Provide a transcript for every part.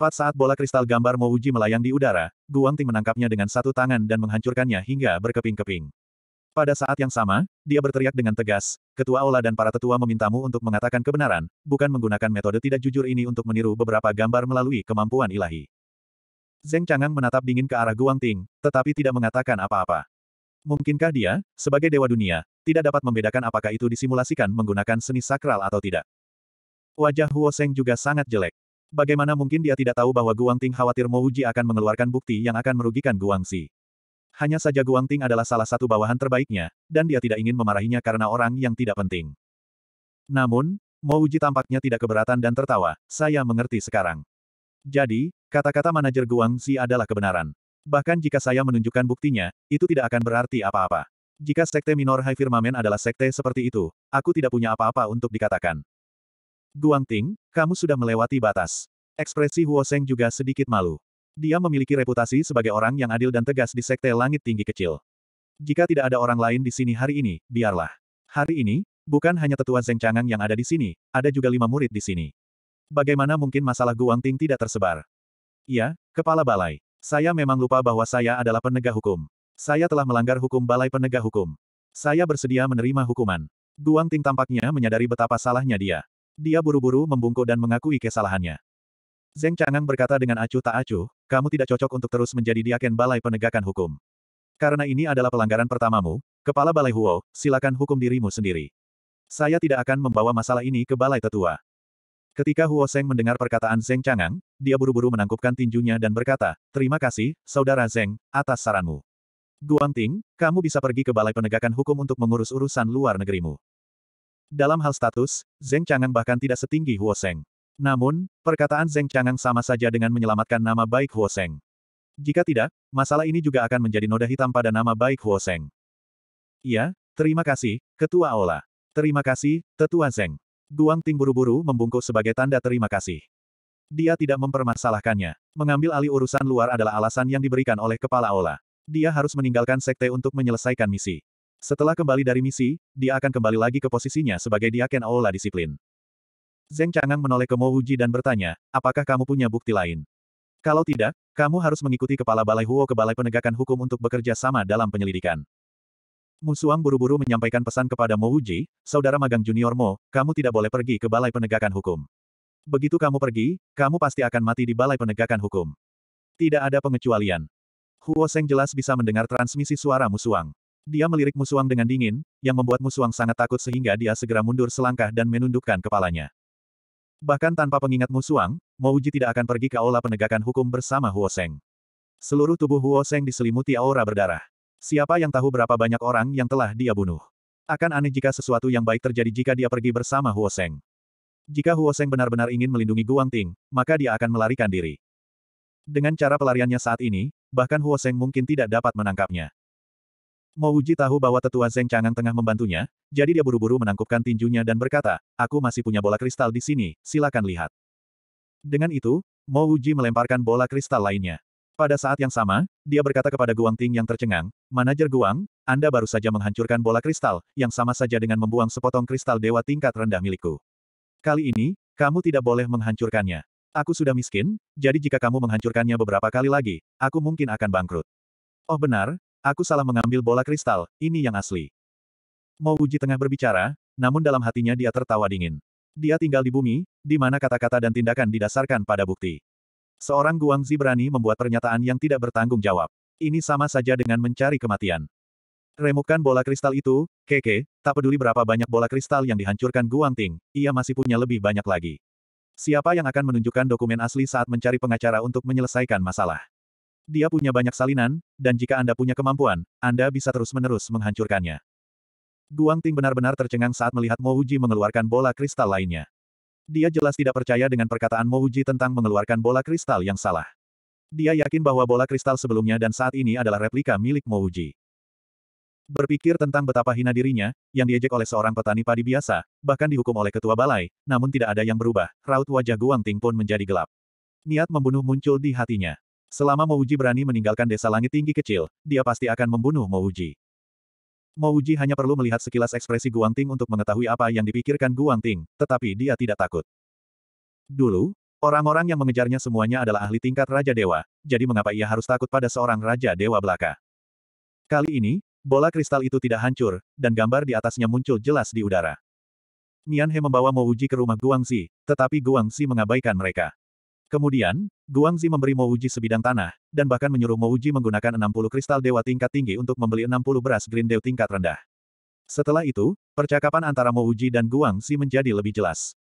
Tepat saat bola kristal gambar Mo Uji melayang di udara, Guang Ting menangkapnya dengan satu tangan dan menghancurkannya hingga berkeping-keping. Pada saat yang sama, dia berteriak dengan tegas, Ketua Ola dan para tetua memintamu untuk mengatakan kebenaran, bukan menggunakan metode tidak jujur ini untuk meniru beberapa gambar melalui kemampuan ilahi. Zeng Changang menatap dingin ke arah Guang Ting, tetapi tidak mengatakan apa-apa. Mungkinkah dia, sebagai dewa dunia, tidak dapat membedakan apakah itu disimulasikan menggunakan seni sakral atau tidak? Wajah Huo Seng juga sangat jelek. Bagaimana mungkin dia tidak tahu bahwa Guang Ting khawatir Mo Uji akan mengeluarkan bukti yang akan merugikan Guang Xi. Hanya saja Guang Ting adalah salah satu bawahan terbaiknya, dan dia tidak ingin memarahinya karena orang yang tidak penting. Namun, Mo Uji tampaknya tidak keberatan dan tertawa, saya mengerti sekarang. Jadi, kata-kata manajer Guang Xi adalah kebenaran. Bahkan jika saya menunjukkan buktinya, itu tidak akan berarti apa-apa. Jika sekte minor High Firmament adalah sekte seperti itu, aku tidak punya apa-apa untuk dikatakan. Guangting, kamu sudah melewati batas. Ekspresi Huo Seng juga sedikit malu. Dia memiliki reputasi sebagai orang yang adil dan tegas di sekte langit tinggi kecil. Jika tidak ada orang lain di sini hari ini, biarlah. Hari ini, bukan hanya tetua Zeng Changang yang ada di sini, ada juga lima murid di sini. Bagaimana mungkin masalah Guangting tidak tersebar? Iya, kepala balai. Saya memang lupa bahwa saya adalah penegak hukum. Saya telah melanggar hukum balai penegak hukum. Saya bersedia menerima hukuman. Guangting tampaknya menyadari betapa salahnya dia. Dia buru-buru membungkuk dan mengakui kesalahannya. Zeng Changang berkata dengan acuh tak acuh, kamu tidak cocok untuk terus menjadi diaken balai penegakan hukum. Karena ini adalah pelanggaran pertamamu, Kepala Balai Huo, silakan hukum dirimu sendiri. Saya tidak akan membawa masalah ini ke Balai Tetua. Ketika Huo Zeng mendengar perkataan Zeng Changang, dia buru-buru menangkupkan tinjunya dan berkata, Terima kasih, Saudara Zeng, atas saranmu. Guang Ting, kamu bisa pergi ke Balai Penegakan Hukum untuk mengurus urusan luar negerimu. Dalam hal status, Zeng Changang bahkan tidak setinggi Huo Seng. Namun, perkataan Zeng Changang sama saja dengan menyelamatkan nama baik Huo Seng. Jika tidak, masalah ini juga akan menjadi noda hitam pada nama baik Huo Seng. Iya, terima kasih, Ketua Aula. Terima kasih, Tetua Zeng. Guang Ting buru-buru membungkuk sebagai tanda terima kasih. Dia tidak mempermasalahkannya. Mengambil alih urusan luar adalah alasan yang diberikan oleh Kepala Aula. Dia harus meninggalkan sekte untuk menyelesaikan misi. Setelah kembali dari misi, dia akan kembali lagi ke posisinya sebagai diaken aula disiplin. Zeng Changang menoleh ke Mo Wuji dan bertanya, apakah kamu punya bukti lain? Kalau tidak, kamu harus mengikuti kepala Balai Huo ke Balai Penegakan Hukum untuk bekerja sama dalam penyelidikan. Musuang buru-buru menyampaikan pesan kepada Mo Wuji, saudara magang junior Mo, kamu tidak boleh pergi ke Balai Penegakan Hukum. Begitu kamu pergi, kamu pasti akan mati di Balai Penegakan Hukum. Tidak ada pengecualian. Huo Seng jelas bisa mendengar transmisi suara Musuang. Dia melirik Musuang dengan dingin, yang membuat Musuang sangat takut sehingga dia segera mundur selangkah dan menundukkan kepalanya. Bahkan tanpa pengingat Musuang, Mouji tidak akan pergi ke aula penegakan hukum bersama Huoseng. Seluruh tubuh Huoseng diselimuti aura berdarah. Siapa yang tahu berapa banyak orang yang telah dia bunuh? Akan aneh jika sesuatu yang baik terjadi jika dia pergi bersama Huoseng. Jika Huoseng benar-benar ingin melindungi Guang Ting, maka dia akan melarikan diri. Dengan cara pelariannya saat ini, bahkan Huoseng mungkin tidak dapat menangkapnya. Mo Uji tahu bahwa tetua Zeng Chang'an tengah membantunya, jadi dia buru-buru menangkupkan tinjunya dan berkata, aku masih punya bola kristal di sini, silakan lihat. Dengan itu, Mo Uji melemparkan bola kristal lainnya. Pada saat yang sama, dia berkata kepada Guang Ting yang tercengang, Manajer Guang, Anda baru saja menghancurkan bola kristal, yang sama saja dengan membuang sepotong kristal dewa tingkat rendah milikku. Kali ini, kamu tidak boleh menghancurkannya. Aku sudah miskin, jadi jika kamu menghancurkannya beberapa kali lagi, aku mungkin akan bangkrut. Oh benar, Aku salah mengambil bola kristal, ini yang asli. Mau Uji tengah berbicara, namun dalam hatinya dia tertawa dingin. Dia tinggal di bumi, di mana kata-kata dan tindakan didasarkan pada bukti. Seorang Guangzi berani membuat pernyataan yang tidak bertanggung jawab. Ini sama saja dengan mencari kematian. Remukan bola kristal itu, keke, tak peduli berapa banyak bola kristal yang dihancurkan Guang Ting, ia masih punya lebih banyak lagi. Siapa yang akan menunjukkan dokumen asli saat mencari pengacara untuk menyelesaikan masalah? Dia punya banyak salinan, dan jika Anda punya kemampuan, Anda bisa terus-menerus menghancurkannya. Guang Ting benar-benar tercengang saat melihat Mo Uji mengeluarkan bola kristal lainnya. Dia jelas tidak percaya dengan perkataan Mo Uji tentang mengeluarkan bola kristal yang salah. Dia yakin bahwa bola kristal sebelumnya dan saat ini adalah replika milik Mo Uji. Berpikir tentang betapa hina dirinya, yang diejek oleh seorang petani padi biasa, bahkan dihukum oleh ketua balai, namun tidak ada yang berubah, raut wajah Guang Ting pun menjadi gelap. Niat membunuh muncul di hatinya. Selama Mouji berani meninggalkan desa langit tinggi kecil, dia pasti akan membunuh Mouji. Mouji hanya perlu melihat sekilas ekspresi Guang Ting untuk mengetahui apa yang dipikirkan Guang Ting, tetapi dia tidak takut. Dulu, orang-orang yang mengejarnya semuanya adalah ahli tingkat Raja Dewa, jadi mengapa ia harus takut pada seorang Raja Dewa belaka? Kali ini, bola kristal itu tidak hancur, dan gambar di atasnya muncul jelas di udara. Nian He membawa Mouji ke rumah Guang Guangxi, tetapi Guang Guangxi mengabaikan mereka. Kemudian, Guangzi memberi Mouji sebidang tanah, dan bahkan menyuruh Mouji menggunakan 60 kristal dewa tingkat tinggi untuk membeli 60 beras Green Dew tingkat rendah. Setelah itu, percakapan antara Mouji dan Guangzi menjadi lebih jelas.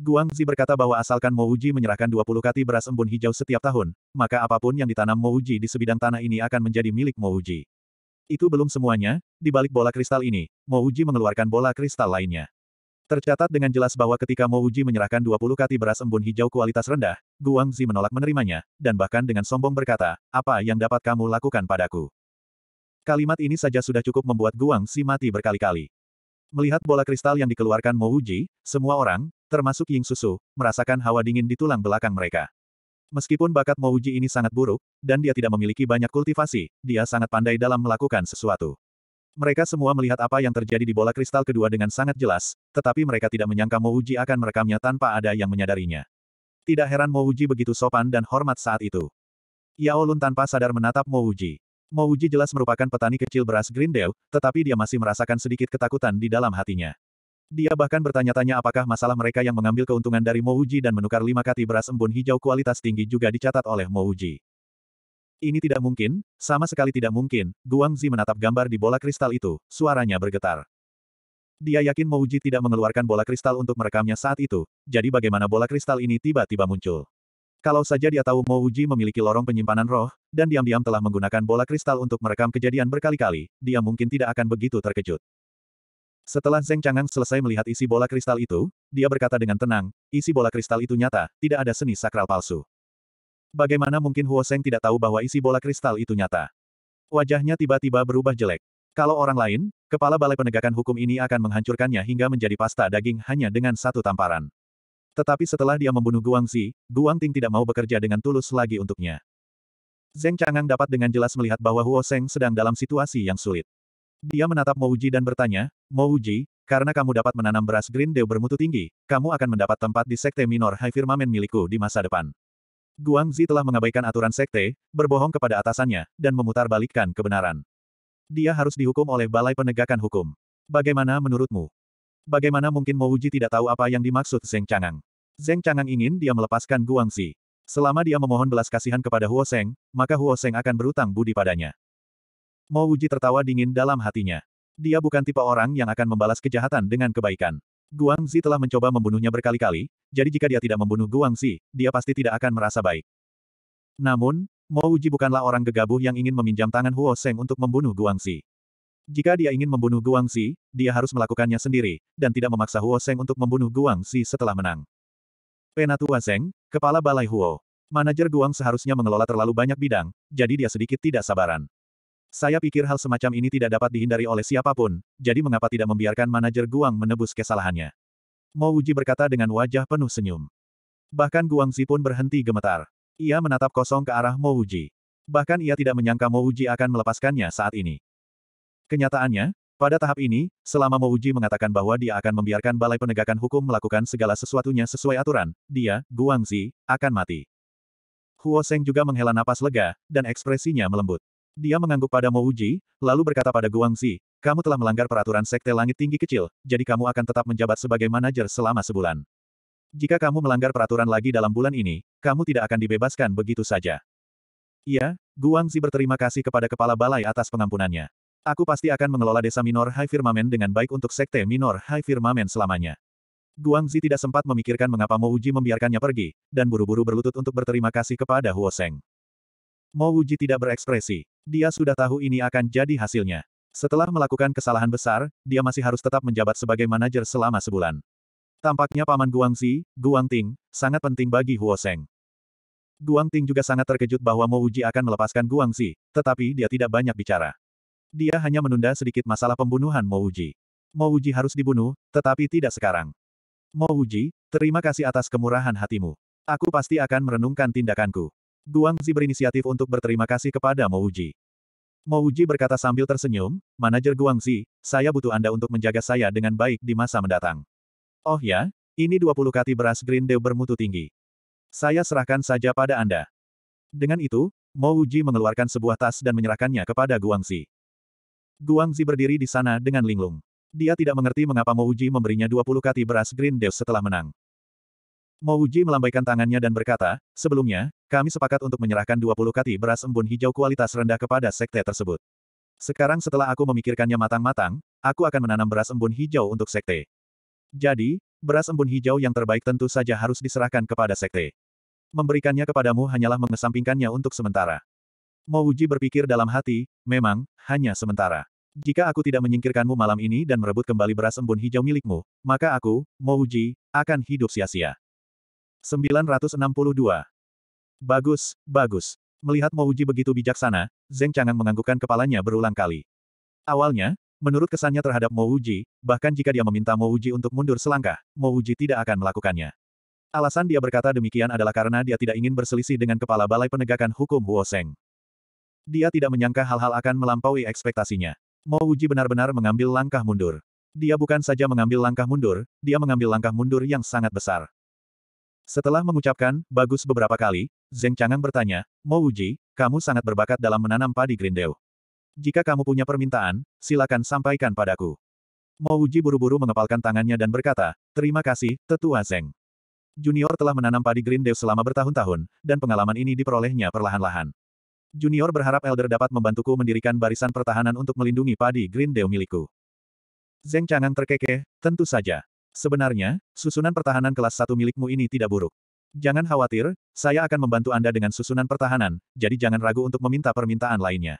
Guangzi berkata bahwa asalkan Mouji menyerahkan 20 kati beras embun hijau setiap tahun, maka apapun yang ditanam Mouji di sebidang tanah ini akan menjadi milik Mouji. Itu belum semuanya, di balik bola kristal ini, Mouji mengeluarkan bola kristal lainnya. Tercatat dengan jelas bahwa ketika Mo Uji menyerahkan 20 kati beras embun hijau kualitas rendah, Guang Zi menolak menerimanya, dan bahkan dengan sombong berkata, apa yang dapat kamu lakukan padaku? Kalimat ini saja sudah cukup membuat Guang Zi mati berkali-kali. Melihat bola kristal yang dikeluarkan Mo Uji, semua orang, termasuk Ying Susu, merasakan hawa dingin di tulang belakang mereka. Meskipun bakat Mo Uji ini sangat buruk, dan dia tidak memiliki banyak kultivasi, dia sangat pandai dalam melakukan sesuatu. Mereka semua melihat apa yang terjadi di bola kristal kedua dengan sangat jelas, tetapi mereka tidak menyangka Mouji akan merekamnya tanpa ada yang menyadarinya. Tidak heran Mouji begitu sopan dan hormat saat itu. Yao Lun tanpa sadar menatap Mouji. Mouji jelas merupakan petani kecil beras Grindel, tetapi dia masih merasakan sedikit ketakutan di dalam hatinya. Dia bahkan bertanya-tanya apakah masalah mereka yang mengambil keuntungan dari Mouji dan menukar lima kati beras embun hijau kualitas tinggi juga dicatat oleh Mouji. Ini tidak mungkin, sama sekali tidak mungkin, Guangzi menatap gambar di bola kristal itu, suaranya bergetar. Dia yakin Mouji tidak mengeluarkan bola kristal untuk merekamnya saat itu, jadi bagaimana bola kristal ini tiba-tiba muncul. Kalau saja dia tahu Mouji memiliki lorong penyimpanan roh, dan diam-diam telah menggunakan bola kristal untuk merekam kejadian berkali-kali, dia mungkin tidak akan begitu terkejut. Setelah Zeng Changang selesai melihat isi bola kristal itu, dia berkata dengan tenang, isi bola kristal itu nyata, tidak ada seni sakral palsu. Bagaimana mungkin Huoseng tidak tahu bahwa isi bola kristal itu nyata? Wajahnya tiba-tiba berubah jelek. Kalau orang lain, kepala balai penegakan hukum ini akan menghancurkannya hingga menjadi pasta daging hanya dengan satu tamparan. Tetapi setelah dia membunuh Guang Xi, Guang Ting tidak mau bekerja dengan tulus lagi untuknya. Zeng Changang dapat dengan jelas melihat bahwa Huo Seng sedang dalam situasi yang sulit. Dia menatap Mouji dan bertanya, Mouji, karena kamu dapat menanam beras Green Dew bermutu tinggi, kamu akan mendapat tempat di Sekte Minor High Firmament milikku di masa depan. Guang Zi telah mengabaikan aturan sekte, berbohong kepada atasannya, dan memutarbalikkan kebenaran. Dia harus dihukum oleh Balai Penegakan Hukum. Bagaimana menurutmu? Bagaimana mungkin Mouji tidak tahu apa yang dimaksud Zeng Changang? Zeng Changang ingin dia melepaskan Guang Zi. Selama dia memohon belas kasihan kepada Huo Seng, maka Huo Seng akan berutang budi padanya. Mo tertawa dingin dalam hatinya. Dia bukan tipe orang yang akan membalas kejahatan dengan kebaikan. Guang Zi telah mencoba membunuhnya berkali-kali, jadi jika dia tidak membunuh Guang Zi, dia pasti tidak akan merasa baik. Namun, Mo Uji bukanlah orang gegabah yang ingin meminjam tangan Huo Seng untuk membunuh Guang Zi. Jika dia ingin membunuh Guang Xi, dia harus melakukannya sendiri, dan tidak memaksa Huo Seng untuk membunuh Guang Xi setelah menang. Penatua Seng, Kepala Balai Huo. Manajer Guang seharusnya mengelola terlalu banyak bidang, jadi dia sedikit tidak sabaran. Saya pikir hal semacam ini tidak dapat dihindari oleh siapapun, jadi mengapa tidak membiarkan manajer Guang menebus kesalahannya? Mo Wuji berkata dengan wajah penuh senyum. Bahkan Guang Zi pun berhenti gemetar. Ia menatap kosong ke arah Mo Wuji. Bahkan ia tidak menyangka Mo Wuji akan melepaskannya saat ini. Kenyataannya, pada tahap ini, selama Mo Wuji mengatakan bahwa dia akan membiarkan Balai Penegakan Hukum melakukan segala sesuatunya sesuai aturan, dia, Guang Zi, akan mati. Huo Seng juga menghela napas lega, dan ekspresinya melembut. Dia mengangguk pada Mo Uji, lalu berkata pada Guangxi, kamu telah melanggar peraturan Sekte Langit Tinggi Kecil, jadi kamu akan tetap menjabat sebagai manajer selama sebulan. Jika kamu melanggar peraturan lagi dalam bulan ini, kamu tidak akan dibebaskan begitu saja. Iya, Guangxi berterima kasih kepada kepala balai atas pengampunannya. Aku pasti akan mengelola desa minor High Firmament dengan baik untuk Sekte minor High Firmament selamanya. Guangzi tidak sempat memikirkan mengapa Mouji membiarkannya pergi, dan buru-buru berlutut untuk berterima kasih kepada Huo Mo Wuji tidak berekspresi. Dia sudah tahu ini akan jadi hasilnya. Setelah melakukan kesalahan besar, dia masih harus tetap menjabat sebagai manajer selama sebulan. Tampaknya Paman Guang Guangting, sangat penting bagi Huo Seng. Guangting juga sangat terkejut bahwa Mo Wuji akan melepaskan Guangxi, tetapi dia tidak banyak bicara. Dia hanya menunda sedikit masalah pembunuhan Mo Wuji. Mo Wuji harus dibunuh, tetapi tidak sekarang. Mo Wuji, terima kasih atas kemurahan hatimu. Aku pasti akan merenungkan tindakanku. Guangzi berinisiatif untuk berterima kasih kepada Mouji. Mouji berkata sambil tersenyum, Manajer Guangzi, saya butuh Anda untuk menjaga saya dengan baik di masa mendatang. Oh ya, ini 20 kati beras Green Dew bermutu tinggi. Saya serahkan saja pada Anda. Dengan itu, Mouji mengeluarkan sebuah tas dan menyerahkannya kepada Guang Zi. berdiri di sana dengan linglung. Dia tidak mengerti mengapa Mouji memberinya 20 kati beras Green Dew setelah menang. Mouji melambaikan tangannya dan berkata, sebelumnya, kami sepakat untuk menyerahkan 20 kati beras embun hijau kualitas rendah kepada sekte tersebut. Sekarang setelah aku memikirkannya matang-matang, aku akan menanam beras embun hijau untuk sekte. Jadi, beras embun hijau yang terbaik tentu saja harus diserahkan kepada sekte. Memberikannya kepadamu hanyalah mengesampingkannya untuk sementara. Mo berpikir dalam hati, memang, hanya sementara. Jika aku tidak menyingkirkanmu malam ini dan merebut kembali beras embun hijau milikmu, maka aku, Mo akan hidup sia-sia. 962. Bagus, bagus. Melihat Mouji begitu bijaksana, Zeng Changang menganggukkan kepalanya berulang kali. Awalnya, menurut kesannya terhadap Mouji, bahkan jika dia meminta Mouji untuk mundur selangkah, Mouji tidak akan melakukannya. Alasan dia berkata demikian adalah karena dia tidak ingin berselisih dengan kepala balai penegakan hukum Huo Seng. Dia tidak menyangka hal-hal akan melampaui ekspektasinya. Mouji benar-benar mengambil langkah mundur. Dia bukan saja mengambil langkah mundur, dia mengambil langkah mundur yang sangat besar. Setelah mengucapkan, bagus beberapa kali, Zeng Changang bertanya, Mo Uji, kamu sangat berbakat dalam menanam padi Grindel. Jika kamu punya permintaan, silakan sampaikan padaku. Mo Uji buru-buru mengepalkan tangannya dan berkata, terima kasih, tetua Zeng. Junior telah menanam padi Grindel selama bertahun-tahun, dan pengalaman ini diperolehnya perlahan-lahan. Junior berharap Elder dapat membantuku mendirikan barisan pertahanan untuk melindungi padi Grindel milikku. Zeng Changang terkekeh, tentu saja. Sebenarnya, susunan pertahanan kelas 1 milikmu ini tidak buruk. Jangan khawatir, saya akan membantu Anda dengan susunan pertahanan, jadi jangan ragu untuk meminta permintaan lainnya.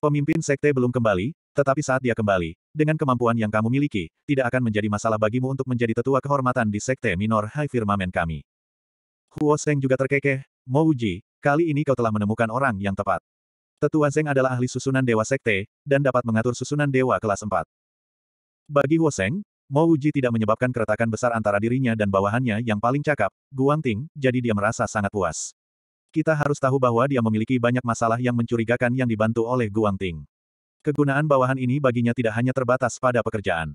Pemimpin sekte belum kembali, tetapi saat dia kembali, dengan kemampuan yang kamu miliki, tidak akan menjadi masalah bagimu untuk menjadi tetua kehormatan di sekte minor High Firmamen kami. Huo Seng juga terkekeh, Mouji, kali ini kau telah menemukan orang yang tepat. Tetua Zeng adalah ahli susunan dewa sekte, dan dapat mengatur susunan dewa kelas 4. Bagi Huo Seng, Mo Uji tidak menyebabkan keretakan besar antara dirinya dan bawahannya yang paling cakap, Guangting, jadi dia merasa sangat puas. Kita harus tahu bahwa dia memiliki banyak masalah yang mencurigakan yang dibantu oleh Guangting. Kegunaan bawahan ini baginya tidak hanya terbatas pada pekerjaan.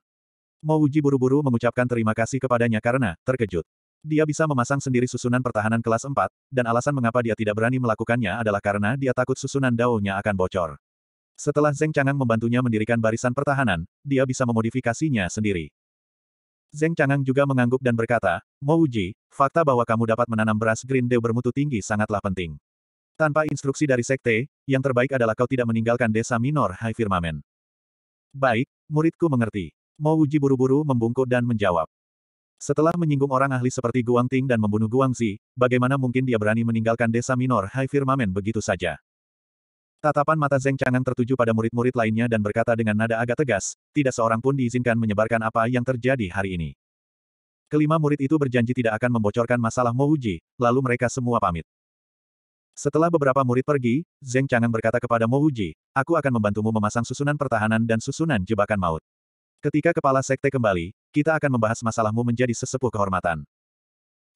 Mo Uji buru-buru mengucapkan terima kasih kepadanya karena, terkejut. Dia bisa memasang sendiri susunan pertahanan kelas 4, dan alasan mengapa dia tidak berani melakukannya adalah karena dia takut susunan daunnya akan bocor. Setelah Zeng Changang membantunya mendirikan barisan pertahanan, dia bisa memodifikasinya sendiri. Zeng Changang juga mengangguk dan berkata, Mo Uji, fakta bahwa kamu dapat menanam beras Green Dew bermutu tinggi sangatlah penting. Tanpa instruksi dari sekte, yang terbaik adalah kau tidak meninggalkan desa minor High Firmamen. Baik, muridku mengerti. Mo Uji buru-buru membungkuk dan menjawab. Setelah menyinggung orang ahli seperti Guang Ting dan membunuh Guang Zi, bagaimana mungkin dia berani meninggalkan desa minor High Firmamen begitu saja? Tatapan mata Zeng Chang'an tertuju pada murid-murid lainnya dan berkata dengan nada agak tegas, tidak seorang pun diizinkan menyebarkan apa yang terjadi hari ini. Kelima murid itu berjanji tidak akan membocorkan masalah Mo Wuji, lalu mereka semua pamit. Setelah beberapa murid pergi, Zeng Chang'an berkata kepada Mo Wuji, aku akan membantumu memasang susunan pertahanan dan susunan jebakan maut. Ketika kepala sekte kembali, kita akan membahas masalahmu menjadi sesepuh kehormatan.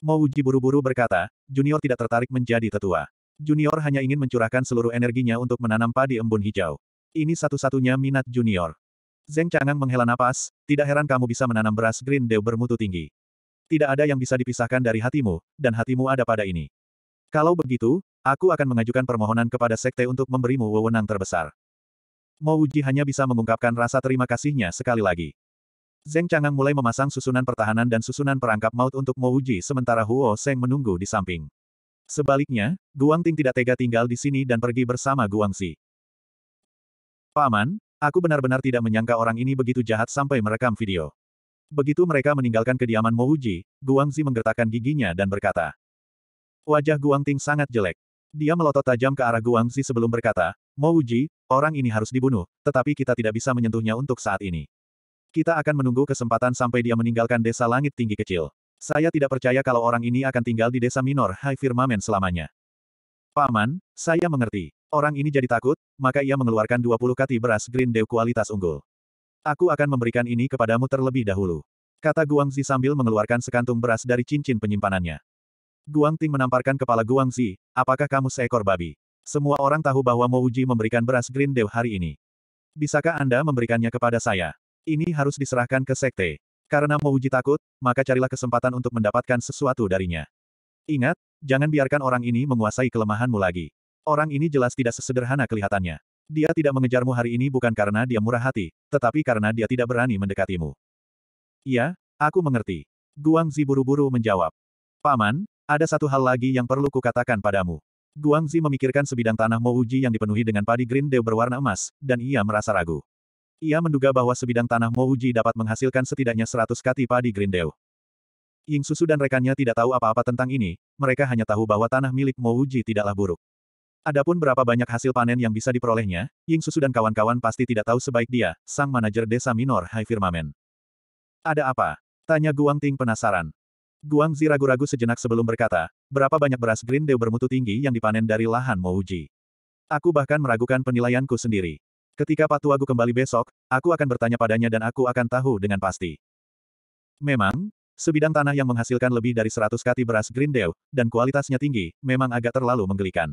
Mo Wuji buru-buru berkata, junior tidak tertarik menjadi tetua. Junior hanya ingin mencurahkan seluruh energinya untuk menanam padi embun hijau. Ini satu-satunya minat Junior. Zeng Changang menghela napas, tidak heran kamu bisa menanam beras Green Dew bermutu tinggi. Tidak ada yang bisa dipisahkan dari hatimu, dan hatimu ada pada ini. Kalau begitu, aku akan mengajukan permohonan kepada sekte untuk memberimu wewenang terbesar. Mo Wuji hanya bisa mengungkapkan rasa terima kasihnya sekali lagi. Zeng Changang mulai memasang susunan pertahanan dan susunan perangkap maut untuk Mo Wuji sementara Huo Seng menunggu di samping. Sebaliknya, Guang Ting tidak tega tinggal di sini dan pergi bersama Guang Xi. Paman, aku benar-benar tidak menyangka orang ini begitu jahat sampai merekam video. Begitu mereka meninggalkan kediaman Mouji, Guang Xi menggertakkan giginya dan berkata. Wajah Guang Ting sangat jelek. Dia melotot tajam ke arah Guang Xi sebelum berkata, Mo Mouji, orang ini harus dibunuh, tetapi kita tidak bisa menyentuhnya untuk saat ini. Kita akan menunggu kesempatan sampai dia meninggalkan desa langit tinggi kecil. Saya tidak percaya kalau orang ini akan tinggal di desa minor High Firmament selamanya. Paman, saya mengerti. Orang ini jadi takut, maka ia mengeluarkan 20 kati beras Green Dew kualitas unggul. Aku akan memberikan ini kepadamu terlebih dahulu. Kata Guangzi sambil mengeluarkan sekantung beras dari cincin penyimpanannya. Guangting menamparkan kepala Guangzi, apakah kamu seekor babi? Semua orang tahu bahwa Mouji memberikan beras Green Dew hari ini. Bisakah Anda memberikannya kepada saya? Ini harus diserahkan ke sekte. Karena Uji takut, maka carilah kesempatan untuk mendapatkan sesuatu darinya. Ingat, jangan biarkan orang ini menguasai kelemahanmu lagi. Orang ini jelas tidak sesederhana kelihatannya. Dia tidak mengejarmu hari ini bukan karena dia murah hati, tetapi karena dia tidak berani mendekatimu. Ya, aku mengerti. Guangzi buru-buru menjawab. Paman, ada satu hal lagi yang perlu kukatakan padamu. Guangzi memikirkan sebidang tanah Mouji yang dipenuhi dengan padi green dew berwarna emas, dan ia merasa ragu. Ia menduga bahwa sebidang tanah Mouji dapat menghasilkan setidaknya 100 katipa di Grindeu. Ying Susu dan rekannya tidak tahu apa-apa tentang ini, mereka hanya tahu bahwa tanah milik Mouji tidaklah buruk. Adapun berapa banyak hasil panen yang bisa diperolehnya, Ying Susu dan kawan-kawan pasti tidak tahu sebaik dia, sang manajer desa minor Hai Firmamen. Ada apa? Tanya Guang Ting penasaran. Guang Zi ragu-ragu sejenak sebelum berkata, berapa banyak beras Grindeu bermutu tinggi yang dipanen dari lahan Mouji. Aku bahkan meragukan penilaianku sendiri. Ketika Patuagu kembali besok, aku akan bertanya padanya dan aku akan tahu dengan pasti. Memang, sebidang tanah yang menghasilkan lebih dari 100 kati beras Grindew, dan kualitasnya tinggi, memang agak terlalu menggelikan.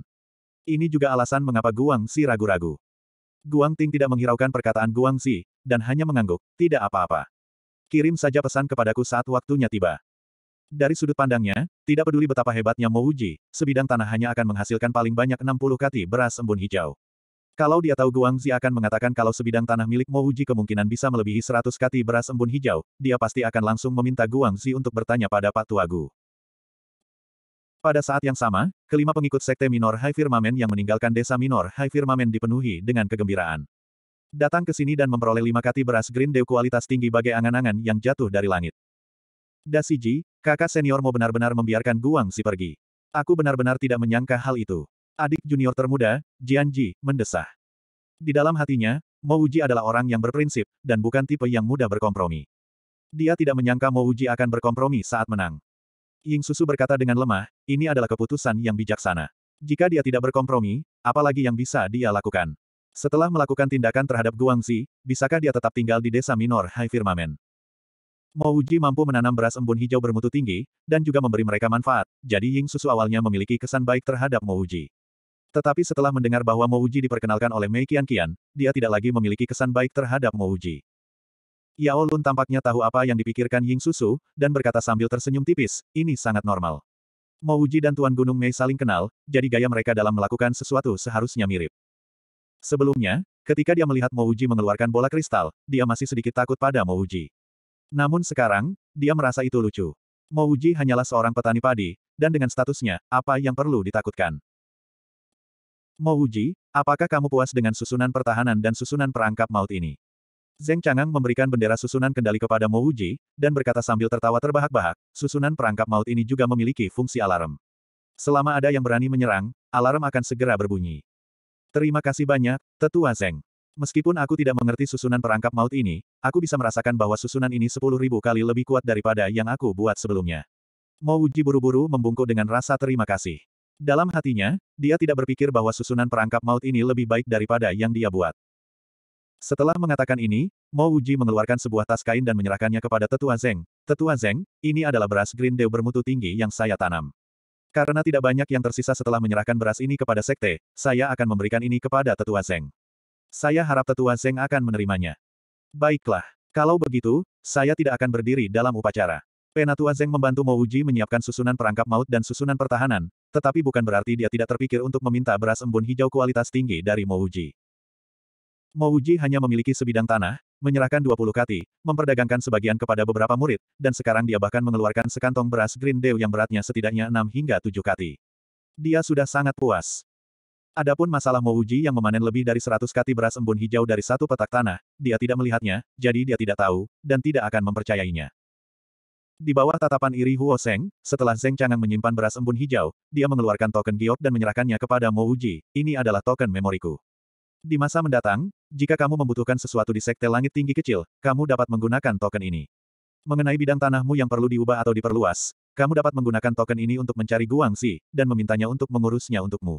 Ini juga alasan mengapa Guang Si ragu-ragu. Guang Ting tidak menghiraukan perkataan Guang Si, dan hanya mengangguk, tidak apa-apa. Kirim saja pesan kepadaku saat waktunya tiba. Dari sudut pandangnya, tidak peduli betapa hebatnya Mo sebidang tanah hanya akan menghasilkan paling banyak 60 kati beras embun hijau. Kalau dia tahu Guang Zi akan mengatakan kalau sebidang tanah milik Mo Uji kemungkinan bisa melebihi 100 kati beras embun hijau, dia pasti akan langsung meminta Guang Zi untuk bertanya pada Pak Tuagu. Pada saat yang sama, kelima pengikut sekte Minor High Firmamen yang meninggalkan desa Minor High Firmamen dipenuhi dengan kegembiraan. Datang ke sini dan memperoleh lima kati beras Green Dew kualitas tinggi bagai angan-angan yang jatuh dari langit. Dasiji, kakak Senior mau benar-benar membiarkan Guang Zi pergi. Aku benar-benar tidak menyangka hal itu. Adik junior termuda, Jian Ji, mendesah. Di dalam hatinya, Mo Uji adalah orang yang berprinsip, dan bukan tipe yang mudah berkompromi. Dia tidak menyangka Mo Uji akan berkompromi saat menang. Ying Susu berkata dengan lemah, ini adalah keputusan yang bijaksana. Jika dia tidak berkompromi, apalagi yang bisa dia lakukan? Setelah melakukan tindakan terhadap Guangxi, bisakah dia tetap tinggal di desa minor Hai Firmamen? Mo Uji mampu menanam beras embun hijau bermutu tinggi, dan juga memberi mereka manfaat, jadi Ying Susu awalnya memiliki kesan baik terhadap Mo Uji. Tetapi setelah mendengar bahwa Mouji diperkenalkan oleh Mei Kian Kian, dia tidak lagi memiliki kesan baik terhadap Mouji. Yao Lun tampaknya tahu apa yang dipikirkan Ying Susu, dan berkata sambil tersenyum tipis, ini sangat normal. Mouji dan Tuan Gunung Mei saling kenal, jadi gaya mereka dalam melakukan sesuatu seharusnya mirip. Sebelumnya, ketika dia melihat Mouji mengeluarkan bola kristal, dia masih sedikit takut pada Mouji. Namun sekarang, dia merasa itu lucu. Mouji hanyalah seorang petani padi, dan dengan statusnya, apa yang perlu ditakutkan? Mo Wuji, apakah kamu puas dengan susunan pertahanan dan susunan perangkap maut ini? Zeng Changang memberikan bendera susunan kendali kepada Mo Wuji, dan berkata sambil tertawa terbahak-bahak, susunan perangkap maut ini juga memiliki fungsi alarm. Selama ada yang berani menyerang, alarm akan segera berbunyi. Terima kasih banyak, Tetua Zeng. Meskipun aku tidak mengerti susunan perangkap maut ini, aku bisa merasakan bahwa susunan ini sepuluh ribu kali lebih kuat daripada yang aku buat sebelumnya. Mo Wuji buru-buru membungkuk dengan rasa terima kasih. Dalam hatinya, dia tidak berpikir bahwa susunan perangkap maut ini lebih baik daripada yang dia buat. Setelah mengatakan ini, Mo Uji mengeluarkan sebuah tas kain dan menyerahkannya kepada Tetua Zeng. Tetua Zeng, ini adalah beras Green Dew bermutu tinggi yang saya tanam. Karena tidak banyak yang tersisa setelah menyerahkan beras ini kepada sekte, saya akan memberikan ini kepada Tetua Zeng. Saya harap Tetua Zeng akan menerimanya. Baiklah, kalau begitu, saya tidak akan berdiri dalam upacara. Penatua Zeng membantu Mouji menyiapkan susunan perangkap maut dan susunan pertahanan, tetapi bukan berarti dia tidak terpikir untuk meminta beras embun hijau kualitas tinggi dari Mouji. Mouji hanya memiliki sebidang tanah, menyerahkan 20 kati, memperdagangkan sebagian kepada beberapa murid, dan sekarang dia bahkan mengeluarkan sekantong beras Green Dew yang beratnya setidaknya 6 hingga 7 kati. Dia sudah sangat puas. Adapun masalah Mouji yang memanen lebih dari 100 kati beras embun hijau dari satu petak tanah, dia tidak melihatnya, jadi dia tidak tahu, dan tidak akan mempercayainya. Di bawah tatapan iri Huo Seng, setelah Zeng Changang menyimpan beras embun hijau, dia mengeluarkan token giok dan menyerahkannya kepada Mo Uji. Ini adalah token memoriku. Di masa mendatang, jika kamu membutuhkan sesuatu di sekte langit tinggi kecil, kamu dapat menggunakan token ini. Mengenai bidang tanahmu yang perlu diubah atau diperluas, kamu dapat menggunakan token ini untuk mencari Guang Guangxi, dan memintanya untuk mengurusnya untukmu.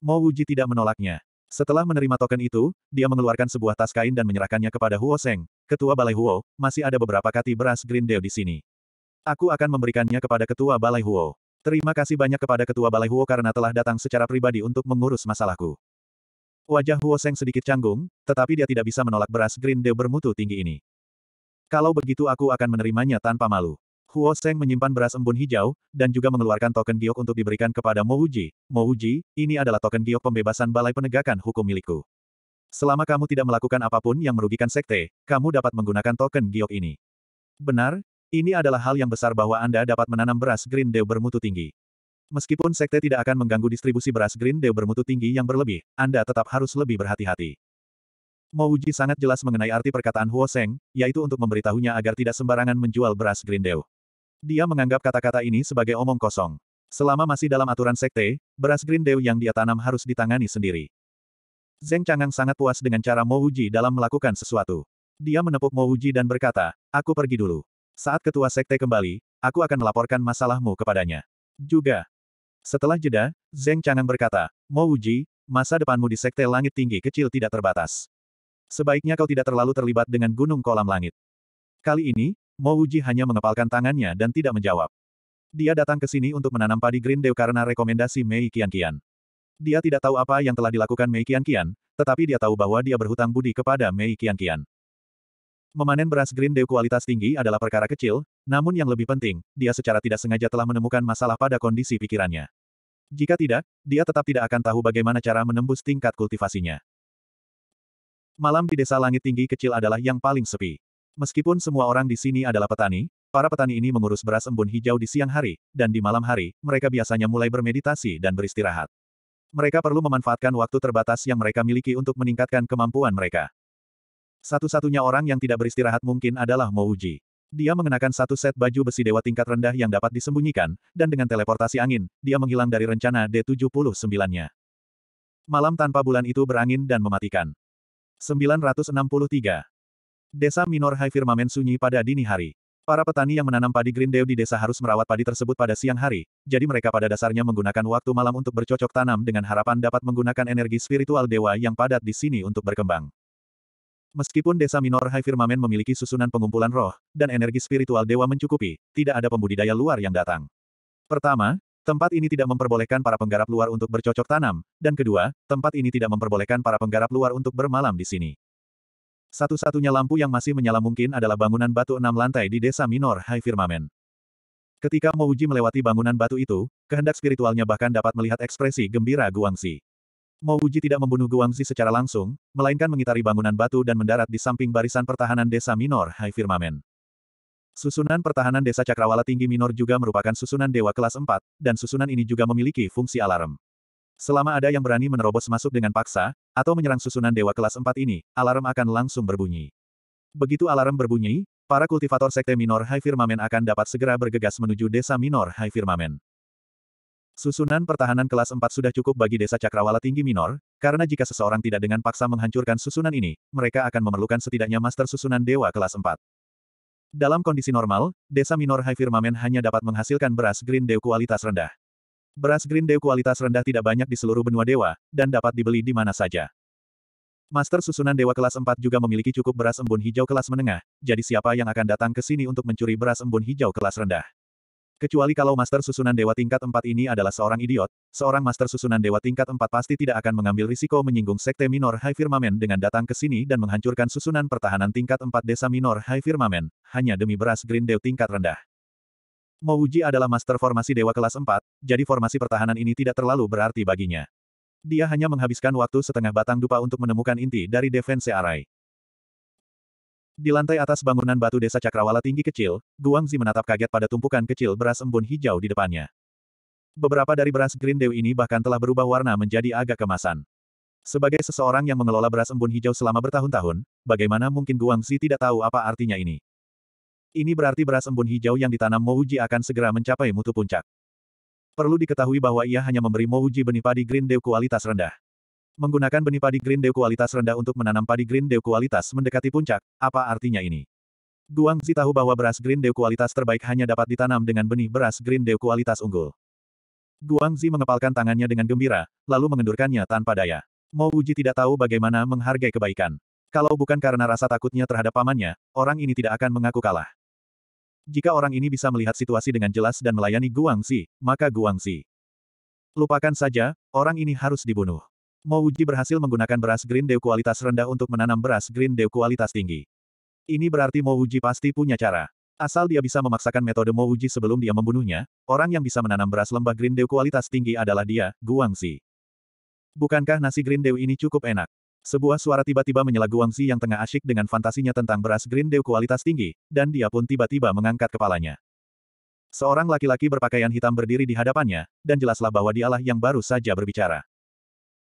Mo Wuji tidak menolaknya. Setelah menerima token itu, dia mengeluarkan sebuah tas kain dan menyerahkannya kepada Huo Seng, Ketua Balai Huo, masih ada beberapa kati beras Grindel di sini. Aku akan memberikannya kepada Ketua Balai Huo. Terima kasih banyak kepada Ketua Balai Huo karena telah datang secara pribadi untuk mengurus masalahku. Wajah Huo Seng sedikit canggung, tetapi dia tidak bisa menolak beras Green Dew bermutu tinggi ini. Kalau begitu aku akan menerimanya tanpa malu. Huo Seng menyimpan beras embun hijau, dan juga mengeluarkan token giok untuk diberikan kepada Mo Uji. Mo Uji, ini adalah token giok pembebasan balai penegakan hukum milikku. Selama kamu tidak melakukan apapun yang merugikan sekte, kamu dapat menggunakan token giok ini. Benar, ini adalah hal yang besar bahwa Anda dapat menanam beras Green Dew bermutu tinggi. Meskipun sekte tidak akan mengganggu distribusi beras Green Dew bermutu tinggi yang berlebih, Anda tetap harus lebih berhati-hati. Mouji sangat jelas mengenai arti perkataan Huo Seng, yaitu untuk memberitahunya agar tidak sembarangan menjual beras Green Dew. Dia menganggap kata-kata ini sebagai omong kosong. Selama masih dalam aturan sekte, beras Green Dew yang dia tanam harus ditangani sendiri. Zeng Changang sangat puas dengan cara Mo Wuji dalam melakukan sesuatu. Dia menepuk Mo Wuji dan berkata, aku pergi dulu. Saat ketua sekte kembali, aku akan melaporkan masalahmu kepadanya. Juga. Setelah jeda, Zeng Changang berkata, Mo Wuji, masa depanmu di sekte langit tinggi kecil tidak terbatas. Sebaiknya kau tidak terlalu terlibat dengan gunung kolam langit. Kali ini, Mo Wuji hanya mengepalkan tangannya dan tidak menjawab. Dia datang ke sini untuk menanam padi Green Dew karena rekomendasi Mei Kian Kian. Dia tidak tahu apa yang telah dilakukan Mei Kian Kian, tetapi dia tahu bahwa dia berhutang budi kepada Mei Kian Kian. Memanen beras Green Dew kualitas tinggi adalah perkara kecil, namun yang lebih penting, dia secara tidak sengaja telah menemukan masalah pada kondisi pikirannya. Jika tidak, dia tetap tidak akan tahu bagaimana cara menembus tingkat kultivasinya. Malam di desa langit tinggi kecil adalah yang paling sepi. Meskipun semua orang di sini adalah petani, para petani ini mengurus beras embun hijau di siang hari, dan di malam hari, mereka biasanya mulai bermeditasi dan beristirahat. Mereka perlu memanfaatkan waktu terbatas yang mereka miliki untuk meningkatkan kemampuan mereka. Satu-satunya orang yang tidak beristirahat mungkin adalah Mouji. Dia mengenakan satu set baju besi dewa tingkat rendah yang dapat disembunyikan, dan dengan teleportasi angin, dia menghilang dari rencana D79-nya. Malam tanpa bulan itu berangin dan mematikan. 963. Desa Minor High Firmament sunyi pada dini hari. Para petani yang menanam padi Green Dew di desa harus merawat padi tersebut pada siang hari, jadi mereka pada dasarnya menggunakan waktu malam untuk bercocok tanam dengan harapan dapat menggunakan energi spiritual dewa yang padat di sini untuk berkembang. Meskipun desa Minor High Firmament memiliki susunan pengumpulan roh, dan energi spiritual dewa mencukupi, tidak ada pembudidaya luar yang datang. Pertama, tempat ini tidak memperbolehkan para penggarap luar untuk bercocok tanam, dan kedua, tempat ini tidak memperbolehkan para penggarap luar untuk bermalam di sini. Satu-satunya lampu yang masih menyala mungkin adalah bangunan batu enam lantai di desa Minor High Firmament. Ketika Mouji melewati bangunan batu itu, kehendak spiritualnya bahkan dapat melihat ekspresi gembira Guangxi. Mouji tidak membunuh Guangxi secara langsung, melainkan mengitari bangunan batu dan mendarat di samping barisan pertahanan desa Minor High Firmament. Susunan pertahanan desa Cakrawala Tinggi Minor juga merupakan susunan dewa kelas 4, dan susunan ini juga memiliki fungsi alarm. Selama ada yang berani menerobos masuk dengan paksa, atau menyerang susunan dewa kelas 4 ini, alarm akan langsung berbunyi. Begitu alarm berbunyi, para kultivator sekte minor High firmament akan dapat segera bergegas menuju desa minor High firmament. Susunan pertahanan kelas 4 sudah cukup bagi desa Cakrawala tinggi minor, karena jika seseorang tidak dengan paksa menghancurkan susunan ini, mereka akan memerlukan setidaknya master susunan dewa kelas 4. Dalam kondisi normal, desa minor High firmament hanya dapat menghasilkan beras Green Dew kualitas rendah. Beras Green Dew kualitas rendah tidak banyak di seluruh benua dewa, dan dapat dibeli di mana saja. Master susunan dewa kelas 4 juga memiliki cukup beras embun hijau kelas menengah, jadi siapa yang akan datang ke sini untuk mencuri beras embun hijau kelas rendah? Kecuali kalau master susunan dewa tingkat 4 ini adalah seorang idiot, seorang master susunan dewa tingkat 4 pasti tidak akan mengambil risiko menyinggung sekte minor High Firmament dengan datang ke sini dan menghancurkan susunan pertahanan tingkat 4 desa minor High Firmament, hanya demi beras Green Dew tingkat rendah. Mouji adalah master formasi dewa kelas 4, jadi formasi pertahanan ini tidak terlalu berarti baginya. Dia hanya menghabiskan waktu setengah batang dupa untuk menemukan inti dari Defense Arai. Di lantai atas bangunan batu desa Cakrawala tinggi kecil, Guangzi menatap kaget pada tumpukan kecil beras embun hijau di depannya. Beberapa dari beras Green Dew ini bahkan telah berubah warna menjadi agak kemasan. Sebagai seseorang yang mengelola beras embun hijau selama bertahun-tahun, bagaimana mungkin Guangzi tidak tahu apa artinya ini? Ini berarti beras embun hijau yang ditanam Mouji akan segera mencapai mutu puncak. Perlu diketahui bahwa ia hanya memberi Mouji benih padi Green Dew kualitas rendah. Menggunakan benih padi Green Dew kualitas rendah untuk menanam padi Green Dew kualitas mendekati puncak, apa artinya ini? Guang Zi tahu bahwa beras Green Dew kualitas terbaik hanya dapat ditanam dengan benih beras Green Dew kualitas unggul. Guang Zi mengepalkan tangannya dengan gembira, lalu mengendurkannya tanpa daya. Mo Uji tidak tahu bagaimana menghargai kebaikan. Kalau bukan karena rasa takutnya terhadap pamannya, orang ini tidak akan mengaku kalah. Jika orang ini bisa melihat situasi dengan jelas dan melayani Guangxi, maka Guangxi. Lupakan saja, orang ini harus dibunuh. Mo Wuji berhasil menggunakan beras green dew kualitas rendah untuk menanam beras green dew kualitas tinggi. Ini berarti Mo Wuji pasti punya cara. Asal dia bisa memaksakan metode Mo Wuji sebelum dia membunuhnya, orang yang bisa menanam beras lembah green dew kualitas tinggi adalah dia, Guangxi. Bukankah nasi green dew ini cukup enak? Sebuah suara tiba-tiba menyela Guangzi yang tengah asyik dengan fantasinya tentang beras Green Dew kualitas tinggi, dan dia pun tiba-tiba mengangkat kepalanya. Seorang laki-laki berpakaian hitam berdiri di hadapannya, dan jelaslah bahwa dialah yang baru saja berbicara.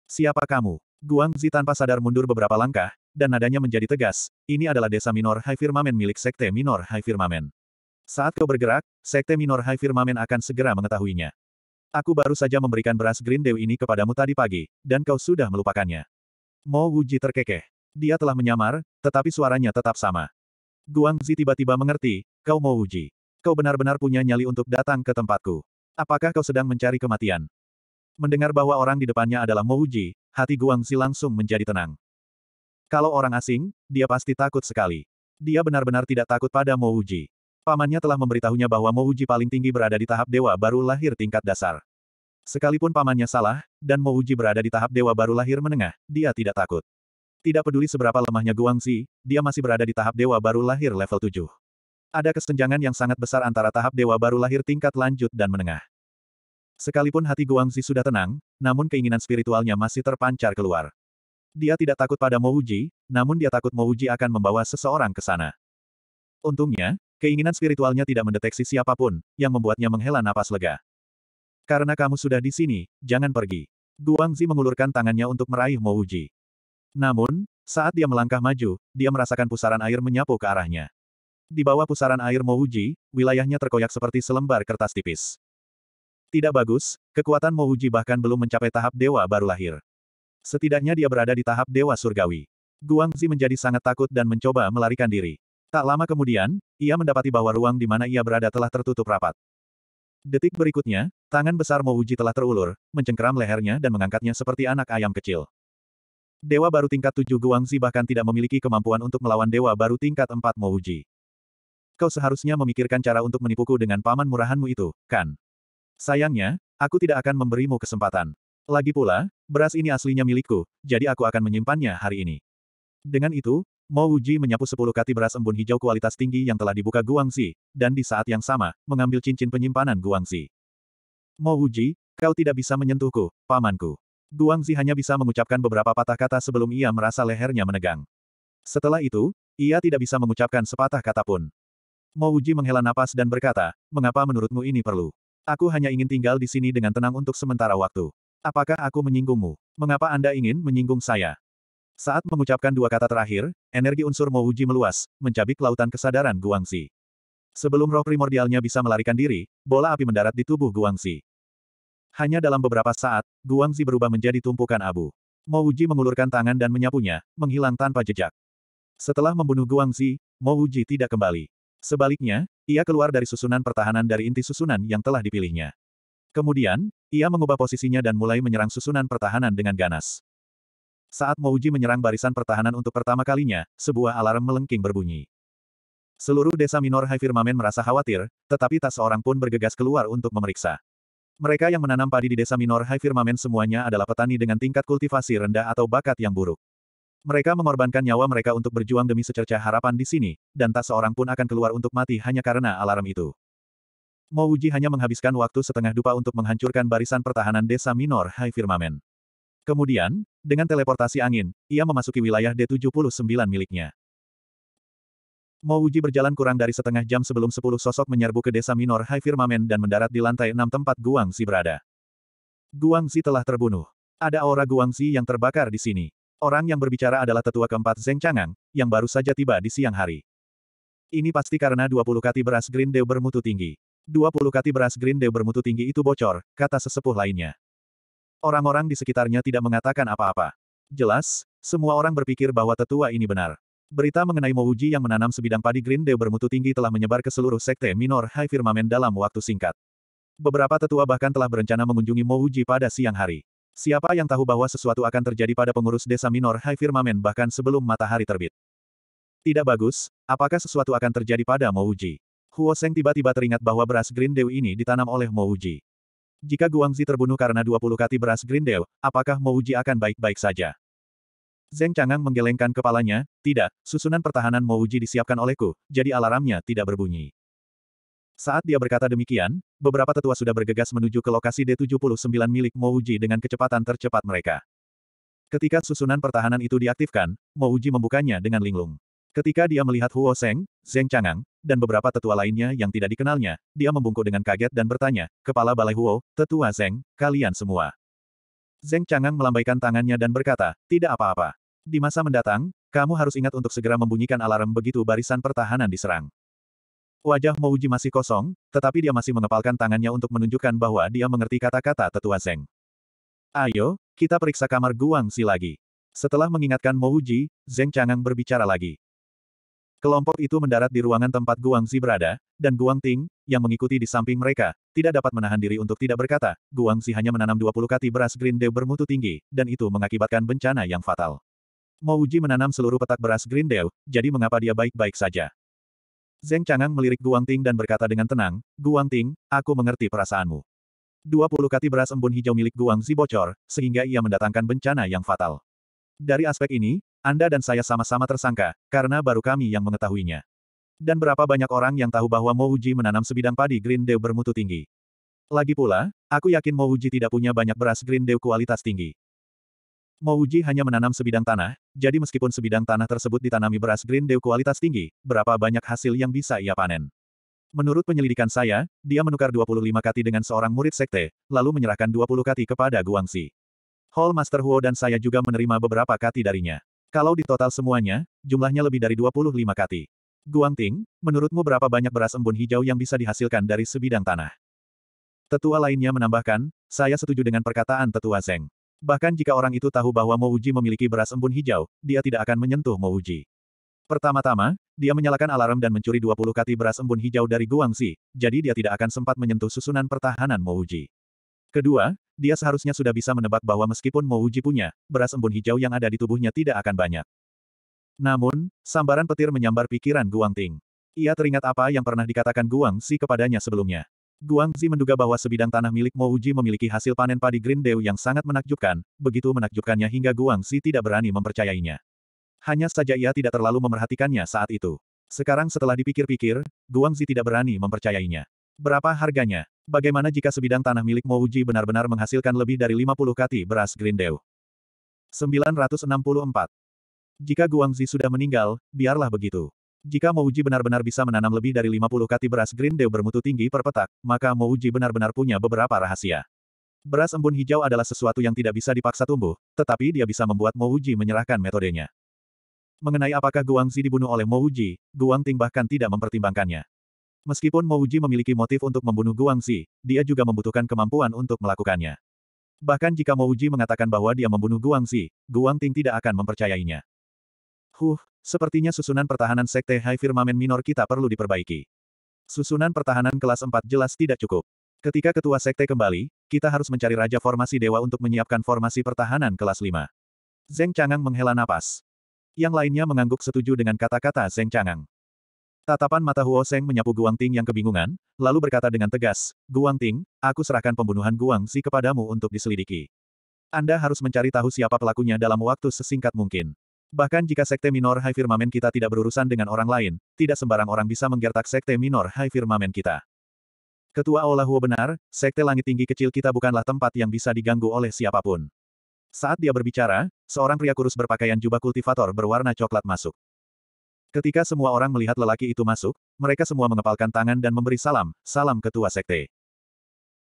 Siapa kamu? Guangzi tanpa sadar mundur beberapa langkah, dan nadanya menjadi tegas, ini adalah desa minor High Firmament milik Sekte Minor High Firmament. Saat kau bergerak, Sekte Minor High Firmament akan segera mengetahuinya. Aku baru saja memberikan beras Green Dew ini kepadamu tadi pagi, dan kau sudah melupakannya. Mo Wuji terkekeh. Dia telah menyamar, tetapi suaranya tetap sama. Guang Zi tiba-tiba mengerti, kau Mo Wuji. Kau benar-benar punya nyali untuk datang ke tempatku. Apakah kau sedang mencari kematian? Mendengar bahwa orang di depannya adalah Mo Wuji, hati Guang Zi langsung menjadi tenang. Kalau orang asing, dia pasti takut sekali. Dia benar-benar tidak takut pada Mo Wuji. Pamannya telah memberitahunya bahwa Mo Wuji paling tinggi berada di tahap dewa baru lahir tingkat dasar. Sekalipun pamannya salah, dan Mo Uji berada di tahap dewa baru lahir menengah, dia tidak takut. Tidak peduli seberapa lemahnya Guangxi, dia masih berada di tahap dewa baru lahir level 7. Ada kesenjangan yang sangat besar antara tahap dewa baru lahir tingkat lanjut dan menengah. Sekalipun hati Guangxi sudah tenang, namun keinginan spiritualnya masih terpancar keluar. Dia tidak takut pada Mo Uji, namun dia takut Mo Uji akan membawa seseorang ke sana. Untungnya, keinginan spiritualnya tidak mendeteksi siapapun, yang membuatnya menghela napas lega. Karena kamu sudah di sini, jangan pergi. Guangzi mengulurkan tangannya untuk meraih Mouji. Namun, saat dia melangkah maju, dia merasakan pusaran air menyapu ke arahnya. Di bawah pusaran air Mouji, wilayahnya terkoyak seperti selembar kertas tipis. Tidak bagus, kekuatan Mouji bahkan belum mencapai tahap dewa baru lahir. Setidaknya dia berada di tahap dewa surgawi. Guangzi menjadi sangat takut dan mencoba melarikan diri. Tak lama kemudian, ia mendapati bahwa ruang di mana ia berada telah tertutup rapat. Detik berikutnya, tangan besar Mouji telah terulur, mencengkeram lehernya dan mengangkatnya seperti anak ayam kecil. Dewa baru tingkat tujuh Guangzi bahkan tidak memiliki kemampuan untuk melawan Dewa baru tingkat empat Mouji. Kau seharusnya memikirkan cara untuk menipuku dengan paman murahanmu itu, kan? Sayangnya, aku tidak akan memberimu kesempatan. Lagi pula, beras ini aslinya milikku, jadi aku akan menyimpannya hari ini. Dengan itu, Mo Wuji menyapu sepuluh kati beras embun hijau kualitas tinggi yang telah dibuka Guangxi, dan di saat yang sama, mengambil cincin penyimpanan Guangxi. Mo Wuji, kau tidak bisa menyentuhku, pamanku. Guangxi hanya bisa mengucapkan beberapa patah kata sebelum ia merasa lehernya menegang. Setelah itu, ia tidak bisa mengucapkan sepatah kata pun. Mo Wuji menghela napas dan berkata, mengapa menurutmu ini perlu? Aku hanya ingin tinggal di sini dengan tenang untuk sementara waktu. Apakah aku menyinggungmu? Mengapa Anda ingin menyinggung saya? Saat mengucapkan dua kata terakhir, energi unsur Mouji meluas, mencabik lautan kesadaran Guangxi. Sebelum roh primordialnya bisa melarikan diri, bola api mendarat di tubuh Guangxi. Hanya dalam beberapa saat, Guangxi berubah menjadi tumpukan abu. Mouji mengulurkan tangan dan menyapunya, menghilang tanpa jejak. Setelah membunuh Guangxi, Mouji tidak kembali. Sebaliknya, ia keluar dari susunan pertahanan dari inti susunan yang telah dipilihnya. Kemudian, ia mengubah posisinya dan mulai menyerang susunan pertahanan dengan ganas. Saat Mouji menyerang barisan pertahanan untuk pertama kalinya, sebuah alarm melengking berbunyi. Seluruh desa minor High Firmament merasa khawatir, tetapi tak seorang pun bergegas keluar untuk memeriksa. Mereka yang menanam padi di desa minor High Firmament semuanya adalah petani dengan tingkat kultivasi rendah atau bakat yang buruk. Mereka mengorbankan nyawa mereka untuk berjuang demi secerca harapan di sini, dan tak seorang pun akan keluar untuk mati hanya karena alarm itu. Mouji hanya menghabiskan waktu setengah dupa untuk menghancurkan barisan pertahanan desa minor High Firmament. Kemudian, dengan teleportasi angin, ia memasuki wilayah D79 miliknya. Mouji berjalan kurang dari setengah jam sebelum sepuluh sosok menyerbu ke desa minor High Firmamen dan mendarat di lantai enam tempat Guangxi berada. Guangxi telah terbunuh. Ada aura Guangxi yang terbakar di sini. Orang yang berbicara adalah tetua keempat Zeng Changang, yang baru saja tiba di siang hari. Ini pasti karena 20 kati beras Green Dew bermutu tinggi. 20 kati beras Green Dew bermutu tinggi itu bocor, kata sesepuh lainnya. Orang-orang di sekitarnya tidak mengatakan apa-apa. Jelas, semua orang berpikir bahwa tetua ini benar. Berita mengenai Mouji yang menanam sebidang padi Green Dew bermutu tinggi telah menyebar ke seluruh sekte minor High Firmament dalam waktu singkat. Beberapa tetua bahkan telah berencana mengunjungi Mouji pada siang hari. Siapa yang tahu bahwa sesuatu akan terjadi pada pengurus desa minor High Firmament bahkan sebelum matahari terbit? Tidak bagus, apakah sesuatu akan terjadi pada Mouji? Huo Seng tiba-tiba teringat bahwa beras Green Dew ini ditanam oleh Mouji. Jika Guangzi terbunuh karena 20 kati beras Grindel, apakah Mouji akan baik-baik saja? Zeng Changang menggelengkan kepalanya, tidak, susunan pertahanan Mouji disiapkan olehku, jadi alarmnya tidak berbunyi. Saat dia berkata demikian, beberapa tetua sudah bergegas menuju ke lokasi D79 milik Mouji dengan kecepatan tercepat mereka. Ketika susunan pertahanan itu diaktifkan, Mouji membukanya dengan linglung. Ketika dia melihat Huo Seng, Zeng Changang, dan beberapa tetua lainnya yang tidak dikenalnya, dia membungkuk dengan kaget dan bertanya, Kepala Balai Huo, Tetua Zeng, kalian semua. Zeng Changang melambaikan tangannya dan berkata, tidak apa-apa. Di masa mendatang, kamu harus ingat untuk segera membunyikan alarm begitu barisan pertahanan diserang. Wajah Mouji masih kosong, tetapi dia masih mengepalkan tangannya untuk menunjukkan bahwa dia mengerti kata-kata tetua Zeng. Ayo, kita periksa kamar Guangxi lagi. Setelah mengingatkan Mouji, Zeng Changang berbicara lagi. Kelompok itu mendarat di ruangan tempat Guang Zi berada, dan Guang Ting, yang mengikuti di samping mereka, tidak dapat menahan diri untuk tidak berkata, Guang Zi hanya menanam 20 kati beras Green Dew bermutu tinggi, dan itu mengakibatkan bencana yang fatal. Mo menanam seluruh petak beras Green Dew, jadi mengapa dia baik-baik saja? Zeng Changang melirik Guang Ting dan berkata dengan tenang, Guang Ting, aku mengerti perasaanmu. 20 kati beras embun hijau milik Guang Zi bocor, sehingga ia mendatangkan bencana yang fatal. Dari aspek ini, Anda dan saya sama-sama tersangka, karena baru kami yang mengetahuinya. Dan berapa banyak orang yang tahu bahwa Uji menanam sebidang padi Green Dew bermutu tinggi. Lagi pula, aku yakin Uji tidak punya banyak beras Green Dew kualitas tinggi. Uji hanya menanam sebidang tanah, jadi meskipun sebidang tanah tersebut ditanami beras Green Dew kualitas tinggi, berapa banyak hasil yang bisa ia panen. Menurut penyelidikan saya, dia menukar 25 kati dengan seorang murid sekte, lalu menyerahkan 20 kati kepada Guangxi. Hall Master Huo dan saya juga menerima beberapa kati darinya. Kalau di total semuanya, jumlahnya lebih dari 25 kati. Guangting, menurutmu berapa banyak beras embun hijau yang bisa dihasilkan dari sebidang tanah? Tetua lainnya menambahkan, saya setuju dengan perkataan Tetua Zeng. Bahkan jika orang itu tahu bahwa Mouji memiliki beras embun hijau, dia tidak akan menyentuh Mouji. Pertama-tama, dia menyalakan alarm dan mencuri 20 kati beras embun hijau dari Guangxi, jadi dia tidak akan sempat menyentuh susunan pertahanan Mouji. Kedua, dia seharusnya sudah bisa menebak bahwa meskipun Uji punya, beras embun hijau yang ada di tubuhnya tidak akan banyak. Namun, sambaran petir menyambar pikiran Guang Ting. Ia teringat apa yang pernah dikatakan Guang Xi kepadanya sebelumnya. Guang Xi menduga bahwa sebidang tanah milik Mo Uji memiliki hasil panen padi Green Dew yang sangat menakjubkan, begitu menakjubkannya hingga Guang Xi tidak berani mempercayainya. Hanya saja ia tidak terlalu memerhatikannya saat itu. Sekarang setelah dipikir-pikir, Guang Zi tidak berani mempercayainya. Berapa harganya? Bagaimana jika sebidang tanah milik Mouji benar-benar menghasilkan lebih dari 50 kati beras Grindeu? 964. Jika Guangzi sudah meninggal, biarlah begitu. Jika Mouji benar-benar bisa menanam lebih dari 50 kati beras Grindeu bermutu tinggi per petak, maka Mouji benar-benar punya beberapa rahasia. Beras embun hijau adalah sesuatu yang tidak bisa dipaksa tumbuh, tetapi dia bisa membuat Mouji menyerahkan metodenya. Mengenai apakah Guangzi dibunuh oleh Mouji, Guangting bahkan tidak mempertimbangkannya. Meskipun Mouji memiliki motif untuk membunuh Guangxi, dia juga membutuhkan kemampuan untuk melakukannya. Bahkan jika Mouji mengatakan bahwa dia membunuh Guangxi, Guang Ting tidak akan mempercayainya. Huh, sepertinya susunan pertahanan Sekte High Firmamen Minor kita perlu diperbaiki. Susunan pertahanan kelas 4 jelas tidak cukup. Ketika ketua sekte kembali, kita harus mencari raja formasi dewa untuk menyiapkan formasi pertahanan kelas 5. Zeng Changang menghela napas. Yang lainnya mengangguk setuju dengan kata-kata Zeng Changang. Tatapan mata Huo Seng menyapu Guang Ting yang kebingungan, lalu berkata dengan tegas, Guang Ting, aku serahkan pembunuhan Guang Si kepadamu untuk diselidiki. Anda harus mencari tahu siapa pelakunya dalam waktu sesingkat mungkin. Bahkan jika Sekte Minor High Firmament kita tidak berurusan dengan orang lain, tidak sembarang orang bisa menggertak Sekte Minor High Firmament kita. Ketua Aula Huo benar, Sekte Langit Tinggi kecil kita bukanlah tempat yang bisa diganggu oleh siapapun. Saat dia berbicara, seorang pria kurus berpakaian jubah kultivator berwarna coklat masuk. Ketika semua orang melihat lelaki itu masuk, mereka semua mengepalkan tangan dan memberi salam, salam ketua sekte.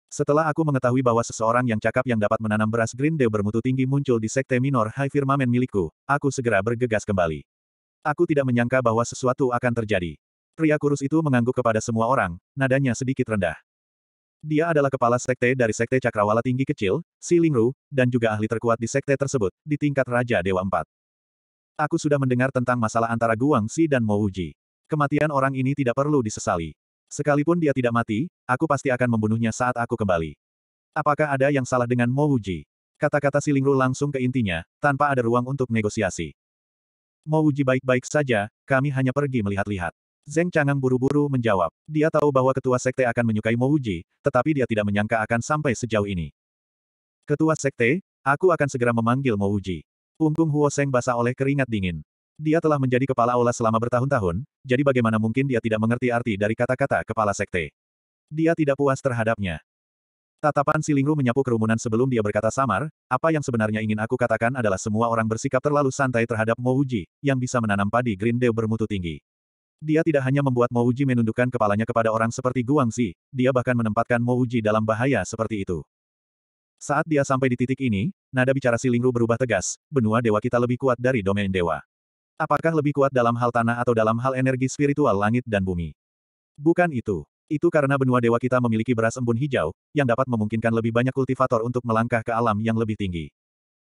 Setelah aku mengetahui bahwa seseorang yang cakap yang dapat menanam beras Green Dew bermutu tinggi muncul di sekte minor High firmament milikku, aku segera bergegas kembali. Aku tidak menyangka bahwa sesuatu akan terjadi. Pria kurus itu mengangguk kepada semua orang, nadanya sedikit rendah. Dia adalah kepala sekte dari sekte Cakrawala Tinggi Kecil, Si Lingru, dan juga ahli terkuat di sekte tersebut, di tingkat Raja Dewa empat. Aku sudah mendengar tentang masalah antara Guang Si dan Mo Wuji. Kematian orang ini tidak perlu disesali. Sekalipun dia tidak mati, aku pasti akan membunuhnya saat aku kembali. Apakah ada yang salah dengan Mo Wuji? Kata-kata Silingru langsung ke intinya, tanpa ada ruang untuk negosiasi. Mo Wuji baik-baik saja, kami hanya pergi melihat-lihat. Zeng Changang buru-buru menjawab. Dia tahu bahwa ketua sekte akan menyukai Mo Wuji, tetapi dia tidak menyangka akan sampai sejauh ini. Ketua sekte, aku akan segera memanggil Mo Wuji. Punggung Seng basah oleh keringat dingin. Dia telah menjadi kepala aula selama bertahun-tahun, jadi bagaimana mungkin dia tidak mengerti arti dari kata-kata kepala sekte. Dia tidak puas terhadapnya. Tatapan Silingru menyapu kerumunan sebelum dia berkata samar, apa yang sebenarnya ingin aku katakan adalah semua orang bersikap terlalu santai terhadap Mo Uji yang bisa menanam padi Green Dew bermutu tinggi. Dia tidak hanya membuat Mo Uji menundukkan kepalanya kepada orang seperti Guangxi, dia bahkan menempatkan Mo Uji dalam bahaya seperti itu. Saat dia sampai di titik ini, nada bicara si Lingru berubah tegas, benua dewa kita lebih kuat dari domain dewa. Apakah lebih kuat dalam hal tanah atau dalam hal energi spiritual langit dan bumi? Bukan itu. Itu karena benua dewa kita memiliki beras embun hijau, yang dapat memungkinkan lebih banyak kultivator untuk melangkah ke alam yang lebih tinggi.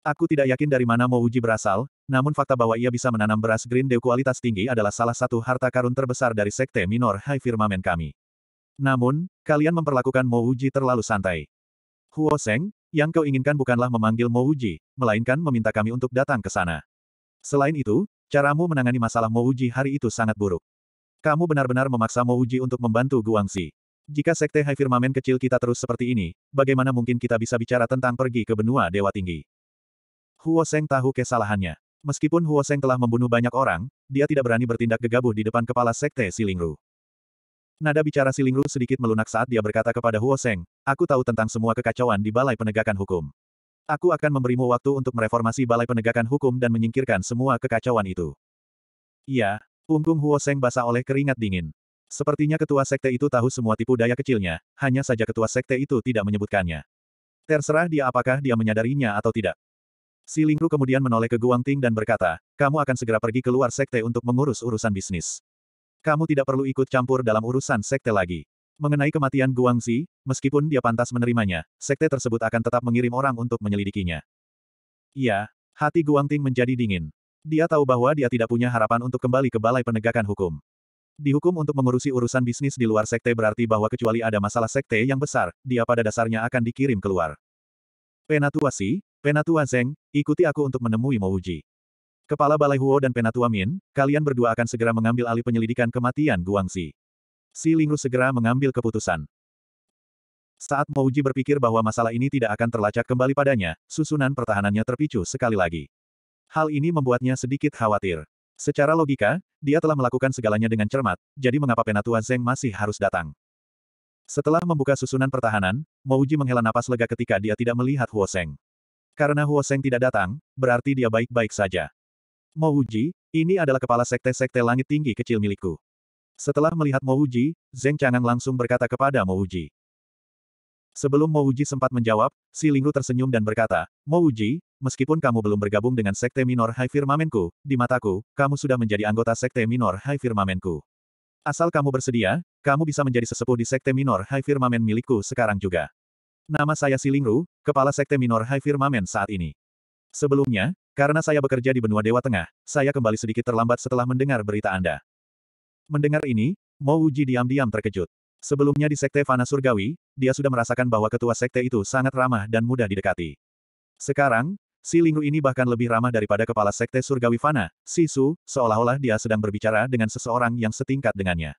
Aku tidak yakin dari mana Uji berasal, namun fakta bahwa ia bisa menanam beras Green Dew kualitas tinggi adalah salah satu harta karun terbesar dari Sekte Minor High Firmament kami. Namun, kalian memperlakukan Uji terlalu santai. Huo Seng, yang kau inginkan bukanlah memanggil Mouji, melainkan meminta kami untuk datang ke sana. Selain itu, caramu menangani masalah Mouji hari itu sangat buruk. Kamu benar-benar memaksa Mouji untuk membantu Guangxi. Jika sekte Hai Firmamen kecil kita terus seperti ini, bagaimana mungkin kita bisa bicara tentang pergi ke benua Dewa Tinggi? Huo Seng tahu kesalahannya. Meskipun Huo Seng telah membunuh banyak orang, dia tidak berani bertindak gegabah di depan kepala sekte Silingru. Nada bicara Silingru sedikit melunak saat dia berkata kepada Huo Seng, aku tahu tentang semua kekacauan di Balai Penegakan Hukum. Aku akan memberimu waktu untuk mereformasi Balai Penegakan Hukum dan menyingkirkan semua kekacauan itu. Iya, punggung Huo Seng basah oleh keringat dingin. Sepertinya ketua sekte itu tahu semua tipu daya kecilnya, hanya saja ketua sekte itu tidak menyebutkannya. Terserah dia apakah dia menyadarinya atau tidak. Si Lingru kemudian menoleh ke Guangting dan berkata, kamu akan segera pergi keluar sekte untuk mengurus urusan bisnis. Kamu tidak perlu ikut campur dalam urusan sekte lagi. Mengenai kematian Guangzi, meskipun dia pantas menerimanya, sekte tersebut akan tetap mengirim orang untuk menyelidikinya. Iya, hati Guangting menjadi dingin. Dia tahu bahwa dia tidak punya harapan untuk kembali ke balai penegakan hukum. Dihukum untuk mengurusi urusan bisnis di luar sekte berarti bahwa kecuali ada masalah sekte yang besar, dia pada dasarnya akan dikirim keluar. Penatua Si, Penatua Zeng, ikuti aku untuk menemui Mouji. Kepala Balai Huo dan Penatua Min, kalian berdua akan segera mengambil alih penyelidikan kematian Guangxi. Si Lingru segera mengambil keputusan. Saat Mouji berpikir bahwa masalah ini tidak akan terlacak kembali padanya, susunan pertahanannya terpicu sekali lagi. Hal ini membuatnya sedikit khawatir. Secara logika, dia telah melakukan segalanya dengan cermat, jadi mengapa Penatua Zeng masih harus datang? Setelah membuka susunan pertahanan, Mouji menghela napas lega ketika dia tidak melihat Huo Seng. Karena Huo Seng tidak datang, berarti dia baik-baik saja. Mouji, ini adalah kepala sekte-sekte langit tinggi kecil milikku. Setelah melihat Mouji, Zeng Chang'an langsung berkata kepada Mouji. Sebelum Mouji sempat menjawab, si Lingru tersenyum dan berkata, Mouji, meskipun kamu belum bergabung dengan sekte minor High Firmamenku, di mataku, kamu sudah menjadi anggota sekte minor High Firmamenku. Asal kamu bersedia, kamu bisa menjadi sesepuh di sekte minor High Firmamen milikku sekarang juga. Nama saya Silingru, kepala sekte minor High Firmamen saat ini. Sebelumnya, karena saya bekerja di benua Dewa Tengah, saya kembali sedikit terlambat setelah mendengar berita Anda. Mendengar ini, Mo Uji diam-diam terkejut. Sebelumnya di Sekte Fana Surgawi, dia sudah merasakan bahwa ketua sekte itu sangat ramah dan mudah didekati. Sekarang, si Lingru ini bahkan lebih ramah daripada kepala Sekte Surgawi Fana, Su, seolah-olah dia sedang berbicara dengan seseorang yang setingkat dengannya.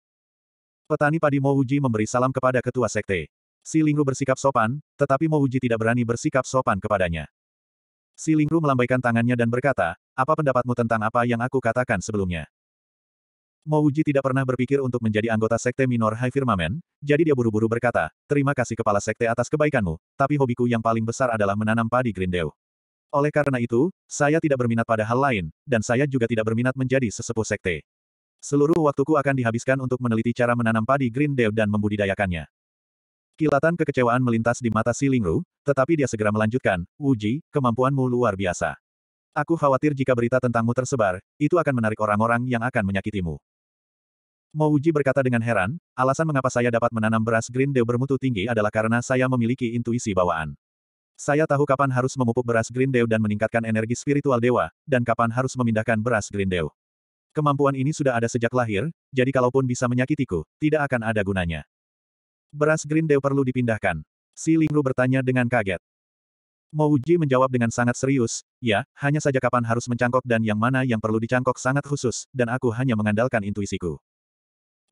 Petani padi Mo Uji memberi salam kepada ketua sekte. Si Lingru bersikap sopan, tetapi Mo Uji tidak berani bersikap sopan kepadanya. Si Lingru melambaikan tangannya dan berkata, apa pendapatmu tentang apa yang aku katakan sebelumnya? Mo Uji tidak pernah berpikir untuk menjadi anggota Sekte Minor High Firmament, jadi dia buru-buru berkata, terima kasih Kepala Sekte atas kebaikanmu, tapi hobiku yang paling besar adalah menanam padi Grindew. Oleh karena itu, saya tidak berminat pada hal lain, dan saya juga tidak berminat menjadi sesepuh Sekte. Seluruh waktuku akan dihabiskan untuk meneliti cara menanam padi Grindew dan membudidayakannya. Kilatan kekecewaan melintas di mata si Lingru, tetapi dia segera melanjutkan, Uji, kemampuanmu luar biasa. Aku khawatir jika berita tentangmu tersebar, itu akan menarik orang-orang yang akan menyakitimu. Mo Uji berkata dengan heran, alasan mengapa saya dapat menanam beras Green Dew bermutu tinggi adalah karena saya memiliki intuisi bawaan. Saya tahu kapan harus memupuk beras Green Dew dan meningkatkan energi spiritual dewa, dan kapan harus memindahkan beras Green Dew. Kemampuan ini sudah ada sejak lahir, jadi kalaupun bisa menyakitiku, tidak akan ada gunanya. Beras Green Dew perlu dipindahkan. Si Lingru bertanya dengan kaget. Mouji menjawab dengan sangat serius, ya, hanya saja kapan harus mencangkok dan yang mana yang perlu dicangkok sangat khusus, dan aku hanya mengandalkan intuisiku.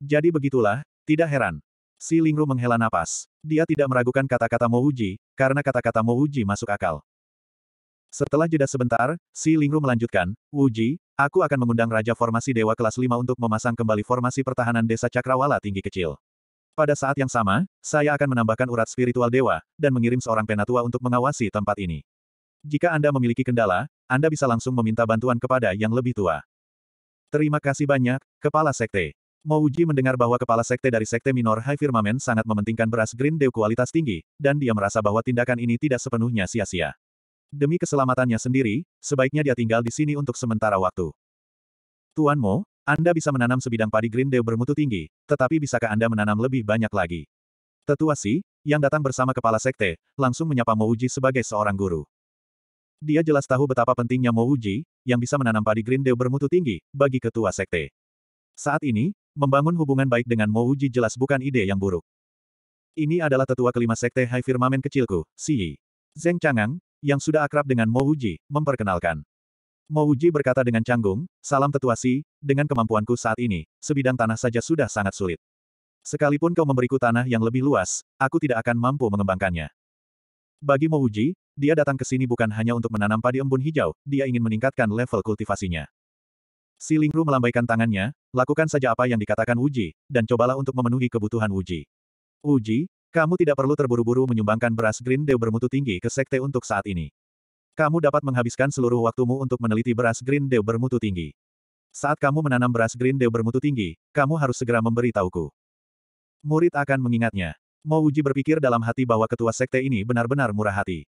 Jadi begitulah, tidak heran. Si Lingru menghela napas. Dia tidak meragukan kata-kata Mouji, karena kata-kata Mouji masuk akal. Setelah jeda sebentar, Si Lingru melanjutkan, Wuji, aku akan mengundang Raja Formasi Dewa kelas 5 untuk memasang kembali formasi pertahanan desa Cakrawala tinggi kecil. Pada saat yang sama, saya akan menambahkan urat spiritual dewa, dan mengirim seorang penatua untuk mengawasi tempat ini. Jika Anda memiliki kendala, Anda bisa langsung meminta bantuan kepada yang lebih tua. Terima kasih banyak, Kepala Sekte. Mouji mendengar bahwa Kepala Sekte dari Sekte Minor High Firmament sangat mementingkan beras Green Dew kualitas tinggi, dan dia merasa bahwa tindakan ini tidak sepenuhnya sia-sia. Demi keselamatannya sendiri, sebaiknya dia tinggal di sini untuk sementara waktu. Tuan Mo, anda bisa menanam sebidang padi green dew bermutu tinggi, tetapi bisakah Anda menanam lebih banyak lagi? Tetua Si, yang datang bersama kepala sekte, langsung menyapa Mouji sebagai seorang guru. Dia jelas tahu betapa pentingnya Mouji, yang bisa menanam padi green dew bermutu tinggi, bagi ketua sekte. Saat ini, membangun hubungan baik dengan Mouji jelas bukan ide yang buruk. Ini adalah tetua kelima sekte High Firmamen kecilku, Si Zeng Changang, yang sudah akrab dengan Mouji, memperkenalkan. Mouji berkata dengan canggung, salam tetua si, dengan kemampuanku saat ini, sebidang tanah saja sudah sangat sulit. Sekalipun kau memberiku tanah yang lebih luas, aku tidak akan mampu mengembangkannya. Bagi Mouji, dia datang ke sini bukan hanya untuk menanam padi embun hijau, dia ingin meningkatkan level kultivasinya. Si Lingru melambaikan tangannya, lakukan saja apa yang dikatakan Wuji, dan cobalah untuk memenuhi kebutuhan Wuji. Wuji, kamu tidak perlu terburu-buru menyumbangkan beras Green Dew bermutu tinggi ke sekte untuk saat ini. Kamu dapat menghabiskan seluruh waktumu untuk meneliti beras Green Dew bermutu tinggi. Saat kamu menanam beras Green Dew bermutu tinggi, kamu harus segera memberitahuku. Murid akan mengingatnya. Mouji berpikir dalam hati bahwa ketua sekte ini benar-benar murah hati.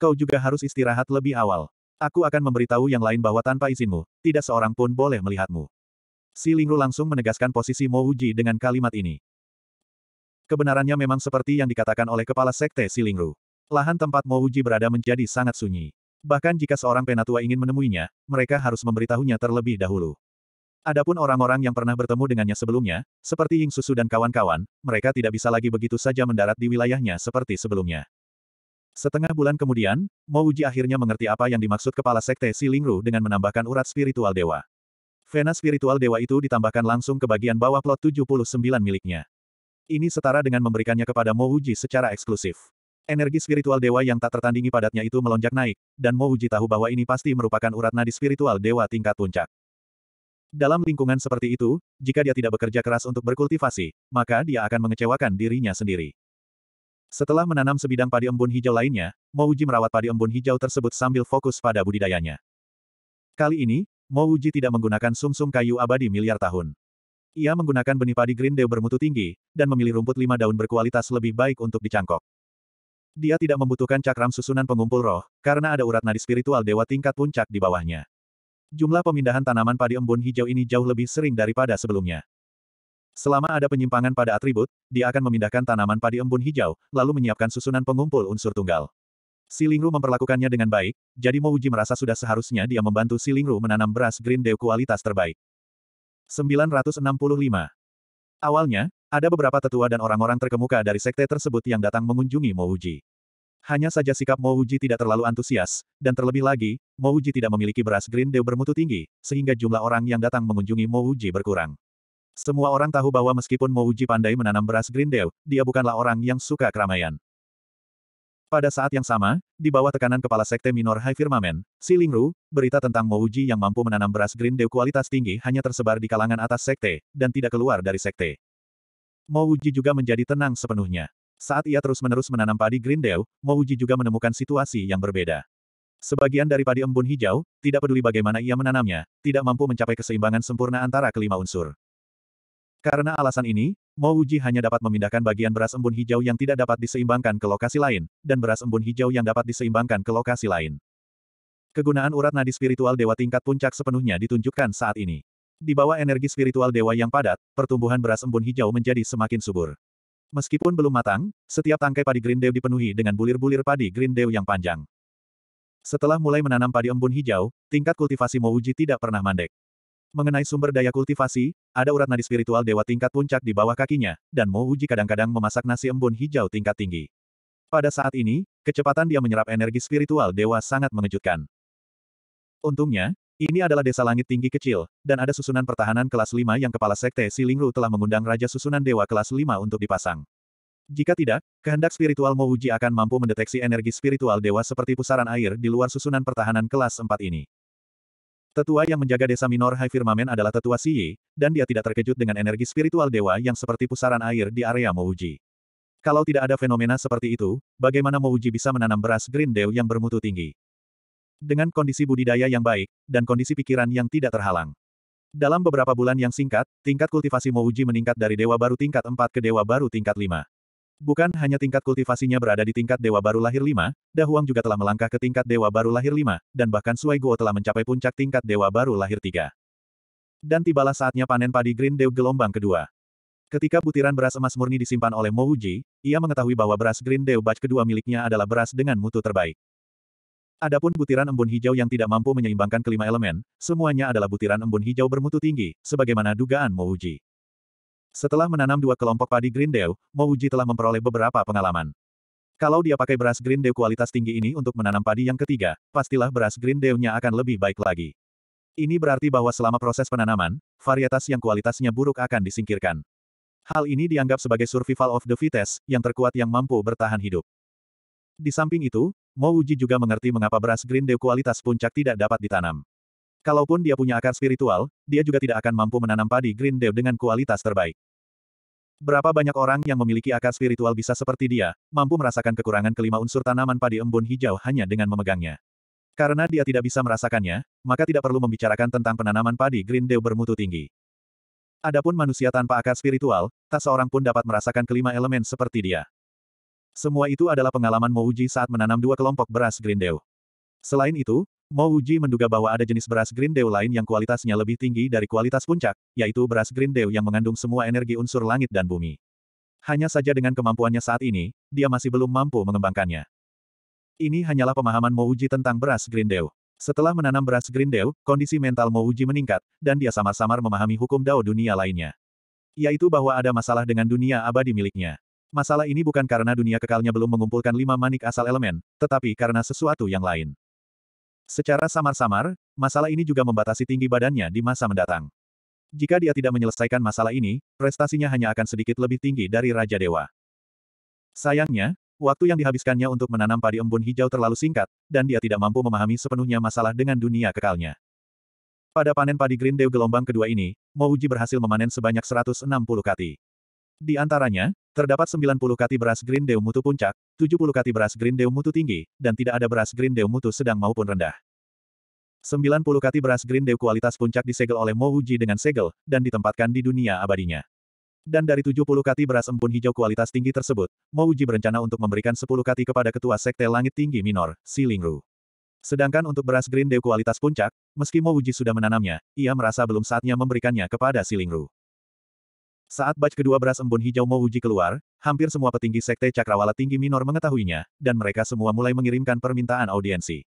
Kau juga harus istirahat lebih awal. Aku akan memberitahu yang lain bahwa tanpa izinmu, tidak seorang pun boleh melihatmu. Si Lingru langsung menegaskan posisi Mouji dengan kalimat ini. Kebenarannya memang seperti yang dikatakan oleh kepala sekte Si Lingru. Lahan tempat Mouji berada menjadi sangat sunyi. Bahkan jika seorang penatua ingin menemuinya, mereka harus memberitahunya terlebih dahulu. Adapun orang-orang yang pernah bertemu dengannya sebelumnya, seperti Ying Susu dan kawan-kawan, mereka tidak bisa lagi begitu saja mendarat di wilayahnya seperti sebelumnya. Setengah bulan kemudian, Mouji akhirnya mengerti apa yang dimaksud kepala sekte Si Lingru dengan menambahkan urat spiritual dewa. Vena spiritual dewa itu ditambahkan langsung ke bagian bawah plot 79 miliknya. Ini setara dengan memberikannya kepada Mouji secara eksklusif. Energi spiritual dewa yang tak tertandingi padatnya itu melonjak naik, dan Uji tahu bahwa ini pasti merupakan urat nadi spiritual dewa tingkat puncak. Dalam lingkungan seperti itu, jika dia tidak bekerja keras untuk berkultivasi, maka dia akan mengecewakan dirinya sendiri. Setelah menanam sebidang padi embun hijau lainnya, Uji merawat padi embun hijau tersebut sambil fokus pada budidayanya. Kali ini, Uji tidak menggunakan sumsum -sum kayu abadi miliar tahun. Ia menggunakan benih padi Green Dew bermutu tinggi, dan memilih rumput lima daun berkualitas lebih baik untuk dicangkok. Dia tidak membutuhkan cakram susunan pengumpul roh, karena ada urat nadi spiritual dewa tingkat puncak di bawahnya. Jumlah pemindahan tanaman padi embun hijau ini jauh lebih sering daripada sebelumnya. Selama ada penyimpangan pada atribut, dia akan memindahkan tanaman padi embun hijau, lalu menyiapkan susunan pengumpul unsur tunggal. Silingru memperlakukannya dengan baik, jadi Mouji merasa sudah seharusnya dia membantu Silingru menanam beras Green Dew kualitas terbaik. 965. Awalnya, ada beberapa tetua dan orang-orang terkemuka dari sekte tersebut yang datang mengunjungi Mouji. Hanya saja sikap Mouji tidak terlalu antusias, dan terlebih lagi, Mouji tidak memiliki beras Green Dew bermutu tinggi, sehingga jumlah orang yang datang mengunjungi Mouji berkurang. Semua orang tahu bahwa meskipun Mouji pandai menanam beras Green Dew, dia bukanlah orang yang suka keramaian. Pada saat yang sama, di bawah tekanan kepala sekte minor High Firmament, Si Lingru, berita tentang Mouji yang mampu menanam beras Green Dew kualitas tinggi hanya tersebar di kalangan atas sekte, dan tidak keluar dari sekte. Mo Wuji juga menjadi tenang sepenuhnya. Saat ia terus-menerus menanam padi Grindel, Mo Wuji juga menemukan situasi yang berbeda. Sebagian dari padi embun hijau, tidak peduli bagaimana ia menanamnya, tidak mampu mencapai keseimbangan sempurna antara kelima unsur. Karena alasan ini, Mo Wuji hanya dapat memindahkan bagian beras embun hijau yang tidak dapat diseimbangkan ke lokasi lain, dan beras embun hijau yang dapat diseimbangkan ke lokasi lain. Kegunaan urat nadi spiritual dewa tingkat puncak sepenuhnya ditunjukkan saat ini. Di bawah energi spiritual dewa yang padat, pertumbuhan beras embun hijau menjadi semakin subur. Meskipun belum matang, setiap tangkai padi green dew dipenuhi dengan bulir-bulir padi green dew yang panjang. Setelah mulai menanam padi embun hijau, tingkat kultivasi Mouji tidak pernah mandek. Mengenai sumber daya kultivasi, ada urat nadi spiritual dewa tingkat puncak di bawah kakinya, dan Mouji kadang-kadang memasak nasi embun hijau tingkat tinggi. Pada saat ini, kecepatan dia menyerap energi spiritual dewa sangat mengejutkan. Untungnya, ini adalah desa langit tinggi kecil, dan ada susunan pertahanan kelas 5 yang kepala sekte Silingru telah mengundang Raja Susunan Dewa kelas 5 untuk dipasang. Jika tidak, kehendak spiritual Mouji akan mampu mendeteksi energi spiritual dewa seperti pusaran air di luar susunan pertahanan kelas 4 ini. Tetua yang menjaga desa minor High Firmament adalah tetua Siyi, dan dia tidak terkejut dengan energi spiritual dewa yang seperti pusaran air di area Mouji. Kalau tidak ada fenomena seperti itu, bagaimana Mouji bisa menanam beras Green Dew yang bermutu tinggi? Dengan kondisi budidaya yang baik, dan kondisi pikiran yang tidak terhalang. Dalam beberapa bulan yang singkat, tingkat kultivasi Mouji meningkat dari Dewa Baru tingkat 4 ke Dewa Baru tingkat 5. Bukan hanya tingkat kultivasinya berada di tingkat Dewa Baru Lahir 5, Dahuang juga telah melangkah ke tingkat Dewa Baru Lahir 5, dan bahkan Suai Guo telah mencapai puncak tingkat Dewa Baru Lahir 3. Dan tibalah saatnya panen padi Green Dew gelombang kedua. Ketika butiran beras emas murni disimpan oleh Mouji, ia mengetahui bahwa beras Green Dew batch kedua miliknya adalah beras dengan mutu terbaik. Adapun butiran embun hijau yang tidak mampu menyeimbangkan kelima elemen, semuanya adalah butiran embun hijau bermutu tinggi, sebagaimana dugaan Mouji. Setelah menanam dua kelompok padi Grindew, Mouji telah memperoleh beberapa pengalaman. Kalau dia pakai beras Grindew kualitas tinggi ini untuk menanam padi yang ketiga, pastilah beras Grindew-nya akan lebih baik lagi. Ini berarti bahwa selama proses penanaman, varietas yang kualitasnya buruk akan disingkirkan. Hal ini dianggap sebagai survival of the fittest, yang terkuat yang mampu bertahan hidup. Di samping itu, Mo Uji juga mengerti mengapa beras Green Dew kualitas puncak tidak dapat ditanam. Kalaupun dia punya akar spiritual, dia juga tidak akan mampu menanam padi Green Dew dengan kualitas terbaik. Berapa banyak orang yang memiliki akar spiritual bisa seperti dia, mampu merasakan kekurangan kelima unsur tanaman padi embun hijau hanya dengan memegangnya. Karena dia tidak bisa merasakannya, maka tidak perlu membicarakan tentang penanaman padi Green Dew bermutu tinggi. Adapun manusia tanpa akar spiritual, tak seorang pun dapat merasakan kelima elemen seperti dia. Semua itu adalah pengalaman Mo Uji saat menanam dua kelompok beras Grindeo. Selain itu, Mo Uji menduga bahwa ada jenis beras Grindeo lain yang kualitasnya lebih tinggi dari kualitas puncak, yaitu beras Grindeo yang mengandung semua energi unsur langit dan bumi. Hanya saja dengan kemampuannya saat ini, dia masih belum mampu mengembangkannya. Ini hanyalah pemahaman Mo Uji tentang beras Grindeo. Setelah menanam beras Grindeo, kondisi mental Mo Uji meningkat, dan dia samar-samar memahami hukum Dao dunia lainnya. Yaitu bahwa ada masalah dengan dunia abadi miliknya. Masalah ini bukan karena dunia kekalnya belum mengumpulkan lima manik asal elemen, tetapi karena sesuatu yang lain. Secara samar-samar, masalah ini juga membatasi tinggi badannya di masa mendatang. Jika dia tidak menyelesaikan masalah ini, prestasinya hanya akan sedikit lebih tinggi dari Raja Dewa. Sayangnya, waktu yang dihabiskannya untuk menanam padi embun hijau terlalu singkat, dan dia tidak mampu memahami sepenuhnya masalah dengan dunia kekalnya. Pada panen padi Green Dew gelombang kedua ini, Mouji berhasil memanen sebanyak 160 kati. Di antaranya, terdapat 90 kati beras Green Deum Mutu Puncak, 70 kati beras Green Deum Mutu Tinggi, dan tidak ada beras Green Deum Mutu Sedang maupun Rendah. 90 kati beras Green Dew kualitas puncak disegel oleh Mo Uji dengan segel, dan ditempatkan di dunia abadinya. Dan dari 70 kati beras empun hijau kualitas tinggi tersebut, Mo Uji berencana untuk memberikan 10 kati kepada Ketua Sekte Langit Tinggi Minor, Si Silingru. Sedangkan untuk beras Green Dew kualitas puncak, meski Mo Uji sudah menanamnya, ia merasa belum saatnya memberikannya kepada Si Silingru. Saat batch kedua beras embun hijau uji keluar, hampir semua petinggi sekte cakrawala tinggi minor mengetahuinya, dan mereka semua mulai mengirimkan permintaan audiensi.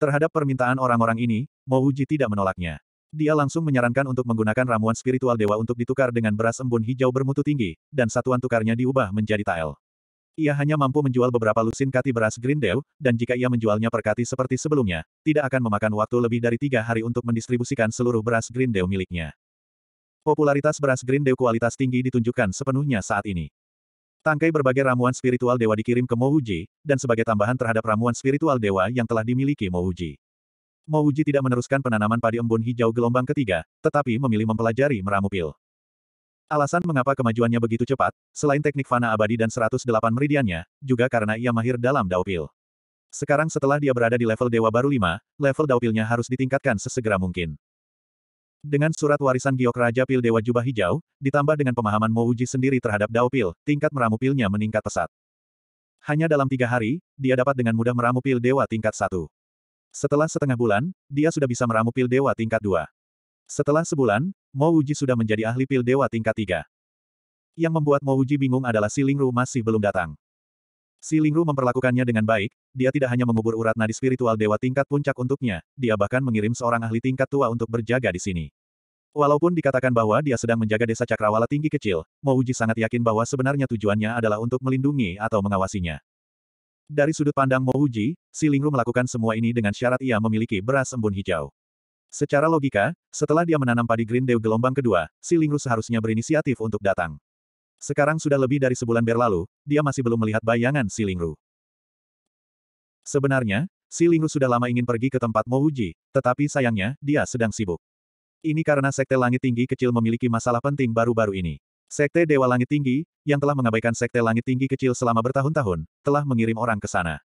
Terhadap permintaan orang-orang ini, uji tidak menolaknya. Dia langsung menyarankan untuk menggunakan ramuan spiritual dewa untuk ditukar dengan beras embun hijau bermutu tinggi, dan satuan tukarnya diubah menjadi tael. Ia hanya mampu menjual beberapa lusin kati beras Green Dew, dan jika ia menjualnya per kati seperti sebelumnya, tidak akan memakan waktu lebih dari tiga hari untuk mendistribusikan seluruh beras Green Dew miliknya. Popularitas beras Green Dew kualitas tinggi ditunjukkan sepenuhnya saat ini. Tangkai berbagai ramuan spiritual dewa dikirim ke Mouji, dan sebagai tambahan terhadap ramuan spiritual dewa yang telah dimiliki Mouji. Mouji tidak meneruskan penanaman padi embun hijau gelombang ketiga, tetapi memilih mempelajari meramu pil. Alasan mengapa kemajuannya begitu cepat, selain teknik fana abadi dan 108 meridiannya, juga karena ia mahir dalam daupil. Sekarang setelah dia berada di level dewa baru 5, level daupilnya harus ditingkatkan sesegera mungkin. Dengan surat warisan giok Raja Pil Dewa Jubah Hijau, ditambah dengan pemahaman Mo Uji sendiri terhadap Dao Pil, tingkat meramu pilnya meningkat pesat. Hanya dalam tiga hari, dia dapat dengan mudah meramu pil Dewa tingkat satu. Setelah setengah bulan, dia sudah bisa meramu pil Dewa tingkat dua. Setelah sebulan, Mo Uji sudah menjadi ahli pil Dewa tingkat tiga. Yang membuat Mo Uji bingung adalah si Lingru masih belum datang. Si Lingru memperlakukannya dengan baik, dia tidak hanya mengubur urat nadi spiritual dewa tingkat puncak untuknya, dia bahkan mengirim seorang ahli tingkat tua untuk berjaga di sini. Walaupun dikatakan bahwa dia sedang menjaga desa cakrawala tinggi kecil, Mouji sangat yakin bahwa sebenarnya tujuannya adalah untuk melindungi atau mengawasinya. Dari sudut pandang Mouji, si Lingru melakukan semua ini dengan syarat ia memiliki beras embun hijau. Secara logika, setelah dia menanam padi Green Dew gelombang kedua, si Lingru seharusnya berinisiatif untuk datang. Sekarang sudah lebih dari sebulan berlalu, dia masih belum melihat bayangan Si Lingru. Sebenarnya, Si Lingru sudah lama ingin pergi ke tempat Mouji, tetapi sayangnya, dia sedang sibuk. Ini karena Sekte Langit Tinggi kecil memiliki masalah penting baru-baru ini. Sekte Dewa Langit Tinggi, yang telah mengabaikan Sekte Langit Tinggi kecil selama bertahun-tahun, telah mengirim orang ke sana.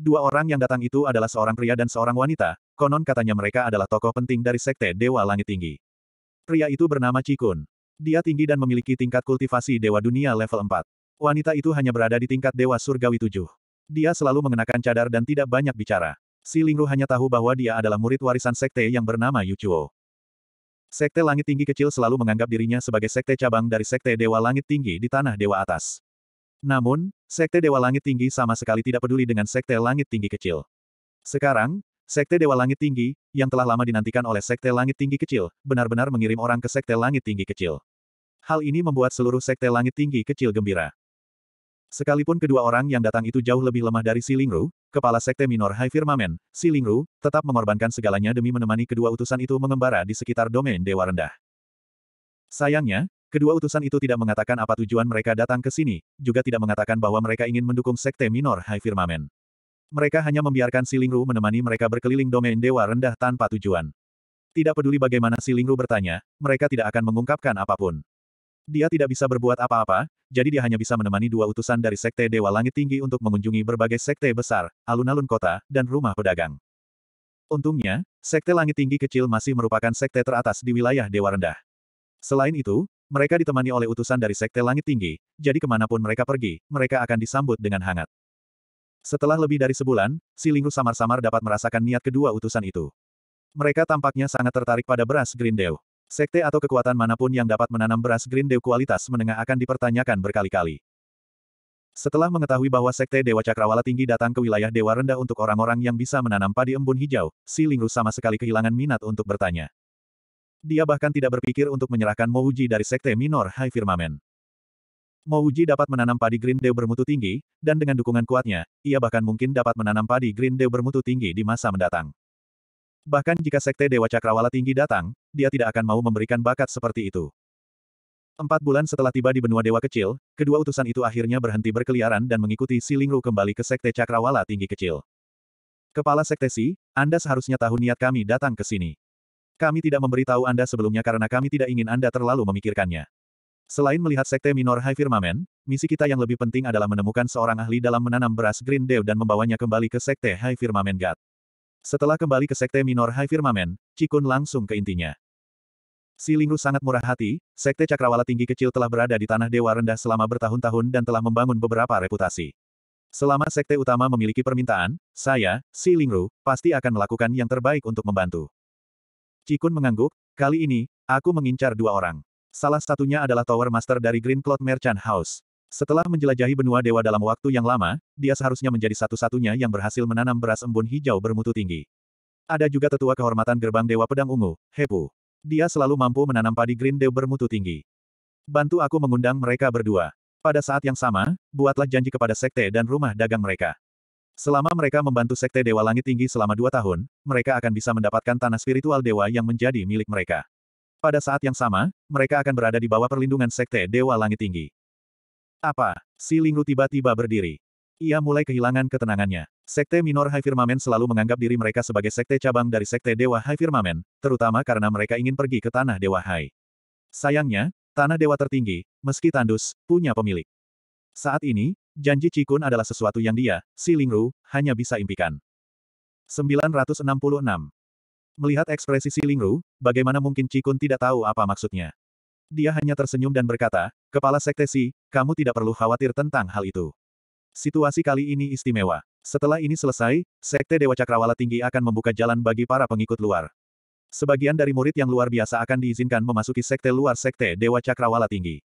Dua orang yang datang itu adalah seorang pria dan seorang wanita, konon katanya mereka adalah tokoh penting dari Sekte Dewa Langit Tinggi. Pria itu bernama Cikun, dia tinggi dan memiliki tingkat kultivasi Dewa Dunia level 4. Wanita itu hanya berada di tingkat Dewa Surgawi 7. Dia selalu mengenakan cadar dan tidak banyak bicara. Si Lingru hanya tahu bahwa dia adalah murid warisan sekte yang bernama Yuchuo. Sekte Langit Tinggi kecil selalu menganggap dirinya sebagai sekte cabang dari sekte Dewa Langit Tinggi di Tanah Dewa Atas. Namun, sekte Dewa Langit Tinggi sama sekali tidak peduli dengan sekte Langit Tinggi kecil. Sekarang, Sekte Dewa Langit Tinggi, yang telah lama dinantikan oleh Sekte Langit Tinggi Kecil, benar-benar mengirim orang ke Sekte Langit Tinggi Kecil. Hal ini membuat seluruh sekte langit tinggi kecil gembira. Sekalipun kedua orang yang datang itu jauh lebih lemah dari Silingru, kepala sekte minor High Firmament, Silingru, tetap mengorbankan segalanya demi menemani kedua utusan itu mengembara di sekitar domain Dewa Rendah. Sayangnya, kedua utusan itu tidak mengatakan apa tujuan mereka datang ke sini, juga tidak mengatakan bahwa mereka ingin mendukung sekte minor High Firmament. Mereka hanya membiarkan Silingru menemani mereka berkeliling domain Dewa Rendah tanpa tujuan. Tidak peduli bagaimana Silingru bertanya, mereka tidak akan mengungkapkan apapun. Dia tidak bisa berbuat apa-apa, jadi dia hanya bisa menemani dua utusan dari Sekte Dewa Langit Tinggi untuk mengunjungi berbagai sekte besar, alun-alun kota, dan rumah pedagang. Untungnya, Sekte Langit Tinggi kecil masih merupakan sekte teratas di wilayah Dewa Rendah. Selain itu, mereka ditemani oleh utusan dari Sekte Langit Tinggi, jadi kemanapun mereka pergi, mereka akan disambut dengan hangat. Setelah lebih dari sebulan, Si Lingru samar-samar dapat merasakan niat kedua utusan itu. Mereka tampaknya sangat tertarik pada beras Grindel. Sekte atau kekuatan manapun yang dapat menanam beras Green Dew kualitas menengah akan dipertanyakan berkali-kali. Setelah mengetahui bahwa Sekte Dewa Cakrawala Tinggi datang ke wilayah Dewa Rendah untuk orang-orang yang bisa menanam padi embun hijau, si Lingru sama sekali kehilangan minat untuk bertanya. Dia bahkan tidak berpikir untuk menyerahkan Mouji dari Sekte Minor High Firmament. Mouji dapat menanam padi Green Dew bermutu tinggi, dan dengan dukungan kuatnya, ia bahkan mungkin dapat menanam padi Green Dew bermutu tinggi di masa mendatang. Bahkan jika Sekte Dewa Cakrawala tinggi datang, dia tidak akan mau memberikan bakat seperti itu. Empat bulan setelah tiba di benua dewa kecil, kedua utusan itu akhirnya berhenti berkeliaran dan mengikuti Si Lingru kembali ke Sekte Cakrawala tinggi kecil. Kepala Sekte Si, Anda seharusnya tahu niat kami datang ke sini. Kami tidak memberitahu Anda sebelumnya karena kami tidak ingin Anda terlalu memikirkannya. Selain melihat Sekte Minor High Firmamen, misi kita yang lebih penting adalah menemukan seorang ahli dalam menanam beras Green Dew dan membawanya kembali ke Sekte High Firmamen God. Setelah kembali ke Sekte Minor High Firmament, Cikun langsung ke intinya. Si Lingru sangat murah hati, Sekte Cakrawala tinggi kecil telah berada di tanah dewa rendah selama bertahun-tahun dan telah membangun beberapa reputasi. Selama Sekte Utama memiliki permintaan, saya, Si Lingru, pasti akan melakukan yang terbaik untuk membantu. Cikun mengangguk, kali ini, aku mengincar dua orang. Salah satunya adalah Tower Master dari Green Cloud Merchant House. Setelah menjelajahi benua dewa dalam waktu yang lama, dia seharusnya menjadi satu-satunya yang berhasil menanam beras embun hijau bermutu tinggi. Ada juga tetua kehormatan gerbang dewa pedang ungu, Hepu. Dia selalu mampu menanam padi green dew bermutu tinggi. Bantu aku mengundang mereka berdua. Pada saat yang sama, buatlah janji kepada sekte dan rumah dagang mereka. Selama mereka membantu sekte Dewa Langit Tinggi selama dua tahun, mereka akan bisa mendapatkan tanah spiritual dewa yang menjadi milik mereka. Pada saat yang sama, mereka akan berada di bawah perlindungan sekte Dewa Langit Tinggi. Apa? Si Lingru tiba-tiba berdiri. Ia mulai kehilangan ketenangannya. Sekte Minor High Firmament selalu menganggap diri mereka sebagai sekte cabang dari Sekte Dewa High Firmament, terutama karena mereka ingin pergi ke Tanah Dewa High. Sayangnya, Tanah Dewa tertinggi, meski tandus, punya pemilik. Saat ini, janji Cikun adalah sesuatu yang dia, si Lingru, hanya bisa impikan. 966. Melihat ekspresi si Lingru, bagaimana mungkin Cikun tidak tahu apa maksudnya. Dia hanya tersenyum dan berkata, Kepala Sekte Si, kamu tidak perlu khawatir tentang hal itu. Situasi kali ini istimewa. Setelah ini selesai, Sekte Dewa Cakrawala Tinggi akan membuka jalan bagi para pengikut luar. Sebagian dari murid yang luar biasa akan diizinkan memasuki Sekte luar Sekte Dewa Cakrawala Tinggi.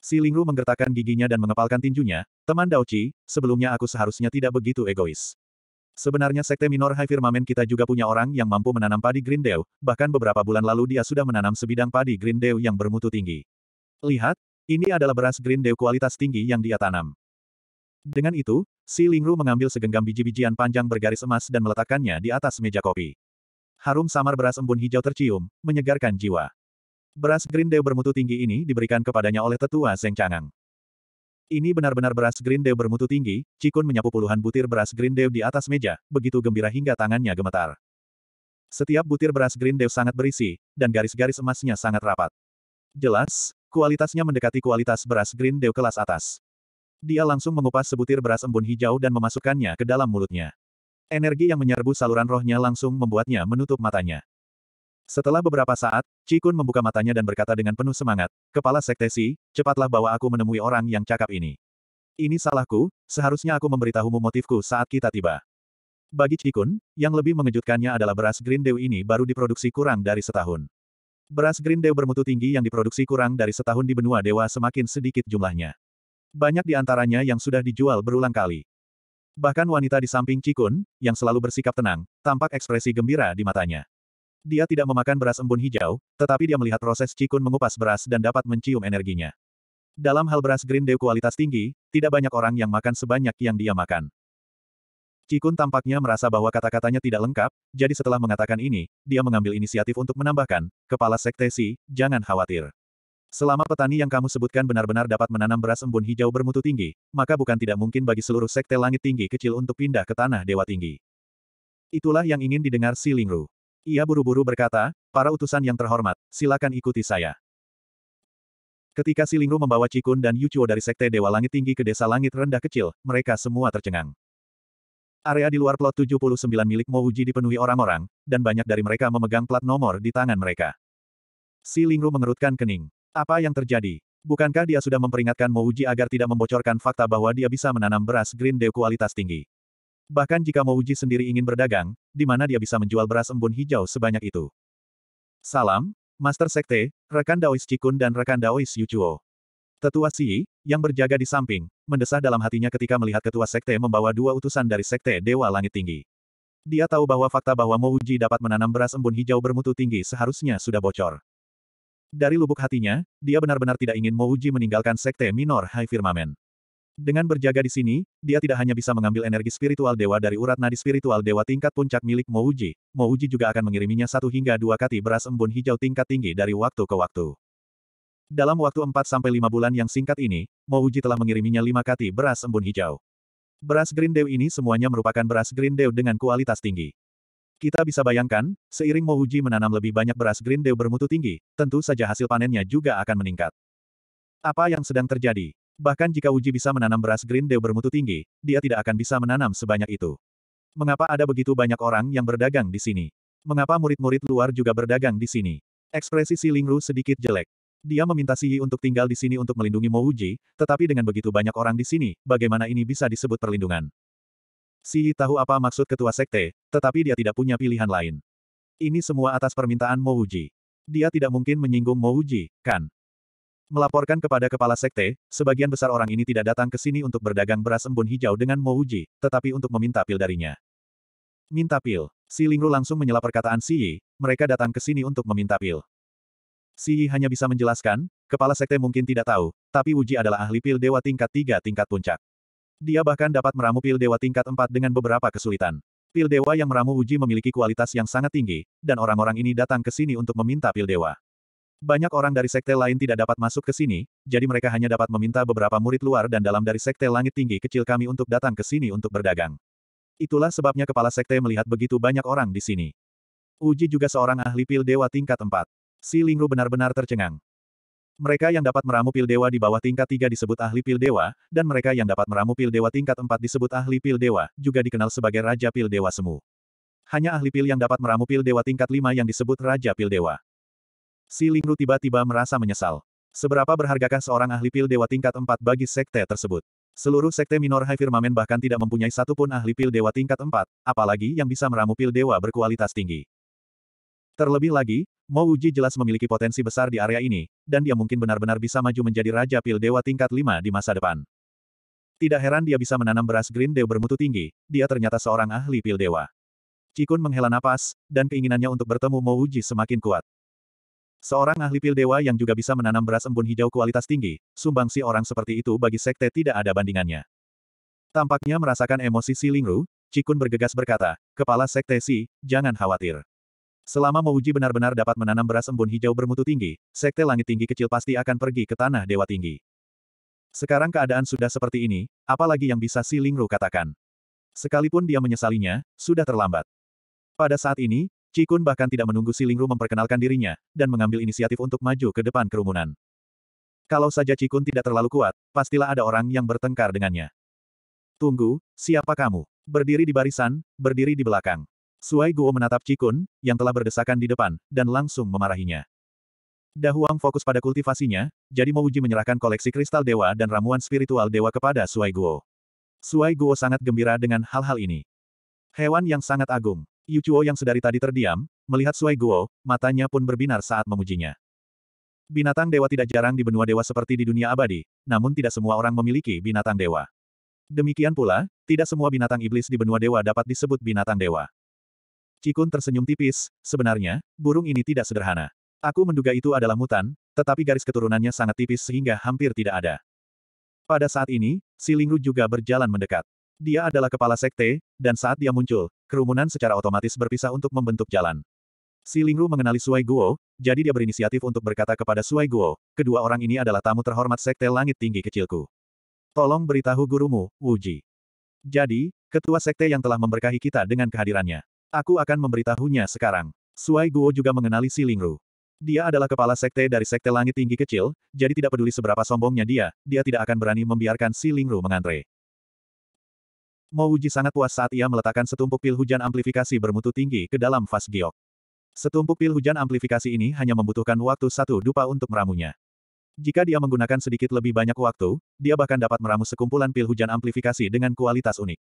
Si Lingru menggertakkan giginya dan mengepalkan tinjunya, teman Daochi, sebelumnya aku seharusnya tidak begitu egois. Sebenarnya Sekte Minor High Firmament kita juga punya orang yang mampu menanam padi Grindew, bahkan beberapa bulan lalu dia sudah menanam sebidang padi Grindew yang bermutu tinggi. Lihat, ini adalah beras green dew kualitas tinggi yang dia tanam. Dengan itu, Si Lingru mengambil segenggam biji-bijian panjang bergaris emas dan meletakkannya di atas meja kopi. Harum samar beras embun hijau tercium, menyegarkan jiwa. Beras green dew bermutu tinggi ini diberikan kepadanya oleh tetua Zeng Changang. Ini benar-benar beras green dew bermutu tinggi, Cikun menyapu puluhan butir beras green dew di atas meja, begitu gembira hingga tangannya gemetar. Setiap butir beras green dew sangat berisi, dan garis-garis emasnya sangat rapat. Jelas, Kualitasnya mendekati kualitas beras Green Dew kelas atas. Dia langsung mengupas sebutir beras embun hijau dan memasukkannya ke dalam mulutnya. Energi yang menyerbu saluran rohnya langsung membuatnya menutup matanya. Setelah beberapa saat, Cikun membuka matanya dan berkata dengan penuh semangat, Kepala Sektesi, cepatlah bawa aku menemui orang yang cakap ini. Ini salahku, seharusnya aku memberitahumu motifku saat kita tiba. Bagi Cikun, yang lebih mengejutkannya adalah beras Green Dew ini baru diproduksi kurang dari setahun. Beras Green Dew bermutu tinggi yang diproduksi kurang dari setahun di benua dewa semakin sedikit jumlahnya. Banyak di antaranya yang sudah dijual berulang kali. Bahkan wanita di samping Cikun, yang selalu bersikap tenang, tampak ekspresi gembira di matanya. Dia tidak memakan beras embun hijau, tetapi dia melihat proses Cikun mengupas beras dan dapat mencium energinya. Dalam hal beras Green Dew kualitas tinggi, tidak banyak orang yang makan sebanyak yang dia makan. Cikun tampaknya merasa bahwa kata-katanya tidak lengkap, jadi setelah mengatakan ini, dia mengambil inisiatif untuk menambahkan, Kepala Sekte Si, jangan khawatir. Selama petani yang kamu sebutkan benar-benar dapat menanam beras embun hijau bermutu tinggi, maka bukan tidak mungkin bagi seluruh sekte langit tinggi kecil untuk pindah ke tanah dewa tinggi. Itulah yang ingin didengar Si Lingru. Ia buru-buru berkata, para utusan yang terhormat, silakan ikuti saya. Ketika Si Lingru membawa Cikun dan Yuchuo dari Sekte Dewa Langit Tinggi ke Desa Langit Rendah Kecil, mereka semua tercengang. Area di luar plot 79 milik Mouji dipenuhi orang-orang, dan banyak dari mereka memegang plat nomor di tangan mereka. Si Lingru mengerutkan kening. Apa yang terjadi? Bukankah dia sudah memperingatkan Mouji agar tidak membocorkan fakta bahwa dia bisa menanam beras Green Dew kualitas tinggi? Bahkan jika Mouji sendiri ingin berdagang, di mana dia bisa menjual beras embun hijau sebanyak itu? Salam, Master Sekte, rekan Daois Cikun dan rekan Daois Yuchuo. Tetua Si, yang berjaga di samping, mendesah dalam hatinya ketika melihat ketua sekte membawa dua utusan dari sekte Dewa Langit Tinggi. Dia tahu bahwa fakta bahwa Mouji dapat menanam beras embun hijau bermutu tinggi seharusnya sudah bocor. Dari lubuk hatinya, dia benar-benar tidak ingin Mouji meninggalkan sekte minor High Firmament. Dengan berjaga di sini, dia tidak hanya bisa mengambil energi spiritual dewa dari urat nadi spiritual dewa tingkat puncak milik Mouji, Mouji juga akan mengiriminya satu hingga dua kati beras embun hijau tingkat tinggi dari waktu ke waktu. Dalam waktu 4-5 bulan yang singkat ini, Mouji telah mengiriminya lima kati beras embun hijau. Beras Green Dew ini semuanya merupakan beras Green Dew dengan kualitas tinggi. Kita bisa bayangkan, seiring Mouji menanam lebih banyak beras Green Dew bermutu tinggi, tentu saja hasil panennya juga akan meningkat. Apa yang sedang terjadi? Bahkan jika Uji bisa menanam beras Green Dew bermutu tinggi, dia tidak akan bisa menanam sebanyak itu. Mengapa ada begitu banyak orang yang berdagang di sini? Mengapa murid-murid luar juga berdagang di sini? Ekspresi Si Lingru sedikit jelek. Dia meminta Si Yi untuk tinggal di sini untuk melindungi Mo Uji, tetapi dengan begitu banyak orang di sini, bagaimana ini bisa disebut perlindungan? Si Yi tahu apa maksud ketua sekte, tetapi dia tidak punya pilihan lain. Ini semua atas permintaan Mo Uji. Dia tidak mungkin menyinggung Mo Uji, kan? Melaporkan kepada kepala sekte, sebagian besar orang ini tidak datang ke sini untuk berdagang beras embun hijau dengan Mo Uji, tetapi untuk meminta pil darinya. Minta pil. Si Lingru langsung menyela perkataan Si Yi, mereka datang ke sini untuk meminta pil. Si Yi hanya bisa menjelaskan, kepala sekte mungkin tidak tahu, tapi Wuji adalah ahli pil dewa tingkat 3 tingkat puncak. Dia bahkan dapat meramu pil dewa tingkat 4 dengan beberapa kesulitan. Pil dewa yang meramu Wuji memiliki kualitas yang sangat tinggi, dan orang-orang ini datang ke sini untuk meminta pil dewa. Banyak orang dari sekte lain tidak dapat masuk ke sini, jadi mereka hanya dapat meminta beberapa murid luar dan dalam dari sekte langit tinggi kecil kami untuk datang ke sini untuk berdagang. Itulah sebabnya kepala sekte melihat begitu banyak orang di sini. Uji juga seorang ahli pil dewa tingkat 4. Si Lingru benar-benar tercengang. Mereka yang dapat meramu pil dewa di bawah tingkat 3 disebut ahli pil dewa, dan mereka yang dapat meramu pil dewa tingkat 4 disebut ahli pil dewa, juga dikenal sebagai Raja Pil Dewa Semu. Hanya ahli pil yang dapat meramu pil dewa tingkat 5 yang disebut Raja Pil Dewa. Si Lingru tiba-tiba merasa menyesal. Seberapa berhargakah seorang ahli pil dewa tingkat 4 bagi sekte tersebut? Seluruh sekte minor High Firmamen bahkan tidak mempunyai satupun ahli pil dewa tingkat 4, apalagi yang bisa meramu pil dewa berkualitas tinggi. Terlebih lagi, Mo Uji jelas memiliki potensi besar di area ini, dan dia mungkin benar-benar bisa maju menjadi Raja Pil Dewa tingkat 5 di masa depan. Tidak heran dia bisa menanam beras Green Dew bermutu tinggi, dia ternyata seorang ahli Pil Dewa. Cikun menghela napas, dan keinginannya untuk bertemu Mo Uji semakin kuat. Seorang ahli Pil Dewa yang juga bisa menanam beras embun hijau kualitas tinggi, sumbangsi orang seperti itu bagi sekte tidak ada bandingannya. Tampaknya merasakan emosi Si Lingru, Cikun bergegas berkata, Kepala Sekte Si, jangan khawatir. Selama Mouji benar-benar dapat menanam beras embun hijau bermutu tinggi, sekte langit tinggi kecil pasti akan pergi ke tanah dewa tinggi. Sekarang keadaan sudah seperti ini, apalagi yang bisa si Lingru katakan. Sekalipun dia menyesalinya, sudah terlambat. Pada saat ini, Cikun bahkan tidak menunggu si Lingru memperkenalkan dirinya, dan mengambil inisiatif untuk maju ke depan kerumunan. Kalau saja Cikun tidak terlalu kuat, pastilah ada orang yang bertengkar dengannya. Tunggu, siapa kamu? Berdiri di barisan, berdiri di belakang. Suai Guo menatap Cikun, yang telah berdesakan di depan, dan langsung memarahinya. Dahuang fokus pada kultivasinya, jadi Mouji menyerahkan koleksi kristal dewa dan ramuan spiritual dewa kepada Suai Guo. Suai Guo sangat gembira dengan hal-hal ini. Hewan yang sangat agung. Yu Chuo yang sedari tadi terdiam, melihat Suai Guo, matanya pun berbinar saat memujinya. Binatang dewa tidak jarang di benua dewa seperti di dunia abadi, namun tidak semua orang memiliki binatang dewa. Demikian pula, tidak semua binatang iblis di benua dewa dapat disebut binatang dewa. Cikun tersenyum tipis, sebenarnya, burung ini tidak sederhana. Aku menduga itu adalah mutan, tetapi garis keturunannya sangat tipis sehingga hampir tidak ada. Pada saat ini, si Lingru juga berjalan mendekat. Dia adalah kepala sekte, dan saat dia muncul, kerumunan secara otomatis berpisah untuk membentuk jalan. Si Lingru mengenali Suai Guo, jadi dia berinisiatif untuk berkata kepada Suai Guo, kedua orang ini adalah tamu terhormat sekte langit tinggi kecilku. Tolong beritahu gurumu, Wuji. Jadi, ketua sekte yang telah memberkahi kita dengan kehadirannya. Aku akan memberitahunya sekarang. Suai Guo juga mengenali Si Lingru. Dia adalah kepala sekte dari sekte langit tinggi kecil, jadi tidak peduli seberapa sombongnya dia, dia tidak akan berani membiarkan Si Lingru mengantre. Mo Uji sangat puas saat ia meletakkan setumpuk pil hujan amplifikasi bermutu tinggi ke dalam vas giok. Setumpuk pil hujan amplifikasi ini hanya membutuhkan waktu satu dupa untuk meramunya. Jika dia menggunakan sedikit lebih banyak waktu, dia bahkan dapat meramu sekumpulan pil hujan amplifikasi dengan kualitas unik.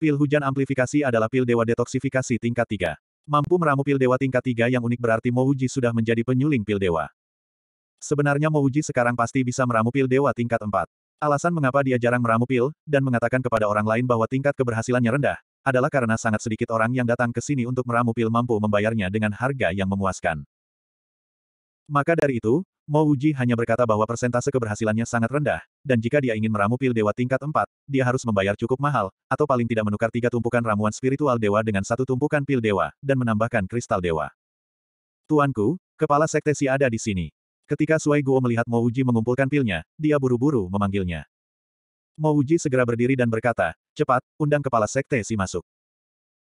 Pil hujan amplifikasi adalah pil dewa detoksifikasi tingkat 3. Mampu meramu pil dewa tingkat 3 yang unik berarti Mouji sudah menjadi penyuling pil dewa. Sebenarnya Mouji sekarang pasti bisa meramu pil dewa tingkat 4. Alasan mengapa dia jarang meramu pil, dan mengatakan kepada orang lain bahwa tingkat keberhasilannya rendah, adalah karena sangat sedikit orang yang datang ke sini untuk meramu pil mampu membayarnya dengan harga yang memuaskan. Maka dari itu, Mo Uji hanya berkata bahwa persentase keberhasilannya sangat rendah, dan jika dia ingin meramu pil dewa tingkat 4, dia harus membayar cukup mahal, atau paling tidak menukar tiga tumpukan ramuan spiritual dewa dengan satu tumpukan pil dewa, dan menambahkan kristal dewa. Tuanku, kepala sekte si ada di sini. Ketika Sui Guo melihat Mo Uji mengumpulkan pilnya, dia buru-buru memanggilnya. Mo Uji segera berdiri dan berkata, cepat, undang kepala sekte si masuk.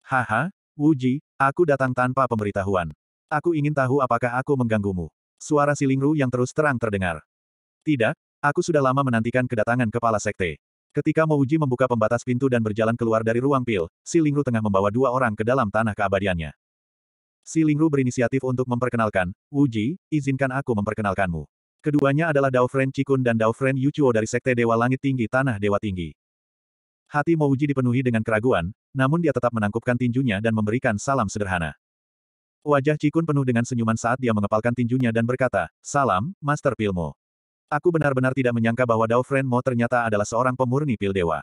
Haha, Uji, aku datang tanpa pemberitahuan. Aku ingin tahu apakah aku mengganggumu. Suara Silingru yang terus terang terdengar. Tidak, aku sudah lama menantikan kedatangan kepala sekte. Ketika Mouji membuka pembatas pintu dan berjalan keluar dari ruang pil, Silingru tengah membawa dua orang ke dalam tanah keabadiannya. Silingru berinisiatif untuk memperkenalkan, Wuji, izinkan aku memperkenalkanmu. Keduanya adalah Dao Fren Chikun dan Dao Fren Yuchuo dari Sekte Dewa Langit Tinggi Tanah Dewa Tinggi. Hati Mouji dipenuhi dengan keraguan, namun dia tetap menangkupkan tinjunya dan memberikan salam sederhana. Wajah Cikun penuh dengan senyuman saat dia mengepalkan tinjunya dan berkata, Salam, Master Pilmo. Aku benar-benar tidak menyangka bahwa Dao Friend Mo ternyata adalah seorang pemurni pil dewa.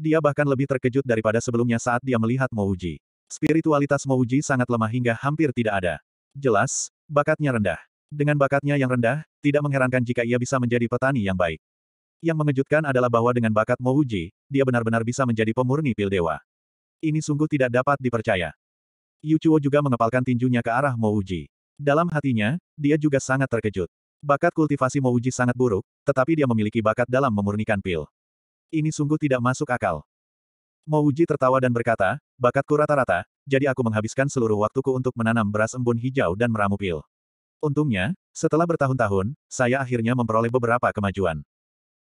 Dia bahkan lebih terkejut daripada sebelumnya saat dia melihat Mo Uji. Spiritualitas Mo Uji sangat lemah hingga hampir tidak ada. Jelas, bakatnya rendah. Dengan bakatnya yang rendah, tidak mengherankan jika ia bisa menjadi petani yang baik. Yang mengejutkan adalah bahwa dengan bakat Mo Uji, dia benar-benar bisa menjadi pemurni pil dewa. Ini sungguh tidak dapat dipercaya. Yu Chuo juga mengepalkan tinjunya ke arah Mo Uji. Dalam hatinya, dia juga sangat terkejut. Bakat kultivasi Mo Uji sangat buruk, tetapi dia memiliki bakat dalam memurnikan pil. Ini sungguh tidak masuk akal. Mo Uji tertawa dan berkata, bakatku rata-rata, jadi aku menghabiskan seluruh waktuku untuk menanam beras embun hijau dan meramu pil. Untungnya, setelah bertahun-tahun, saya akhirnya memperoleh beberapa kemajuan.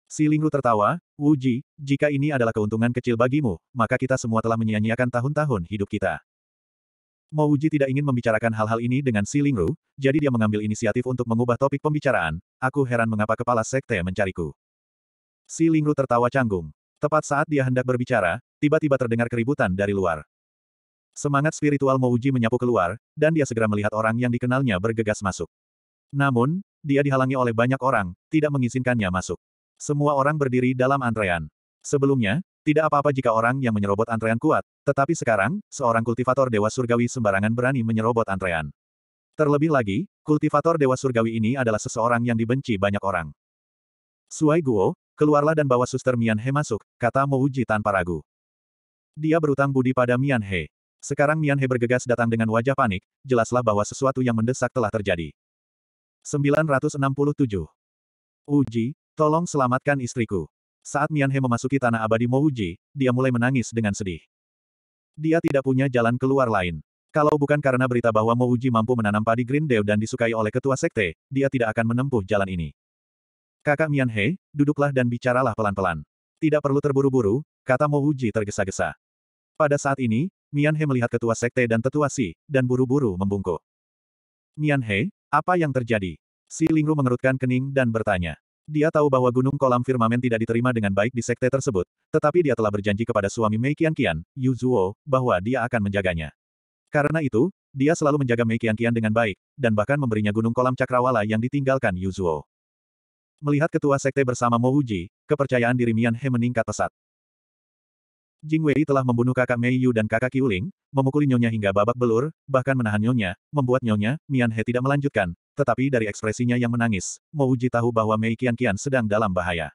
Si Lingru tertawa, Wuji, jika ini adalah keuntungan kecil bagimu, maka kita semua telah menyia-nyiakan tahun-tahun hidup kita. Mo Uji tidak ingin membicarakan hal-hal ini dengan Si Lingru, jadi dia mengambil inisiatif untuk mengubah topik pembicaraan. Aku heran mengapa kepala sekte mencariku. Si Lingru tertawa canggung. Tepat saat dia hendak berbicara, tiba-tiba terdengar keributan dari luar. Semangat spiritual Mo Uji menyapu keluar, dan dia segera melihat orang yang dikenalnya bergegas masuk. Namun, dia dihalangi oleh banyak orang, tidak mengizinkannya masuk. Semua orang berdiri dalam antrean. Sebelumnya, tidak apa-apa jika orang yang menyerobot antrean kuat, tetapi sekarang, seorang kultivator Dewa Surgawi sembarangan berani menyerobot antrean. Terlebih lagi, kultivator Dewa Surgawi ini adalah seseorang yang dibenci banyak orang. Suai Guo, keluarlah dan bawa suster Mian He masuk, kata Mouji tanpa ragu. Dia berutang budi pada Mian He. Sekarang Mian He bergegas datang dengan wajah panik, jelaslah bahwa sesuatu yang mendesak telah terjadi. 967. Uji, tolong selamatkan istriku. Saat Mian He memasuki tanah abadi Mouji, dia mulai menangis dengan sedih. Dia tidak punya jalan keluar lain. Kalau bukan karena berita bahwa Mouji mampu menanam padi Green Dew dan disukai oleh ketua sekte, dia tidak akan menempuh jalan ini. Kakak Mian He, duduklah dan bicaralah pelan-pelan. Tidak perlu terburu-buru, kata Mouji tergesa-gesa. Pada saat ini, Mian He melihat ketua sekte dan tetua Si, dan buru-buru membungkuk. Mian He, apa yang terjadi? Si Lingru mengerutkan kening dan bertanya. Dia tahu bahwa Gunung Kolam Firmamen tidak diterima dengan baik di sekte tersebut, tetapi dia telah berjanji kepada suami Mei Qianqian, Yu Zuo, bahwa dia akan menjaganya. Karena itu, dia selalu menjaga Mei Qianqian dengan baik, dan bahkan memberinya Gunung Kolam Cakrawala yang ditinggalkan Yu Zuo. Melihat ketua sekte bersama Mo Wuji, kepercayaan diri Mian He meningkat pesat. Jing Wei telah membunuh kakak Mei Yu dan kakak Qiuling, memukuli nyonya hingga babak belur, bahkan menahan nyonya, membuat nyonya, Mian He tidak melanjutkan, tetapi dari ekspresinya yang menangis, Mouji tahu bahwa Mei Kian sedang dalam bahaya.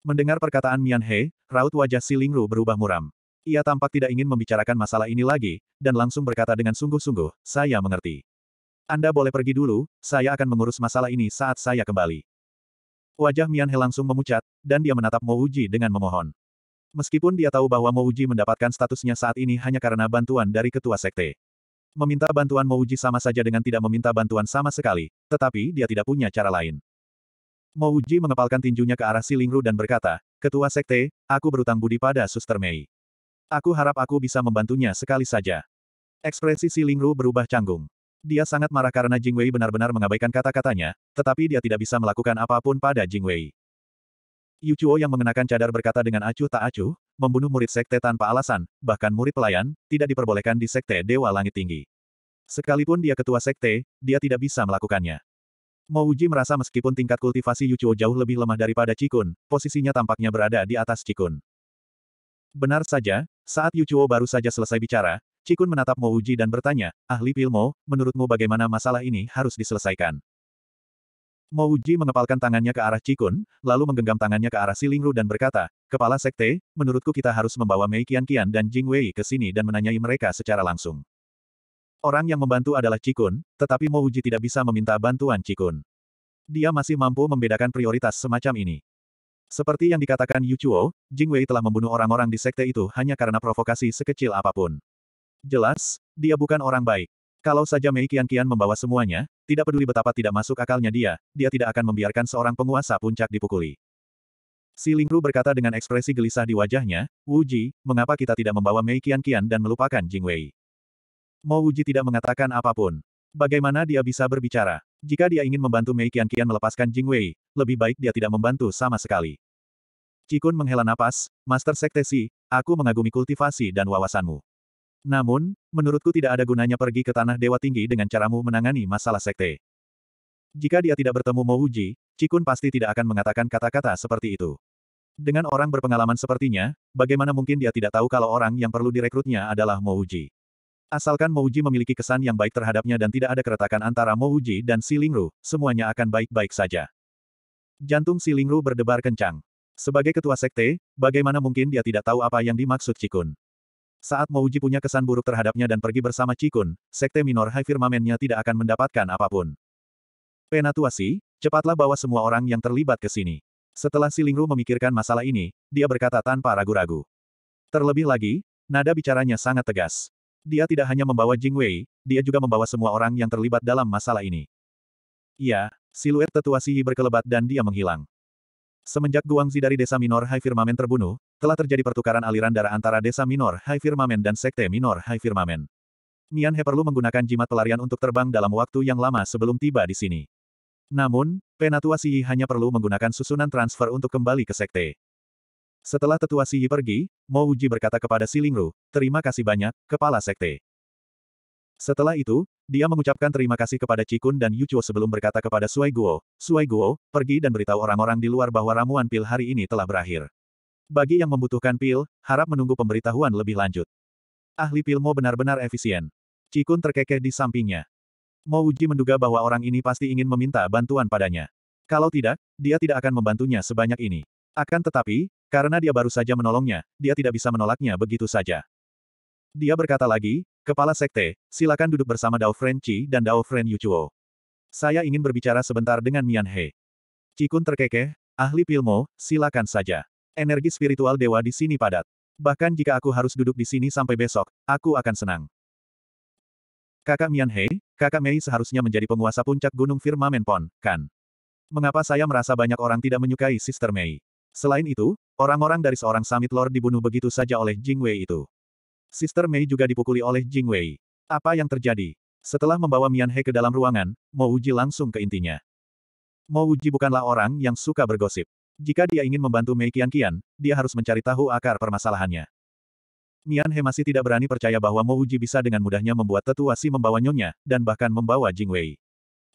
Mendengar perkataan Mian He, raut wajah si Lingru berubah muram. Ia tampak tidak ingin membicarakan masalah ini lagi, dan langsung berkata dengan sungguh-sungguh, saya mengerti. Anda boleh pergi dulu, saya akan mengurus masalah ini saat saya kembali. Wajah Mian He langsung memucat, dan dia menatap Mouji dengan memohon. Meskipun dia tahu bahwa Mouji mendapatkan statusnya saat ini hanya karena bantuan dari ketua sekte. Meminta bantuan Mouji sama saja dengan tidak meminta bantuan sama sekali, tetapi dia tidak punya cara lain. Mouji mengepalkan tinjunya ke arah Silingru dan berkata, Ketua Sekte, aku berutang budi pada Suster Mei. Aku harap aku bisa membantunya sekali saja. Ekspresi Silingru berubah canggung. Dia sangat marah karena Jingwei benar-benar mengabaikan kata-katanya, tetapi dia tidak bisa melakukan apapun pada Jingwei. Yu Chuo yang mengenakan cadar berkata dengan acuh tak acuh, membunuh murid sekte tanpa alasan, bahkan murid pelayan, tidak diperbolehkan di sekte Dewa Langit Tinggi. Sekalipun dia ketua sekte, dia tidak bisa melakukannya. Mo Uji merasa meskipun tingkat kultivasi Yu Chuo jauh lebih lemah daripada Cikun, posisinya tampaknya berada di atas Cikun. Benar saja, saat Yu Chuo baru saja selesai bicara, Cikun menatap Mo Uji dan bertanya, ahli Pilmo, menurutmu bagaimana masalah ini harus diselesaikan? Mo Uji mengepalkan tangannya ke arah Cikun, lalu menggenggam tangannya ke arah Silingru dan berkata, Kepala Sekte, menurutku kita harus membawa Mei Qian Qian dan Jing Wei ke sini dan menanyai mereka secara langsung. Orang yang membantu adalah Cikun, tetapi Mo Uji tidak bisa meminta bantuan Cikun. Dia masih mampu membedakan prioritas semacam ini. Seperti yang dikatakan Yu Chuo, Jing Wei telah membunuh orang-orang di sekte itu hanya karena provokasi sekecil apapun. Jelas, dia bukan orang baik. Kalau saja Mei Qian Qian membawa semuanya, tidak peduli betapa tidak masuk akalnya dia, dia tidak akan membiarkan seorang penguasa puncak dipukuli. Si Lingru berkata dengan ekspresi gelisah di wajahnya, Wuji, mengapa kita tidak membawa Mei Qian Qian dan melupakan Jing Wei? Mo Wuji tidak mengatakan apapun. Bagaimana dia bisa berbicara? Jika dia ingin membantu Mei Qian Qian melepaskan Jing Wei, lebih baik dia tidak membantu sama sekali. Cikun menghela napas, Master Sekte Si, aku mengagumi kultivasi dan wawasanmu. Namun, menurutku tidak ada gunanya pergi ke tanah dewa tinggi dengan caramu menangani masalah sekte. Jika dia tidak bertemu Mouji, Cikun pasti tidak akan mengatakan kata-kata seperti itu. Dengan orang berpengalaman sepertinya, bagaimana mungkin dia tidak tahu kalau orang yang perlu direkrutnya adalah Mouji. Asalkan Mouji memiliki kesan yang baik terhadapnya dan tidak ada keretakan antara Mouji dan Silingru, semuanya akan baik-baik saja. Jantung Silingru berdebar kencang. Sebagai ketua sekte, bagaimana mungkin dia tidak tahu apa yang dimaksud Cikun? Saat Mouji punya kesan buruk terhadapnya dan pergi bersama Cikun, Sekte Minor High firmamennya tidak akan mendapatkan apapun. Penatuasi, cepatlah bawa semua orang yang terlibat ke sini. Setelah Silingru memikirkan masalah ini, dia berkata tanpa ragu-ragu. Terlebih lagi, nada bicaranya sangat tegas. Dia tidak hanya membawa Jing Wei, dia juga membawa semua orang yang terlibat dalam masalah ini. Ya, siluet tetua Yi berkelebat dan dia menghilang. Semenjak Guangzi dari desa Minor High Firmamen terbunuh, telah terjadi pertukaran aliran darah antara desa minor High Firmament dan sekte minor High Firmament. Mian He perlu menggunakan jimat pelarian untuk terbang dalam waktu yang lama sebelum tiba di sini. Namun, Penatua Siyi hanya perlu menggunakan susunan transfer untuk kembali ke sekte. Setelah tetua Siyi pergi, Mo Uji berkata kepada Si Lingru, terima kasih banyak, kepala sekte. Setelah itu, dia mengucapkan terima kasih kepada Cikun dan Yuchuo sebelum berkata kepada Suai Guo, "Suai Guo, pergi dan beritahu orang-orang di luar bahwa ramuan pil hari ini telah berakhir. Bagi yang membutuhkan pil, harap menunggu pemberitahuan lebih lanjut. Ahli pilmo benar-benar efisien. Cikun terkekeh di sampingnya. Mo Uji menduga bahwa orang ini pasti ingin meminta bantuan padanya. Kalau tidak, dia tidak akan membantunya sebanyak ini. Akan tetapi, karena dia baru saja menolongnya, dia tidak bisa menolaknya begitu saja. Dia berkata lagi, Kepala Sekte, silakan duduk bersama Dao Fren Chi dan Dao Fren Yuchuo. Saya ingin berbicara sebentar dengan Mian He. Cikun terkekeh, ahli pilmo, silakan saja. Energi spiritual dewa di sini padat. Bahkan jika aku harus duduk di sini sampai besok, aku akan senang. Kakak Mian Hei, kakak Mei seharusnya menjadi penguasa puncak Gunung Firmamen Pon, kan? Mengapa saya merasa banyak orang tidak menyukai Sister Mei? Selain itu, orang-orang dari seorang Summit Lord dibunuh begitu saja oleh Jing Wei itu. Sister Mei juga dipukuli oleh Jing Wei. Apa yang terjadi? Setelah membawa Mian He ke dalam ruangan, Mo Uji langsung ke intinya. Mo Uji bukanlah orang yang suka bergosip. Jika dia ingin membantu Mei Kian Kian, dia harus mencari tahu akar permasalahannya. Mian He masih tidak berani percaya bahwa Mo Uji bisa dengan mudahnya membuat tetua si membawa nyonya, dan bahkan membawa Jing Wei.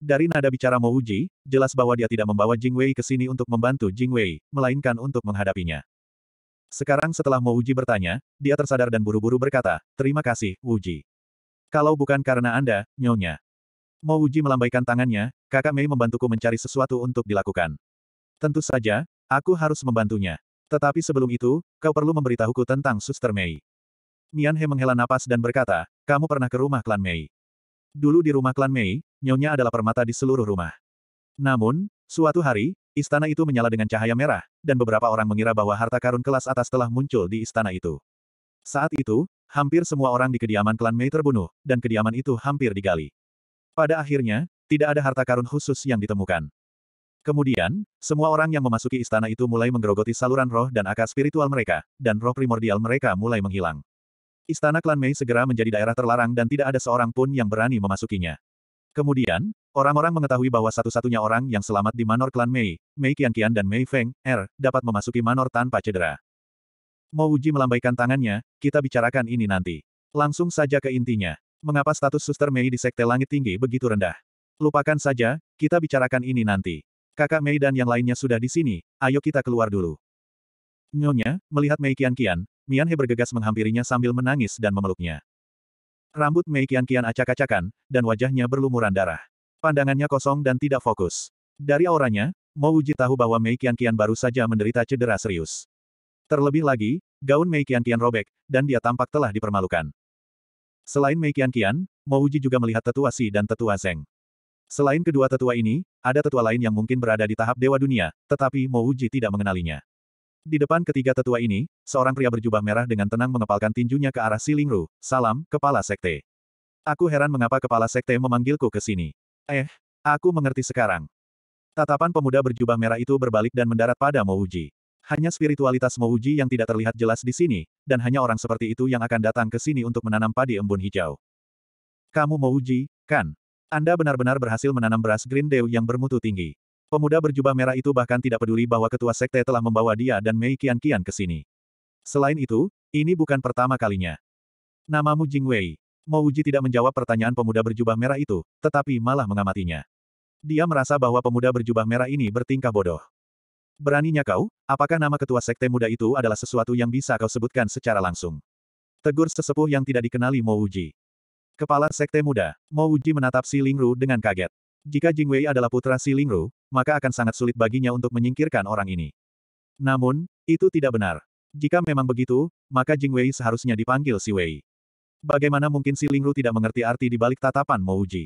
Dari nada bicara Mo Uji, jelas bahwa dia tidak membawa Jing Wei ke sini untuk membantu Jing Wei, melainkan untuk menghadapinya. Sekarang setelah Mo Uji bertanya, dia tersadar dan buru-buru berkata, Terima kasih, Uji. Kalau bukan karena Anda, nyonya. Mo Uji melambaikan tangannya, kakak Mei membantuku mencari sesuatu untuk dilakukan. Tentu saja, aku harus membantunya. Tetapi sebelum itu, kau perlu memberitahuku tentang Suster Mei. Mian He menghela napas dan berkata, kamu pernah ke rumah klan Mei. Dulu di rumah klan Mei, nyonya adalah permata di seluruh rumah. Namun, suatu hari, istana itu menyala dengan cahaya merah, dan beberapa orang mengira bahwa harta karun kelas atas telah muncul di istana itu. Saat itu, hampir semua orang di kediaman klan Mei terbunuh, dan kediaman itu hampir digali. Pada akhirnya, tidak ada harta karun khusus yang ditemukan. Kemudian, semua orang yang memasuki istana itu mulai menggerogoti saluran roh dan akar spiritual mereka, dan roh primordial mereka mulai menghilang. Istana klan Mei segera menjadi daerah terlarang dan tidak ada seorang pun yang berani memasukinya. Kemudian, orang-orang mengetahui bahwa satu-satunya orang yang selamat di manor klan Mei, Mei Qianqian dan Mei Feng, Er, dapat memasuki manor tanpa cedera. Mo Uji melambaikan tangannya, kita bicarakan ini nanti. Langsung saja ke intinya. Mengapa status suster Mei di Sekte Langit Tinggi begitu rendah? Lupakan saja, kita bicarakan ini nanti. Kakak Mei dan yang lainnya sudah di sini, ayo kita keluar dulu. Nyonya, melihat Mei Kian Kian, Mian He bergegas menghampirinya sambil menangis dan memeluknya. Rambut Mei Kian Kian acak-acakan, dan wajahnya berlumuran darah. Pandangannya kosong dan tidak fokus. Dari auranya, Mo Uji tahu bahwa Mei Kian Kian baru saja menderita cedera serius. Terlebih lagi, gaun Mei Kian Kian robek, dan dia tampak telah dipermalukan. Selain Mei Kian Kian, Mo Uji juga melihat tetua Si dan tetua Zeng. Selain kedua tetua ini, ada tetua lain yang mungkin berada di tahap Dewa Dunia, tetapi Mouji tidak mengenalinya. Di depan ketiga tetua ini, seorang pria berjubah merah dengan tenang mengepalkan tinjunya ke arah Silingru, salam, kepala sekte. Aku heran mengapa kepala sekte memanggilku ke sini. Eh, aku mengerti sekarang. Tatapan pemuda berjubah merah itu berbalik dan mendarat pada Mouji. Hanya spiritualitas Mouji yang tidak terlihat jelas di sini, dan hanya orang seperti itu yang akan datang ke sini untuk menanam padi embun hijau. Kamu Mouji, kan? Anda benar-benar berhasil menanam beras Green Dew yang bermutu tinggi. Pemuda berjubah merah itu bahkan tidak peduli bahwa ketua sekte telah membawa dia dan Mei kian kian ke sini. Selain itu, ini bukan pertama kalinya. Namamu Jing Wei. Mo Uji tidak menjawab pertanyaan pemuda berjubah merah itu, tetapi malah mengamatinya. Dia merasa bahwa pemuda berjubah merah ini bertingkah bodoh. Beraninya kau, apakah nama ketua sekte muda itu adalah sesuatu yang bisa kau sebutkan secara langsung? Tegur sesepuh yang tidak dikenali Mo Uji. Kepala Sekte Muda, Mo Wuji menatap Si Lingru dengan kaget. Jika Jingwei adalah putra Si Lingru, maka akan sangat sulit baginya untuk menyingkirkan orang ini. Namun, itu tidak benar. Jika memang begitu, maka Jingwei seharusnya dipanggil Si Wei. Bagaimana mungkin Si Lingru tidak mengerti arti di balik tatapan Mo Wuji?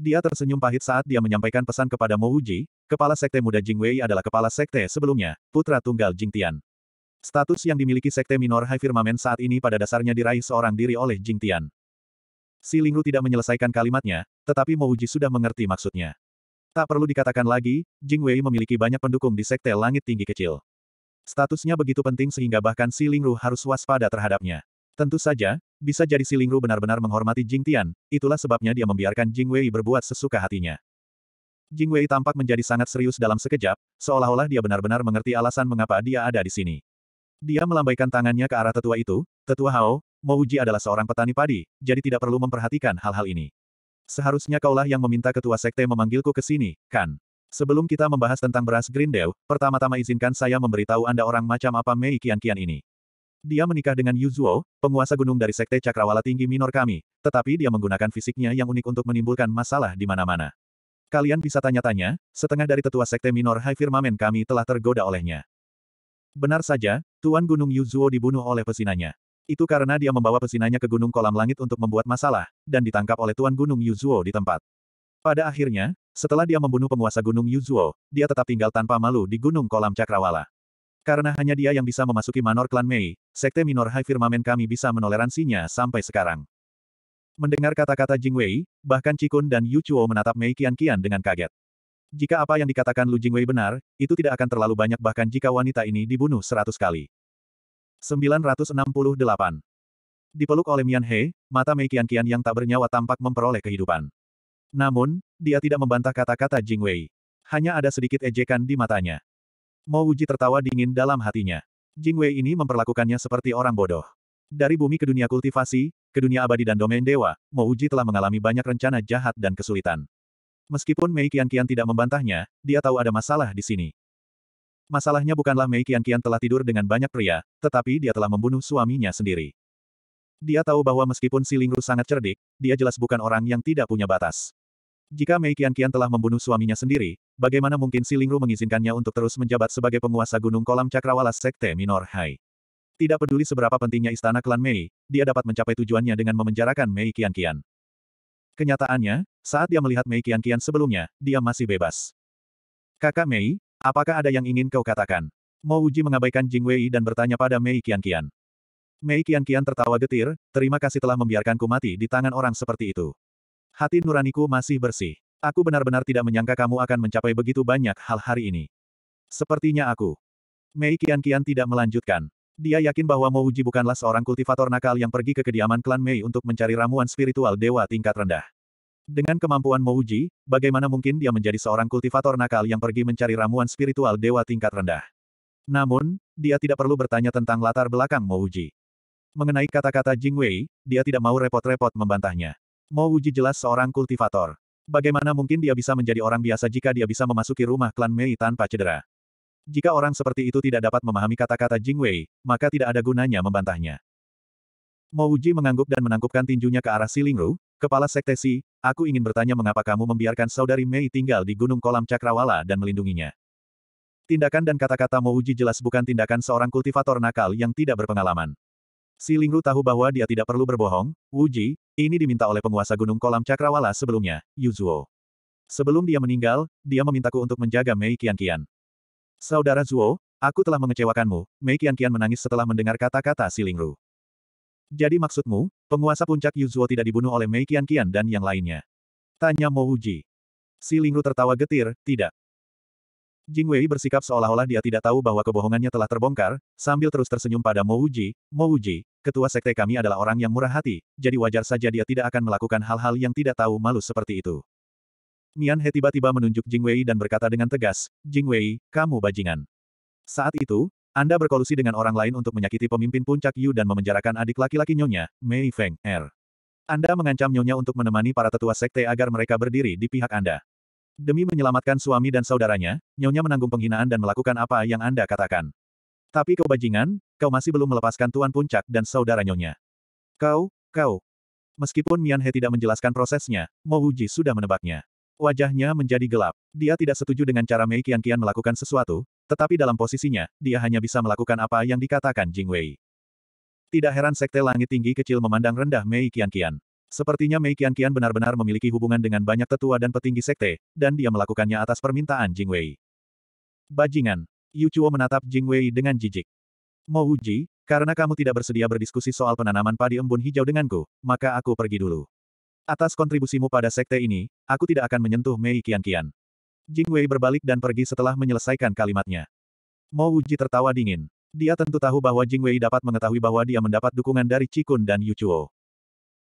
Dia tersenyum pahit saat dia menyampaikan pesan kepada Mo Wuji, kepala sekte muda Jingwei adalah kepala sekte sebelumnya, putra tunggal Jing Tian. Status yang dimiliki Sekte Minor High Firmament saat ini pada dasarnya diraih seorang diri oleh Jing Tian. Si Lingru tidak menyelesaikan kalimatnya, tetapi Mo Uji sudah mengerti maksudnya. Tak perlu dikatakan lagi, Jing Wei memiliki banyak pendukung di Sekte Langit Tinggi Kecil. Statusnya begitu penting sehingga bahkan Si Lingru harus waspada terhadapnya. Tentu saja, bisa jadi Si Lingru benar-benar menghormati Jing Tian, itulah sebabnya dia membiarkan Jing Wei berbuat sesuka hatinya. Jing Wei tampak menjadi sangat serius dalam sekejap, seolah-olah dia benar-benar mengerti alasan mengapa dia ada di sini. Dia melambaikan tangannya ke arah tetua itu, Tetua Hao, Mouji adalah seorang petani padi, jadi tidak perlu memperhatikan hal-hal ini. Seharusnya kaulah yang meminta ketua sekte memanggilku ke sini, kan? Sebelum kita membahas tentang beras Grindel, pertama-tama izinkan saya memberitahu Anda orang macam apa Mei Kian-Kian ini. Dia menikah dengan Yu Yuzuo, penguasa gunung dari sekte Cakrawala Tinggi Minor kami, tetapi dia menggunakan fisiknya yang unik untuk menimbulkan masalah di mana-mana. Kalian bisa tanya-tanya, setengah dari tetua sekte minor High Firmament kami telah tergoda olehnya. Benar saja, Tuan Gunung Yuzuo dibunuh oleh pesinanya. Itu karena dia membawa pesinanya ke Gunung Kolam Langit untuk membuat masalah, dan ditangkap oleh Tuan Gunung Yuzuo di tempat. Pada akhirnya, setelah dia membunuh penguasa Gunung Yuzuo, dia tetap tinggal tanpa malu di Gunung Kolam Cakrawala. Karena hanya dia yang bisa memasuki Manor Klan Mei, Sekte Minor High Firmament kami bisa menoleransinya sampai sekarang. Mendengar kata-kata Jing Wei, bahkan Cikun dan Yu Chuo menatap Mei kian-kian dengan kaget. Jika apa yang dikatakan Lu Jing Wei benar, itu tidak akan terlalu banyak bahkan jika wanita ini dibunuh seratus kali. 968. Dipeluk oleh Mian He, mata Mei Qian Qian yang tak bernyawa tampak memperoleh kehidupan. Namun, dia tidak membantah kata-kata Jing Wei. Hanya ada sedikit ejekan di matanya. Mo Wuji tertawa dingin dalam hatinya. Jing Wei ini memperlakukannya seperti orang bodoh. Dari bumi ke dunia kultivasi, ke dunia abadi dan domain dewa, Mo Wuji telah mengalami banyak rencana jahat dan kesulitan. Meskipun Mei Qian Qian tidak membantahnya, dia tahu ada masalah di sini. Masalahnya bukanlah Mei Kian Kian telah tidur dengan banyak pria, tetapi dia telah membunuh suaminya sendiri. Dia tahu bahwa meskipun si Lingru sangat cerdik, dia jelas bukan orang yang tidak punya batas. Jika Mei Kian Kian telah membunuh suaminya sendiri, bagaimana mungkin si Lingru mengizinkannya untuk terus menjabat sebagai penguasa gunung kolam cakrawala Sekte Minor Hai? Tidak peduli seberapa pentingnya istana klan Mei, dia dapat mencapai tujuannya dengan memenjarakan Mei Kian Kian. Kenyataannya, saat dia melihat Mei Kian Kian sebelumnya, dia masih bebas. Kakak Mei, Apakah ada yang ingin kau katakan? Mo Uji mengabaikan Jing Wei dan bertanya pada Mei Qianqian. Mei Qianqian tertawa getir, terima kasih telah membiarkanku mati di tangan orang seperti itu. Hati nuraniku masih bersih. Aku benar-benar tidak menyangka kamu akan mencapai begitu banyak hal hari ini. Sepertinya aku. Mei Qianqian tidak melanjutkan. Dia yakin bahwa Mo Uji bukanlah seorang kultivator nakal yang pergi ke kediaman klan Mei untuk mencari ramuan spiritual dewa tingkat rendah. Dengan kemampuan Mouji, bagaimana mungkin dia menjadi seorang kultivator nakal yang pergi mencari ramuan spiritual dewa tingkat rendah. Namun, dia tidak perlu bertanya tentang latar belakang Mouji. Mengenai kata-kata Jing Wei, dia tidak mau repot-repot membantahnya. Mouji jelas seorang kultivator. Bagaimana mungkin dia bisa menjadi orang biasa jika dia bisa memasuki rumah klan Mei tanpa cedera? Jika orang seperti itu tidak dapat memahami kata-kata Jing Wei, maka tidak ada gunanya membantahnya. Mouji mengangguk dan menangkupkan tinjunya ke arah Silingru, Kepala Sekte Si, aku ingin bertanya mengapa kamu membiarkan saudari Mei tinggal di Gunung Kolam Cakrawala dan melindunginya. Tindakan dan kata-kata Uji jelas bukan tindakan seorang kultivator nakal yang tidak berpengalaman. Si Lingru tahu bahwa dia tidak perlu berbohong, Wuji, ini diminta oleh penguasa Gunung Kolam Cakrawala sebelumnya, Yuzuo. Sebelum dia meninggal, dia memintaku untuk menjaga Mei Qianqian. Saudara Zuo, aku telah mengecewakanmu, Mei Qianqian menangis setelah mendengar kata-kata Si Lingru. Jadi maksudmu, penguasa puncak Yuzuo tidak dibunuh oleh Mei Qian Qian dan yang lainnya? Tanya Mo Wuji. Si Lingru tertawa getir, tidak. Jing Wei bersikap seolah-olah dia tidak tahu bahwa kebohongannya telah terbongkar, sambil terus tersenyum pada Mo Wuji. Mo Wuji, ketua sekte kami adalah orang yang murah hati, jadi wajar saja dia tidak akan melakukan hal-hal yang tidak tahu malu seperti itu. Mian He tiba-tiba menunjuk Jing Wei dan berkata dengan tegas, Jing Wei, kamu bajingan. Saat itu, anda berkolusi dengan orang lain untuk menyakiti pemimpin puncak Yu dan memenjarakan adik laki-laki Nyonya, Mei Feng, R. Er. Anda mengancam Nyonya untuk menemani para tetua sekte agar mereka berdiri di pihak Anda. Demi menyelamatkan suami dan saudaranya, Nyonya menanggung penghinaan dan melakukan apa yang Anda katakan. Tapi kau bajingan, kau masih belum melepaskan Tuan Puncak dan saudara Nyonya. Kau, kau. Meskipun Mian He tidak menjelaskan prosesnya, Mo Uji sudah menebaknya. Wajahnya menjadi gelap. Dia tidak setuju dengan cara Mei kian-kian melakukan sesuatu, tetapi dalam posisinya, dia hanya bisa melakukan apa yang dikatakan Jing Wei. Tidak heran Sekte Langit Tinggi kecil memandang rendah Mei Kian. Sepertinya Mei Kian benar-benar memiliki hubungan dengan banyak tetua dan petinggi sekte, dan dia melakukannya atas permintaan Jing Wei. Bajingan. Yu Chuo menatap Jing Wei dengan jijik. Mo Uji, karena kamu tidak bersedia berdiskusi soal penanaman padi embun hijau denganku, maka aku pergi dulu. Atas kontribusimu pada sekte ini, aku tidak akan menyentuh Mei Kian. Jing Wei berbalik dan pergi setelah menyelesaikan kalimatnya. Mo Wuji tertawa dingin. Dia tentu tahu bahwa Jing Wei dapat mengetahui bahwa dia mendapat dukungan dari Cikun dan Yu Chuo.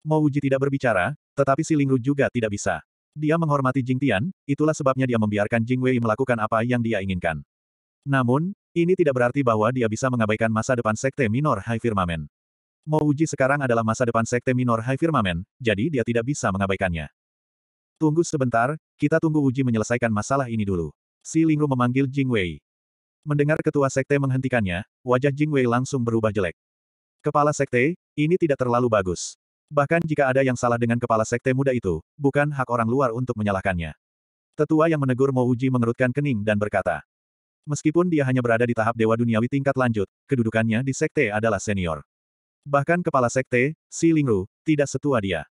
Mo Wuji tidak berbicara, tetapi si Lingru juga tidak bisa. Dia menghormati Jing Tian, itulah sebabnya dia membiarkan Jing Wei melakukan apa yang dia inginkan. Namun, ini tidak berarti bahwa dia bisa mengabaikan masa depan Sekte Minor High Firmamen. Mo Wuji sekarang adalah masa depan Sekte Minor High Firmamen, jadi dia tidak bisa mengabaikannya. Tunggu sebentar, kita tunggu uji menyelesaikan masalah ini dulu. Si Lingru memanggil Jing Wei. Mendengar ketua sekte menghentikannya, wajah Jing Wei langsung berubah jelek. Kepala sekte, ini tidak terlalu bagus. Bahkan jika ada yang salah dengan kepala sekte muda itu, bukan hak orang luar untuk menyalahkannya. Tetua yang menegur Mo Uji mengerutkan kening dan berkata, Meskipun dia hanya berada di tahap Dewa Duniawi tingkat lanjut, kedudukannya di sekte adalah senior. Bahkan kepala sekte, Si Lingru, tidak setua dia.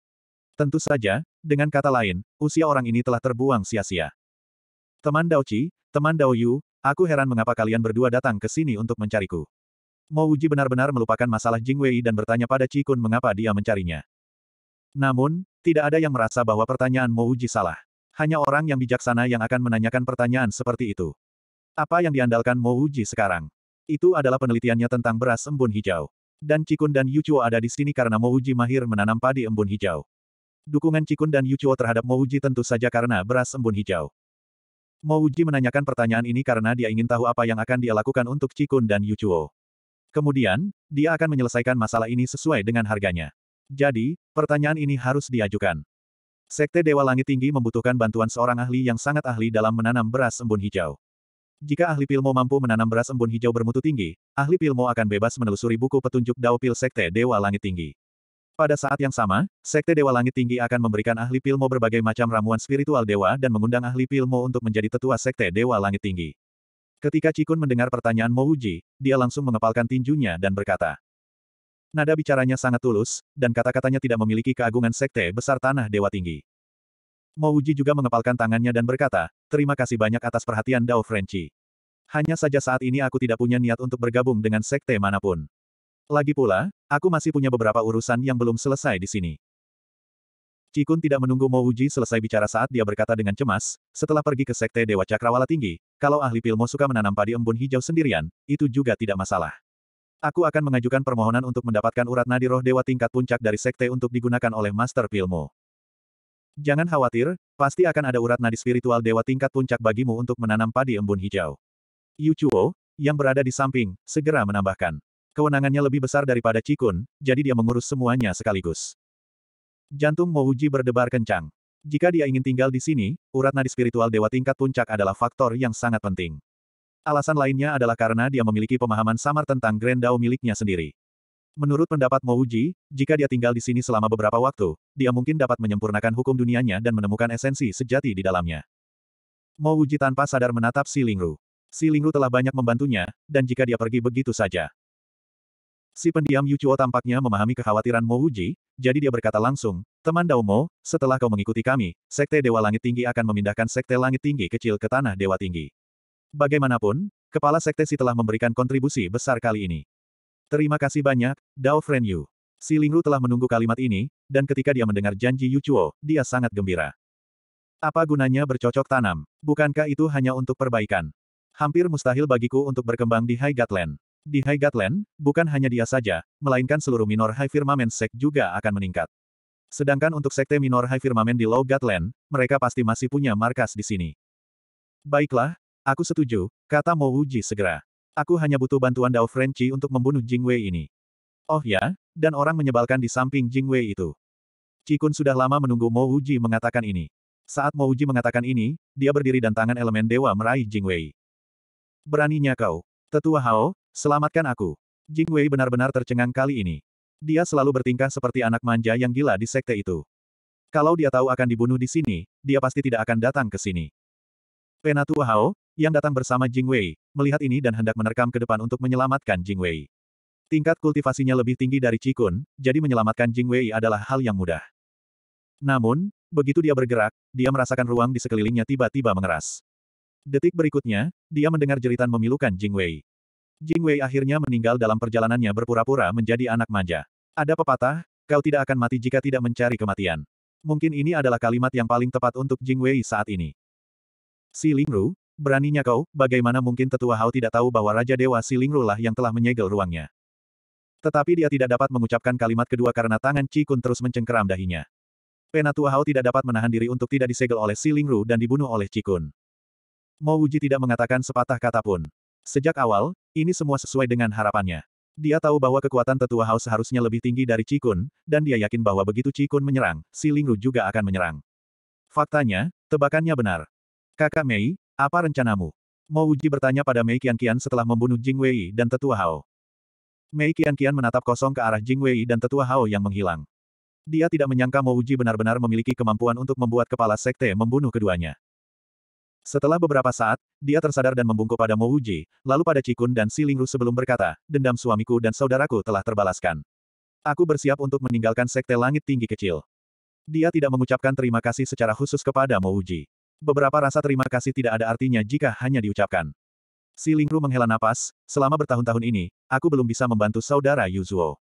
Tentu saja, dengan kata lain, usia orang ini telah terbuang sia-sia. Teman Daochi, teman Daoyu, aku heran mengapa kalian berdua datang ke sini untuk mencariku. Mo Wuji benar-benar melupakan masalah Jing Wei dan bertanya pada Chi Kun mengapa dia mencarinya. Namun, tidak ada yang merasa bahwa pertanyaan Mo Wuji salah. Hanya orang yang bijaksana yang akan menanyakan pertanyaan seperti itu. Apa yang diandalkan Mo Wuji sekarang? Itu adalah penelitiannya tentang beras embun hijau. Dan Chi dan Yu Chuo ada di sini karena Mo Wuji mahir menanam padi embun hijau. Dukungan Cikun dan Yuchuo terhadap Mouji tentu saja karena beras embun hijau. Mouji menanyakan pertanyaan ini karena dia ingin tahu apa yang akan dia lakukan untuk Cikun dan Yuchuo. Kemudian, dia akan menyelesaikan masalah ini sesuai dengan harganya. Jadi, pertanyaan ini harus diajukan. Sekte Dewa Langit Tinggi membutuhkan bantuan seorang ahli yang sangat ahli dalam menanam beras embun hijau. Jika ahli Pilmo mampu menanam beras embun hijau bermutu tinggi, ahli Pilmo akan bebas menelusuri buku petunjuk Dao Pil Sekte Dewa Langit Tinggi. Pada saat yang sama, Sekte Dewa Langit Tinggi akan memberikan ahli Pilmo berbagai macam ramuan spiritual dewa dan mengundang ahli Pilmo untuk menjadi tetua Sekte Dewa Langit Tinggi. Ketika Cikun mendengar pertanyaan Mo Uji, dia langsung mengepalkan tinjunya dan berkata. Nada bicaranya sangat tulus, dan kata-katanya tidak memiliki keagungan Sekte Besar Tanah Dewa Tinggi. Mo Uji juga mengepalkan tangannya dan berkata, terima kasih banyak atas perhatian Dao Frenchy. Hanya saja saat ini aku tidak punya niat untuk bergabung dengan sekte manapun. Lagi pula, aku masih punya beberapa urusan yang belum selesai di sini. Cikun tidak menunggu Mo Uji selesai bicara saat dia berkata dengan cemas, setelah pergi ke Sekte Dewa Cakrawala Tinggi, kalau ahli Pilmo suka menanam padi embun hijau sendirian, itu juga tidak masalah. Aku akan mengajukan permohonan untuk mendapatkan urat nadi roh dewa tingkat puncak dari Sekte untuk digunakan oleh Master Pilmo. Jangan khawatir, pasti akan ada urat nadi spiritual dewa tingkat puncak bagimu untuk menanam padi embun hijau. Yu Chuo, yang berada di samping, segera menambahkan. Kewenangannya lebih besar daripada Cikun, jadi dia mengurus semuanya sekaligus. Jantung Mouji berdebar kencang. Jika dia ingin tinggal di sini, urat nadi spiritual dewa tingkat puncak adalah faktor yang sangat penting. Alasan lainnya adalah karena dia memiliki pemahaman samar tentang Grand Dao miliknya sendiri. Menurut pendapat Mouji, jika dia tinggal di sini selama beberapa waktu, dia mungkin dapat menyempurnakan hukum dunianya dan menemukan esensi sejati di dalamnya. Mouji tanpa sadar menatap Si Lingru. Si Lingru telah banyak membantunya, dan jika dia pergi begitu saja, Si pendiam Yu Chuo tampaknya memahami kekhawatiran Mo Wuji, jadi dia berkata langsung, Teman Dao Mo, setelah kau mengikuti kami, Sekte Dewa Langit Tinggi akan memindahkan Sekte Langit Tinggi kecil ke Tanah Dewa Tinggi. Bagaimanapun, Kepala Sekte Si telah memberikan kontribusi besar kali ini. Terima kasih banyak, Dao Friend Yu. Si Lingru telah menunggu kalimat ini, dan ketika dia mendengar janji Yu Chuo, dia sangat gembira. Apa gunanya bercocok tanam? Bukankah itu hanya untuk perbaikan? Hampir mustahil bagiku untuk berkembang di High Gatland. Di High Gatland, bukan hanya dia saja, melainkan seluruh minor High Firmament Sek juga akan meningkat. Sedangkan untuk sekte minor High Firmament di Low Gatland, mereka pasti masih punya markas di sini. Baiklah, aku setuju, kata Mo Wuji segera. Aku hanya butuh bantuan Dao Frenchy untuk membunuh Jing Wei ini. Oh ya, dan orang menyebalkan di samping Jing Wei itu. Cikun sudah lama menunggu Mo Wuji mengatakan ini. Saat Mo Wuji mengatakan ini, dia berdiri dan tangan elemen dewa meraih Jing Wei. Beraninya kau. Tetua Hao, Selamatkan aku. Jing Wei benar-benar tercengang kali ini. Dia selalu bertingkah seperti anak manja yang gila di sekte itu. Kalau dia tahu akan dibunuh di sini, dia pasti tidak akan datang ke sini. Penatua Hao, yang datang bersama Jing Wei, melihat ini dan hendak menerkam ke depan untuk menyelamatkan Jing Wei. Tingkat kultivasinya lebih tinggi dari Cikun, jadi menyelamatkan Jing Wei adalah hal yang mudah. Namun, begitu dia bergerak, dia merasakan ruang di sekelilingnya tiba-tiba mengeras. Detik berikutnya, dia mendengar jeritan memilukan Jing Wei. Jing Wei akhirnya meninggal dalam perjalanannya berpura-pura menjadi anak manja. Ada pepatah, kau tidak akan mati jika tidak mencari kematian. Mungkin ini adalah kalimat yang paling tepat untuk Jing Wei saat ini. Si Lingru, beraninya kau, bagaimana mungkin tetua Hao tidak tahu bahwa Raja Dewa Si Lingru lah yang telah menyegel ruangnya. Tetapi dia tidak dapat mengucapkan kalimat kedua karena tangan Chi Kun terus mencengkeram dahinya. Penatua Hao tidak dapat menahan diri untuk tidak disegel oleh Si Lingru dan dibunuh oleh Chi Kun. Mo Wuji tidak mengatakan sepatah kata pun. Sejak awal, ini semua sesuai dengan harapannya. Dia tahu bahwa kekuatan tetua Hao seharusnya lebih tinggi dari Cikun, dan dia yakin bahwa begitu Cikun menyerang, si Lingru juga akan menyerang. Faktanya, tebakannya benar. Kakak Mei, apa rencanamu? Mo Uji bertanya pada Mei Qianqian setelah membunuh Jing Wei dan tetua Hao. Mei Qianqian menatap kosong ke arah Jing Wei dan tetua Hao yang menghilang. Dia tidak menyangka Mo Wuji benar-benar memiliki kemampuan untuk membuat kepala sekte membunuh keduanya. Setelah beberapa saat, dia tersadar dan membungkuk pada Mo Wuji, lalu pada Cikun dan Si Lingru sebelum berkata, dendam suamiku dan saudaraku telah terbalaskan. Aku bersiap untuk meninggalkan sekte langit tinggi kecil. Dia tidak mengucapkan terima kasih secara khusus kepada Mo Wuji. Beberapa rasa terima kasih tidak ada artinya jika hanya diucapkan. Si Lingru menghela napas, selama bertahun-tahun ini, aku belum bisa membantu saudara Yu Yuzuo.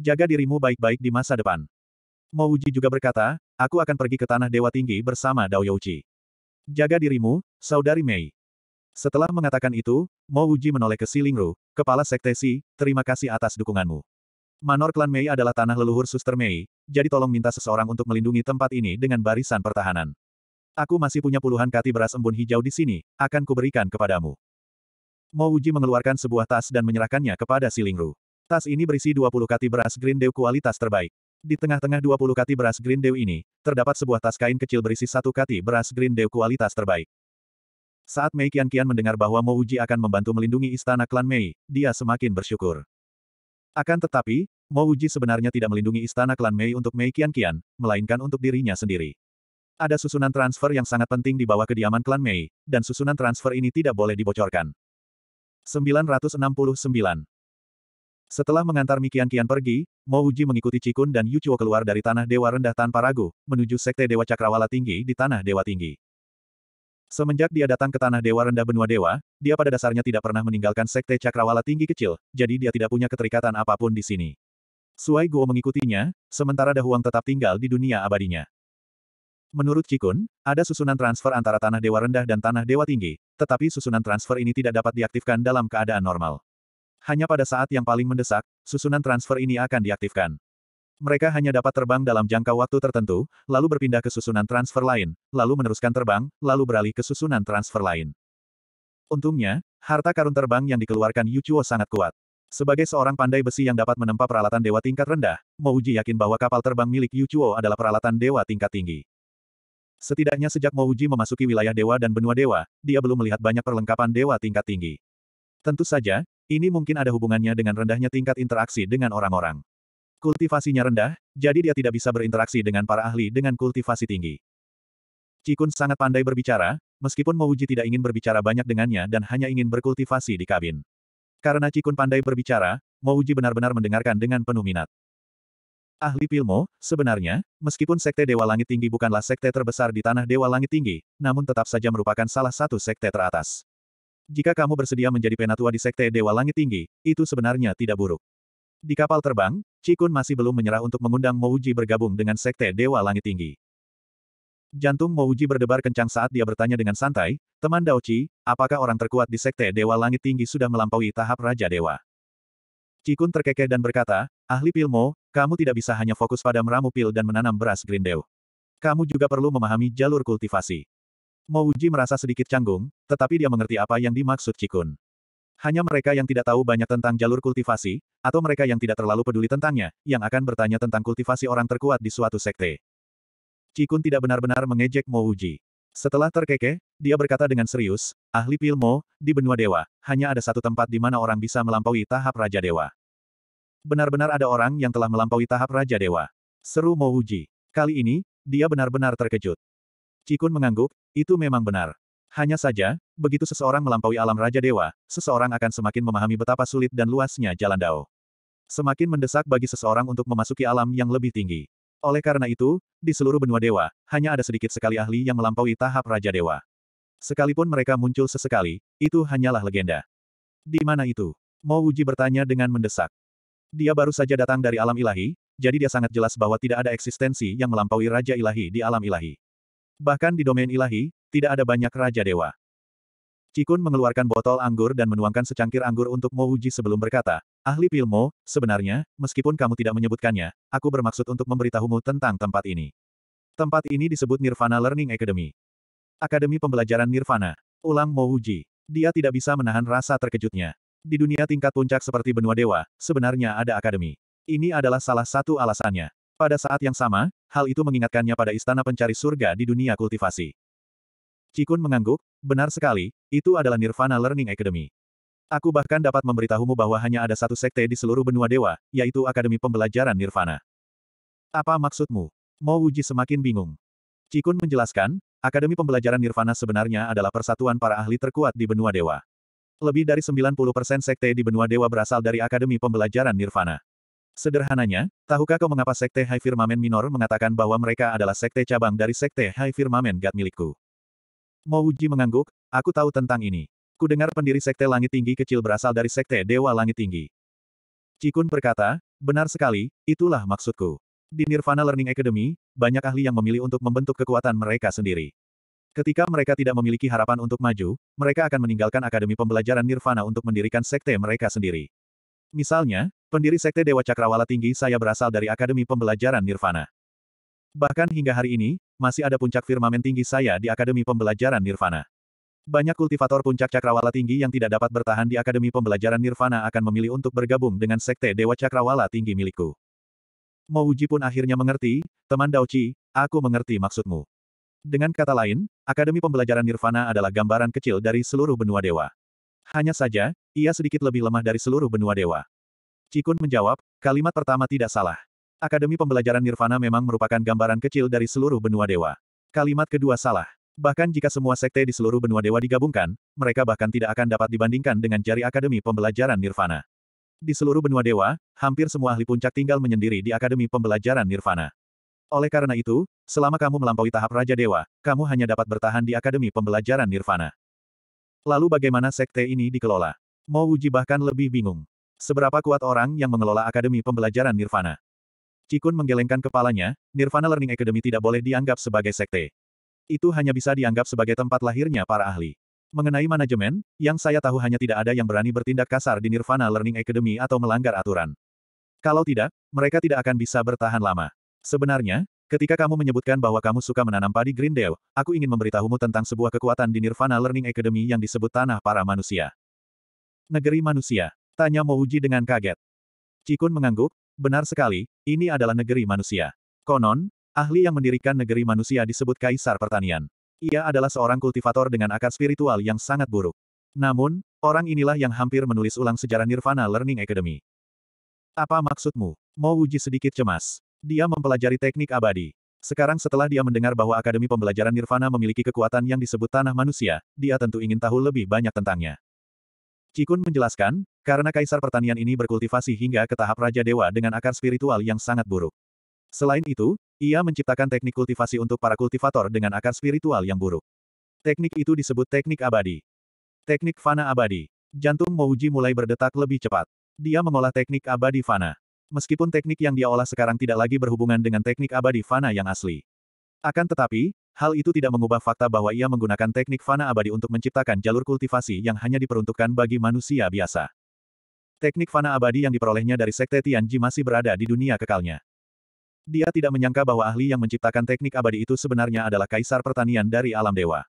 Jaga dirimu baik-baik di masa depan. Mo Wuji juga berkata, aku akan pergi ke Tanah Dewa Tinggi bersama Dao Youchi. Jaga dirimu, saudari Mei. Setelah mengatakan itu, Mo Uji menoleh ke Silingru, kepala sekte Si, terima kasih atas dukunganmu. Manor klan Mei adalah tanah leluhur suster Mei, jadi tolong minta seseorang untuk melindungi tempat ini dengan barisan pertahanan. Aku masih punya puluhan kati beras embun hijau di sini, akan kuberikan kepadamu. Mo Uji mengeluarkan sebuah tas dan menyerahkannya kepada Silingru. Tas ini berisi 20 kati beras Green Dew kualitas terbaik. Di tengah-tengah 20 kati beras Green Dew ini, terdapat sebuah tas kain kecil berisi satu kati beras Green Dew kualitas terbaik. Saat Mei Kian Kian mendengar bahwa Mo Uji akan membantu melindungi istana klan Mei, dia semakin bersyukur. Akan tetapi, Mo Uji sebenarnya tidak melindungi istana klan Mei untuk Mei Kian Kian, melainkan untuk dirinya sendiri. Ada susunan transfer yang sangat penting di bawah kediaman klan Mei, dan susunan transfer ini tidak boleh dibocorkan. 969. Setelah mengantar Mikian Kian pergi, Mo Uji mengikuti Cikun dan Yuchuo keluar dari Tanah Dewa Rendah tanpa ragu, menuju Sekte Dewa Cakrawala Tinggi di Tanah Dewa Tinggi. Semenjak dia datang ke Tanah Dewa Rendah Benua Dewa, dia pada dasarnya tidak pernah meninggalkan Sekte Cakrawala Tinggi kecil, jadi dia tidak punya keterikatan apapun di sini. Suai Guo mengikutinya, sementara Dahuang tetap tinggal di dunia abadinya. Menurut Cikun, ada susunan transfer antara Tanah Dewa Rendah dan Tanah Dewa Tinggi, tetapi susunan transfer ini tidak dapat diaktifkan dalam keadaan normal. Hanya pada saat yang paling mendesak, susunan transfer ini akan diaktifkan. Mereka hanya dapat terbang dalam jangka waktu tertentu, lalu berpindah ke susunan transfer lain, lalu meneruskan terbang, lalu beralih ke susunan transfer lain. Untungnya, harta karun terbang yang dikeluarkan Yuchuo sangat kuat. Sebagai seorang pandai besi yang dapat menempa peralatan dewa tingkat rendah, uji yakin bahwa kapal terbang milik Yuchuo adalah peralatan dewa tingkat tinggi. Setidaknya sejak uji memasuki wilayah dewa dan benua dewa, dia belum melihat banyak perlengkapan dewa tingkat tinggi. Tentu saja, ini mungkin ada hubungannya dengan rendahnya tingkat interaksi dengan orang-orang. Kultivasinya rendah, jadi dia tidak bisa berinteraksi dengan para ahli dengan kultivasi tinggi. Cikun sangat pandai berbicara, meskipun Mouji tidak ingin berbicara banyak dengannya dan hanya ingin berkultivasi di kabin. Karena Cikun pandai berbicara, Mouji benar-benar mendengarkan dengan penuh minat. Ahli Pilmo, sebenarnya, meskipun Sekte Dewa Langit Tinggi bukanlah sekte terbesar di tanah Dewa Langit Tinggi, namun tetap saja merupakan salah satu sekte teratas. Jika kamu bersedia menjadi penatua di Sekte Dewa Langit Tinggi, itu sebenarnya tidak buruk. Di kapal terbang, Cikun masih belum menyerah untuk mengundang Mouji bergabung dengan Sekte Dewa Langit Tinggi. Jantung Mouji berdebar kencang saat dia bertanya dengan santai, teman Daochi, apakah orang terkuat di Sekte Dewa Langit Tinggi sudah melampaui tahap Raja Dewa? Cikun terkekeh dan berkata, ahli Pilmo, kamu tidak bisa hanya fokus pada meramu pil dan menanam beras Grindew. Kamu juga perlu memahami jalur kultivasi. Mo Uji merasa sedikit canggung, tetapi dia mengerti apa yang dimaksud Cikun. Hanya mereka yang tidak tahu banyak tentang jalur kultivasi, atau mereka yang tidak terlalu peduli tentangnya, yang akan bertanya tentang kultivasi orang terkuat di suatu sekte. Cikun tidak benar-benar mengejek Mo Uji. Setelah terkekeh, dia berkata dengan serius, ahli pilmo, di benua dewa, hanya ada satu tempat di mana orang bisa melampaui tahap Raja Dewa. Benar-benar ada orang yang telah melampaui tahap Raja Dewa. Seru Mo Uji. Kali ini, dia benar-benar terkejut. Cikun mengangguk, itu memang benar. Hanya saja, begitu seseorang melampaui alam Raja Dewa, seseorang akan semakin memahami betapa sulit dan luasnya jalan Dao. Semakin mendesak bagi seseorang untuk memasuki alam yang lebih tinggi. Oleh karena itu, di seluruh benua dewa, hanya ada sedikit sekali ahli yang melampaui tahap Raja Dewa. Sekalipun mereka muncul sesekali, itu hanyalah legenda. Di mana itu? Mo Wuji bertanya dengan mendesak. Dia baru saja datang dari alam ilahi, jadi dia sangat jelas bahwa tidak ada eksistensi yang melampaui Raja Ilahi di alam ilahi. Bahkan di domain ilahi, tidak ada banyak raja dewa. Cikun mengeluarkan botol anggur dan menuangkan secangkir anggur untuk Mo Uji sebelum berkata, Ahli Pilmo, sebenarnya, meskipun kamu tidak menyebutkannya, aku bermaksud untuk memberitahumu tentang tempat ini. Tempat ini disebut Nirvana Learning Academy. Akademi Pembelajaran Nirvana. Ulang Mo Uji. Dia tidak bisa menahan rasa terkejutnya. Di dunia tingkat puncak seperti benua dewa, sebenarnya ada akademi. Ini adalah salah satu alasannya. Pada saat yang sama, hal itu mengingatkannya pada istana pencari surga di dunia kultivasi. Cikun mengangguk, benar sekali, itu adalah Nirvana Learning Academy. Aku bahkan dapat memberitahumu bahwa hanya ada satu sekte di seluruh benua dewa, yaitu Akademi Pembelajaran Nirvana. Apa maksudmu? Mo Uji semakin bingung. Cikun menjelaskan, Akademi Pembelajaran Nirvana sebenarnya adalah persatuan para ahli terkuat di benua dewa. Lebih dari 90% sekte di benua dewa berasal dari Akademi Pembelajaran Nirvana. Sederhananya, tahukah kau mengapa Sekte High Firmament Minor mengatakan bahwa mereka adalah sekte cabang dari Sekte High Firmament God milikku? Uji mengangguk, aku tahu tentang ini. Kudengar pendiri Sekte Langit Tinggi kecil berasal dari Sekte Dewa Langit Tinggi. Cikun berkata, benar sekali, itulah maksudku. Di Nirvana Learning Academy, banyak ahli yang memilih untuk membentuk kekuatan mereka sendiri. Ketika mereka tidak memiliki harapan untuk maju, mereka akan meninggalkan Akademi Pembelajaran Nirvana untuk mendirikan sekte mereka sendiri. Misalnya, Pendiri Sekte Dewa Cakrawala Tinggi saya berasal dari Akademi Pembelajaran Nirvana. Bahkan hingga hari ini, masih ada puncak firmamen tinggi saya di Akademi Pembelajaran Nirvana. Banyak kultivator puncak cakrawala tinggi yang tidak dapat bertahan di Akademi Pembelajaran Nirvana akan memilih untuk bergabung dengan Sekte Dewa Cakrawala Tinggi milikku. Mouji pun akhirnya mengerti, teman Daochi, aku mengerti maksudmu. Dengan kata lain, Akademi Pembelajaran Nirvana adalah gambaran kecil dari seluruh benua dewa. Hanya saja, ia sedikit lebih lemah dari seluruh benua dewa. Cikun menjawab, kalimat pertama tidak salah. Akademi Pembelajaran Nirvana memang merupakan gambaran kecil dari seluruh benua dewa. Kalimat kedua salah. Bahkan jika semua sekte di seluruh benua dewa digabungkan, mereka bahkan tidak akan dapat dibandingkan dengan jari Akademi Pembelajaran Nirvana. Di seluruh benua dewa, hampir semua ahli puncak tinggal menyendiri di Akademi Pembelajaran Nirvana. Oleh karena itu, selama kamu melampaui tahap Raja Dewa, kamu hanya dapat bertahan di Akademi Pembelajaran Nirvana. Lalu bagaimana sekte ini dikelola? Mau Uji bahkan lebih bingung. Seberapa kuat orang yang mengelola Akademi Pembelajaran Nirvana? Cikun menggelengkan kepalanya, Nirvana Learning Academy tidak boleh dianggap sebagai sekte. Itu hanya bisa dianggap sebagai tempat lahirnya para ahli. Mengenai manajemen, yang saya tahu hanya tidak ada yang berani bertindak kasar di Nirvana Learning Academy atau melanggar aturan. Kalau tidak, mereka tidak akan bisa bertahan lama. Sebenarnya, ketika kamu menyebutkan bahwa kamu suka menanam padi Greendale, aku ingin memberitahumu tentang sebuah kekuatan di Nirvana Learning Academy yang disebut Tanah Para Manusia. Negeri Manusia Tanya Mouji dengan kaget. Cikun mengangguk, benar sekali, ini adalah negeri manusia. Konon, ahli yang mendirikan negeri manusia disebut Kaisar Pertanian. Ia adalah seorang kultivator dengan akar spiritual yang sangat buruk. Namun, orang inilah yang hampir menulis ulang sejarah Nirvana Learning Academy. Apa maksudmu? Mouji sedikit cemas. Dia mempelajari teknik abadi. Sekarang setelah dia mendengar bahwa Akademi Pembelajaran Nirvana memiliki kekuatan yang disebut Tanah Manusia, dia tentu ingin tahu lebih banyak tentangnya. Cikun menjelaskan, karena kaisar pertanian ini berkultivasi hingga ke tahap Raja Dewa dengan akar spiritual yang sangat buruk. Selain itu, ia menciptakan teknik kultivasi untuk para kultivator dengan akar spiritual yang buruk. Teknik itu disebut teknik abadi. Teknik fana abadi. Jantung Mouji mulai berdetak lebih cepat. Dia mengolah teknik abadi fana. Meskipun teknik yang dia olah sekarang tidak lagi berhubungan dengan teknik abadi fana yang asli. Akan tetapi, Hal itu tidak mengubah fakta bahwa ia menggunakan teknik fana abadi untuk menciptakan jalur kultivasi yang hanya diperuntukkan bagi manusia biasa. Teknik fana abadi yang diperolehnya dari Sekte Tianji masih berada di dunia kekalnya. Dia tidak menyangka bahwa ahli yang menciptakan teknik abadi itu sebenarnya adalah kaisar pertanian dari alam dewa.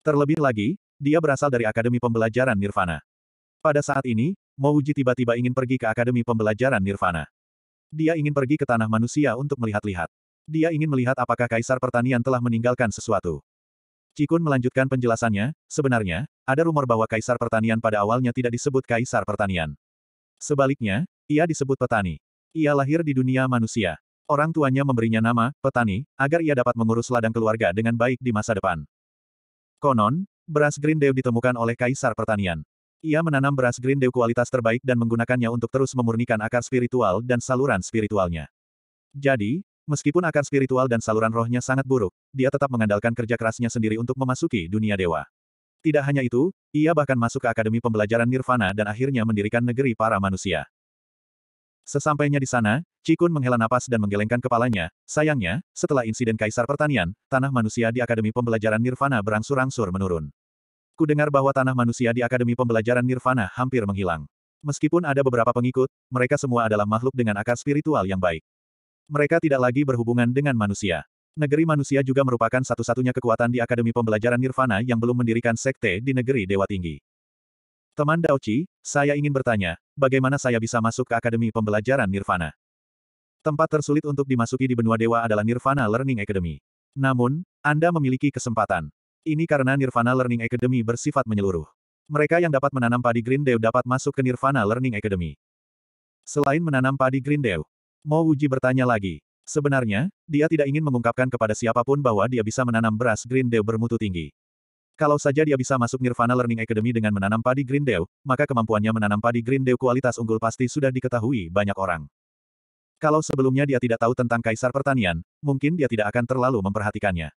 Terlebih lagi, dia berasal dari Akademi Pembelajaran Nirvana. Pada saat ini, Mouji tiba-tiba ingin pergi ke Akademi Pembelajaran Nirvana. Dia ingin pergi ke tanah manusia untuk melihat-lihat. Dia ingin melihat apakah Kaisar Pertanian telah meninggalkan sesuatu. Cikun melanjutkan penjelasannya, sebenarnya, ada rumor bahwa Kaisar Pertanian pada awalnya tidak disebut Kaisar Pertanian. Sebaliknya, ia disebut petani. Ia lahir di dunia manusia. Orang tuanya memberinya nama, petani, agar ia dapat mengurus ladang keluarga dengan baik di masa depan. Konon, beras Dew ditemukan oleh Kaisar Pertanian. Ia menanam beras Dew kualitas terbaik dan menggunakannya untuk terus memurnikan akar spiritual dan saluran spiritualnya. Jadi, Meskipun akar spiritual dan saluran rohnya sangat buruk, dia tetap mengandalkan kerja kerasnya sendiri untuk memasuki dunia dewa. Tidak hanya itu, ia bahkan masuk ke Akademi Pembelajaran Nirvana dan akhirnya mendirikan negeri para manusia. Sesampainya di sana, Cikun menghela napas dan menggelengkan kepalanya. Sayangnya, setelah insiden Kaisar Pertanian, tanah manusia di Akademi Pembelajaran Nirvana berangsur-angsur menurun. Ku dengar bahwa tanah manusia di Akademi Pembelajaran Nirvana hampir menghilang. Meskipun ada beberapa pengikut, mereka semua adalah makhluk dengan akar spiritual yang baik. Mereka tidak lagi berhubungan dengan manusia. Negeri manusia juga merupakan satu-satunya kekuatan di Akademi Pembelajaran Nirvana yang belum mendirikan sekte di negeri Dewa Tinggi. Teman Daochi, saya ingin bertanya, bagaimana saya bisa masuk ke Akademi Pembelajaran Nirvana? Tempat tersulit untuk dimasuki di benua dewa adalah Nirvana Learning Academy. Namun, Anda memiliki kesempatan. Ini karena Nirvana Learning Academy bersifat menyeluruh. Mereka yang dapat menanam padi Green Dew dapat masuk ke Nirvana Learning Academy. Selain menanam padi Green Dew, Mo Wuji bertanya lagi. Sebenarnya, dia tidak ingin mengungkapkan kepada siapapun bahwa dia bisa menanam beras Green Dew bermutu tinggi. Kalau saja dia bisa masuk Nirvana Learning Academy dengan menanam padi Green Dew, maka kemampuannya menanam padi Green Dew kualitas unggul pasti sudah diketahui banyak orang. Kalau sebelumnya dia tidak tahu tentang Kaisar Pertanian, mungkin dia tidak akan terlalu memperhatikannya.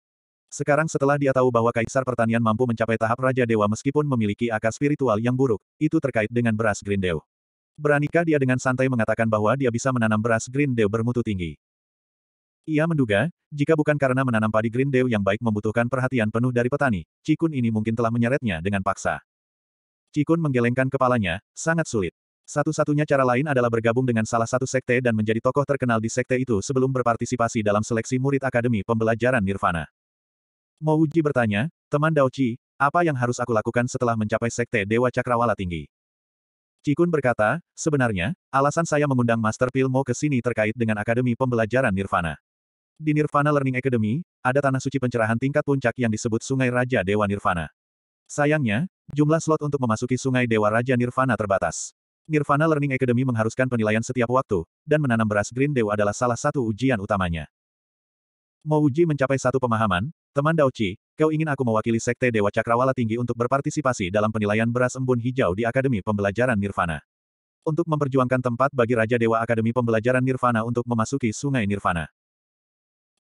Sekarang setelah dia tahu bahwa Kaisar Pertanian mampu mencapai tahap Raja Dewa meskipun memiliki akar spiritual yang buruk, itu terkait dengan beras Green Dew. Beranikah dia dengan santai mengatakan bahwa dia bisa menanam beras Green Dew bermutu tinggi. Ia menduga, jika bukan karena menanam padi Green Dew yang baik membutuhkan perhatian penuh dari petani, Cikun ini mungkin telah menyeretnya dengan paksa. Cikun menggelengkan kepalanya, sangat sulit. Satu-satunya cara lain adalah bergabung dengan salah satu sekte dan menjadi tokoh terkenal di sekte itu sebelum berpartisipasi dalam seleksi murid Akademi Pembelajaran Nirvana. Mouji bertanya, teman Daochi, apa yang harus aku lakukan setelah mencapai sekte Dewa Cakrawala Tinggi? Cikun berkata, sebenarnya, alasan saya mengundang Master Pilmo ke sini terkait dengan Akademi Pembelajaran Nirvana. Di Nirvana Learning Academy, ada tanah suci pencerahan tingkat puncak yang disebut Sungai Raja Dewa Nirvana. Sayangnya, jumlah slot untuk memasuki Sungai Dewa Raja Nirvana terbatas. Nirvana Learning Academy mengharuskan penilaian setiap waktu, dan menanam beras Green Dew adalah salah satu ujian utamanya. mau uji mencapai satu pemahaman, teman Daochi, Kau ingin aku mewakili Sekte Dewa Cakrawala Tinggi untuk berpartisipasi dalam penilaian beras embun hijau di Akademi Pembelajaran Nirvana. Untuk memperjuangkan tempat bagi Raja Dewa Akademi Pembelajaran Nirvana untuk memasuki Sungai Nirvana.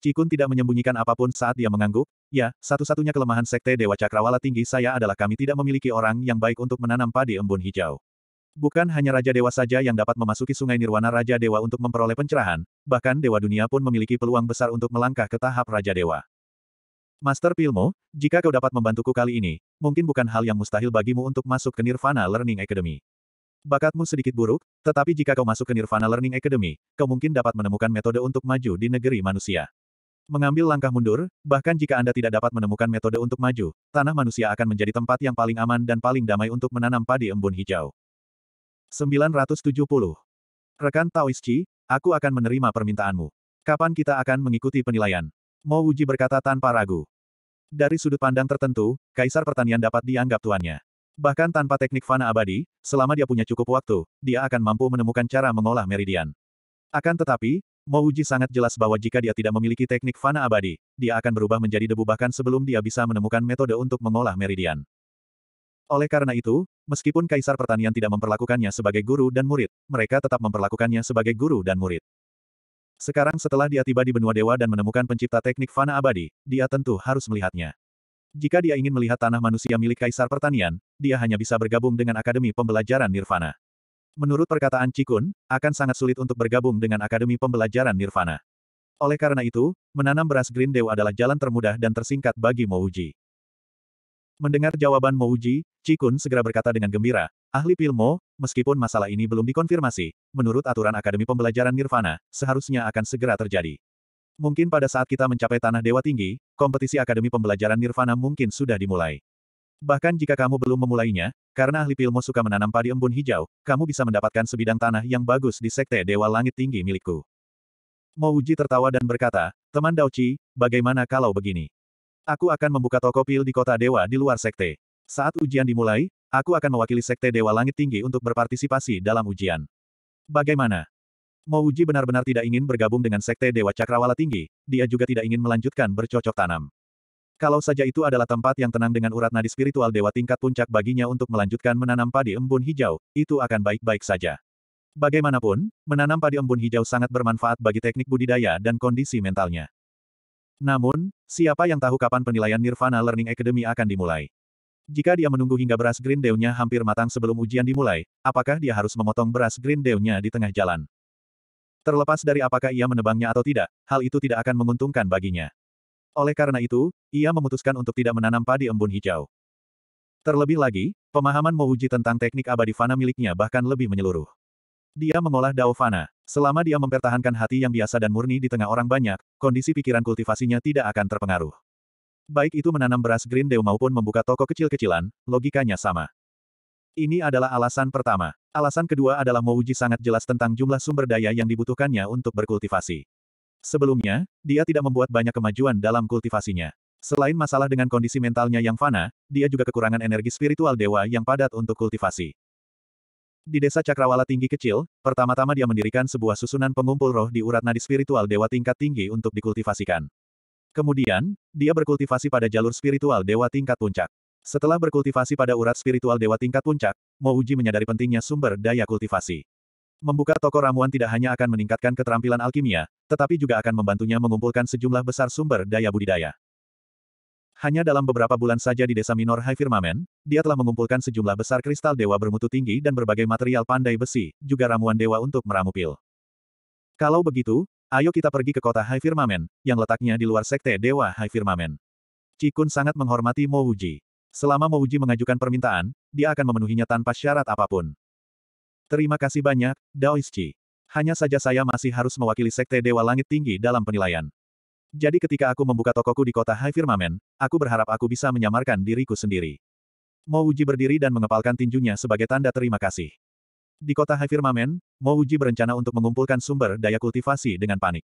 Cikun tidak menyembunyikan apapun saat dia mengangguk, ya, satu-satunya kelemahan Sekte Dewa Cakrawala Tinggi saya adalah kami tidak memiliki orang yang baik untuk menanam padi embun hijau. Bukan hanya Raja Dewa saja yang dapat memasuki Sungai Nirwana Raja Dewa untuk memperoleh pencerahan, bahkan Dewa Dunia pun memiliki peluang besar untuk melangkah ke tahap Raja Dewa. Master Pilmo, jika kau dapat membantuku kali ini, mungkin bukan hal yang mustahil bagimu untuk masuk ke Nirvana Learning Academy. Bakatmu sedikit buruk, tetapi jika kau masuk ke Nirvana Learning Academy, kau mungkin dapat menemukan metode untuk maju di negeri manusia. Mengambil langkah mundur, bahkan jika Anda tidak dapat menemukan metode untuk maju, tanah manusia akan menjadi tempat yang paling aman dan paling damai untuk menanam padi embun hijau. 970. Rekan Taoisci, aku akan menerima permintaanmu. Kapan kita akan mengikuti penilaian? Mo Wuji berkata tanpa ragu. Dari sudut pandang tertentu, Kaisar Pertanian dapat dianggap tuannya. Bahkan tanpa teknik fana abadi, selama dia punya cukup waktu, dia akan mampu menemukan cara mengolah meridian. Akan tetapi, Mo Wuji sangat jelas bahwa jika dia tidak memiliki teknik fana abadi, dia akan berubah menjadi debu bahkan sebelum dia bisa menemukan metode untuk mengolah meridian. Oleh karena itu, meskipun Kaisar Pertanian tidak memperlakukannya sebagai guru dan murid, mereka tetap memperlakukannya sebagai guru dan murid. Sekarang setelah dia tiba di benua dewa dan menemukan pencipta teknik fana abadi, dia tentu harus melihatnya. Jika dia ingin melihat tanah manusia milik Kaisar Pertanian, dia hanya bisa bergabung dengan Akademi Pembelajaran Nirvana. Menurut perkataan Cikun, akan sangat sulit untuk bergabung dengan Akademi Pembelajaran Nirvana. Oleh karena itu, menanam beras Green Dew adalah jalan termudah dan tersingkat bagi Mouji. Mendengar jawaban Mo Uji, Cikun segera berkata dengan gembira, ahli Pilmo, meskipun masalah ini belum dikonfirmasi, menurut aturan Akademi Pembelajaran Nirvana, seharusnya akan segera terjadi. Mungkin pada saat kita mencapai tanah dewa tinggi, kompetisi Akademi Pembelajaran Nirvana mungkin sudah dimulai. Bahkan jika kamu belum memulainya, karena ahli Pilmo suka menanam padi embun hijau, kamu bisa mendapatkan sebidang tanah yang bagus di Sekte Dewa Langit Tinggi milikku. Mo Uji tertawa dan berkata, teman Dauchi, bagaimana kalau begini? Aku akan membuka toko pil di kota dewa di luar sekte. Saat ujian dimulai, aku akan mewakili sekte dewa langit tinggi untuk berpartisipasi dalam ujian. Bagaimana? Mouji benar-benar tidak ingin bergabung dengan sekte dewa cakrawala tinggi, dia juga tidak ingin melanjutkan bercocok tanam. Kalau saja itu adalah tempat yang tenang dengan urat nadi spiritual dewa tingkat puncak baginya untuk melanjutkan menanam padi embun hijau, itu akan baik-baik saja. Bagaimanapun, menanam padi embun hijau sangat bermanfaat bagi teknik budidaya dan kondisi mentalnya. Namun, siapa yang tahu kapan penilaian Nirvana Learning Academy akan dimulai? Jika dia menunggu hingga beras Green dewnya hampir matang sebelum ujian dimulai, apakah dia harus memotong beras Green dewnya di tengah jalan? Terlepas dari apakah ia menebangnya atau tidak, hal itu tidak akan menguntungkan baginya. Oleh karena itu, ia memutuskan untuk tidak menanam padi embun hijau. Terlebih lagi, pemahaman Mouji tentang teknik abadi fana miliknya bahkan lebih menyeluruh. Dia mengolah Dao Selama dia mempertahankan hati yang biasa dan murni di tengah orang banyak, kondisi pikiran kultivasinya tidak akan terpengaruh. Baik itu menanam beras Green Dew maupun membuka toko kecil-kecilan, logikanya sama. Ini adalah alasan pertama. Alasan kedua adalah Mouji sangat jelas tentang jumlah sumber daya yang dibutuhkannya untuk berkultivasi. Sebelumnya, dia tidak membuat banyak kemajuan dalam kultivasinya. Selain masalah dengan kondisi mentalnya yang fana, dia juga kekurangan energi spiritual dewa yang padat untuk kultivasi. Di desa Cakrawala Tinggi Kecil, pertama-tama dia mendirikan sebuah susunan pengumpul roh di urat nadi spiritual dewa tingkat tinggi untuk dikultivasikan. Kemudian, dia berkultivasi pada jalur spiritual dewa tingkat puncak. Setelah berkultivasi pada urat spiritual dewa tingkat puncak, Uji menyadari pentingnya sumber daya kultivasi. Membuka toko ramuan tidak hanya akan meningkatkan keterampilan alkimia, tetapi juga akan membantunya mengumpulkan sejumlah besar sumber daya budidaya. Hanya dalam beberapa bulan saja di desa minor High Firmament, dia telah mengumpulkan sejumlah besar kristal dewa bermutu tinggi dan berbagai material pandai besi, juga ramuan dewa untuk meramu pil. Kalau begitu, ayo kita pergi ke kota High Firmament, yang letaknya di luar sekte dewa High Firmament. Cikun sangat menghormati Mouji. Selama Mouji mengajukan permintaan, dia akan memenuhinya tanpa syarat apapun. Terima kasih banyak, Daoisci. Hanya saja saya masih harus mewakili sekte Dewa Langit Tinggi dalam penilaian. Jadi ketika aku membuka tokoku di kota High Firmament, aku berharap aku bisa menyamarkan diriku sendiri. Mo Uji berdiri dan mengepalkan tinjunya sebagai tanda terima kasih. Di kota High Firmament, Mo Uji berencana untuk mengumpulkan sumber daya kultivasi dengan panik.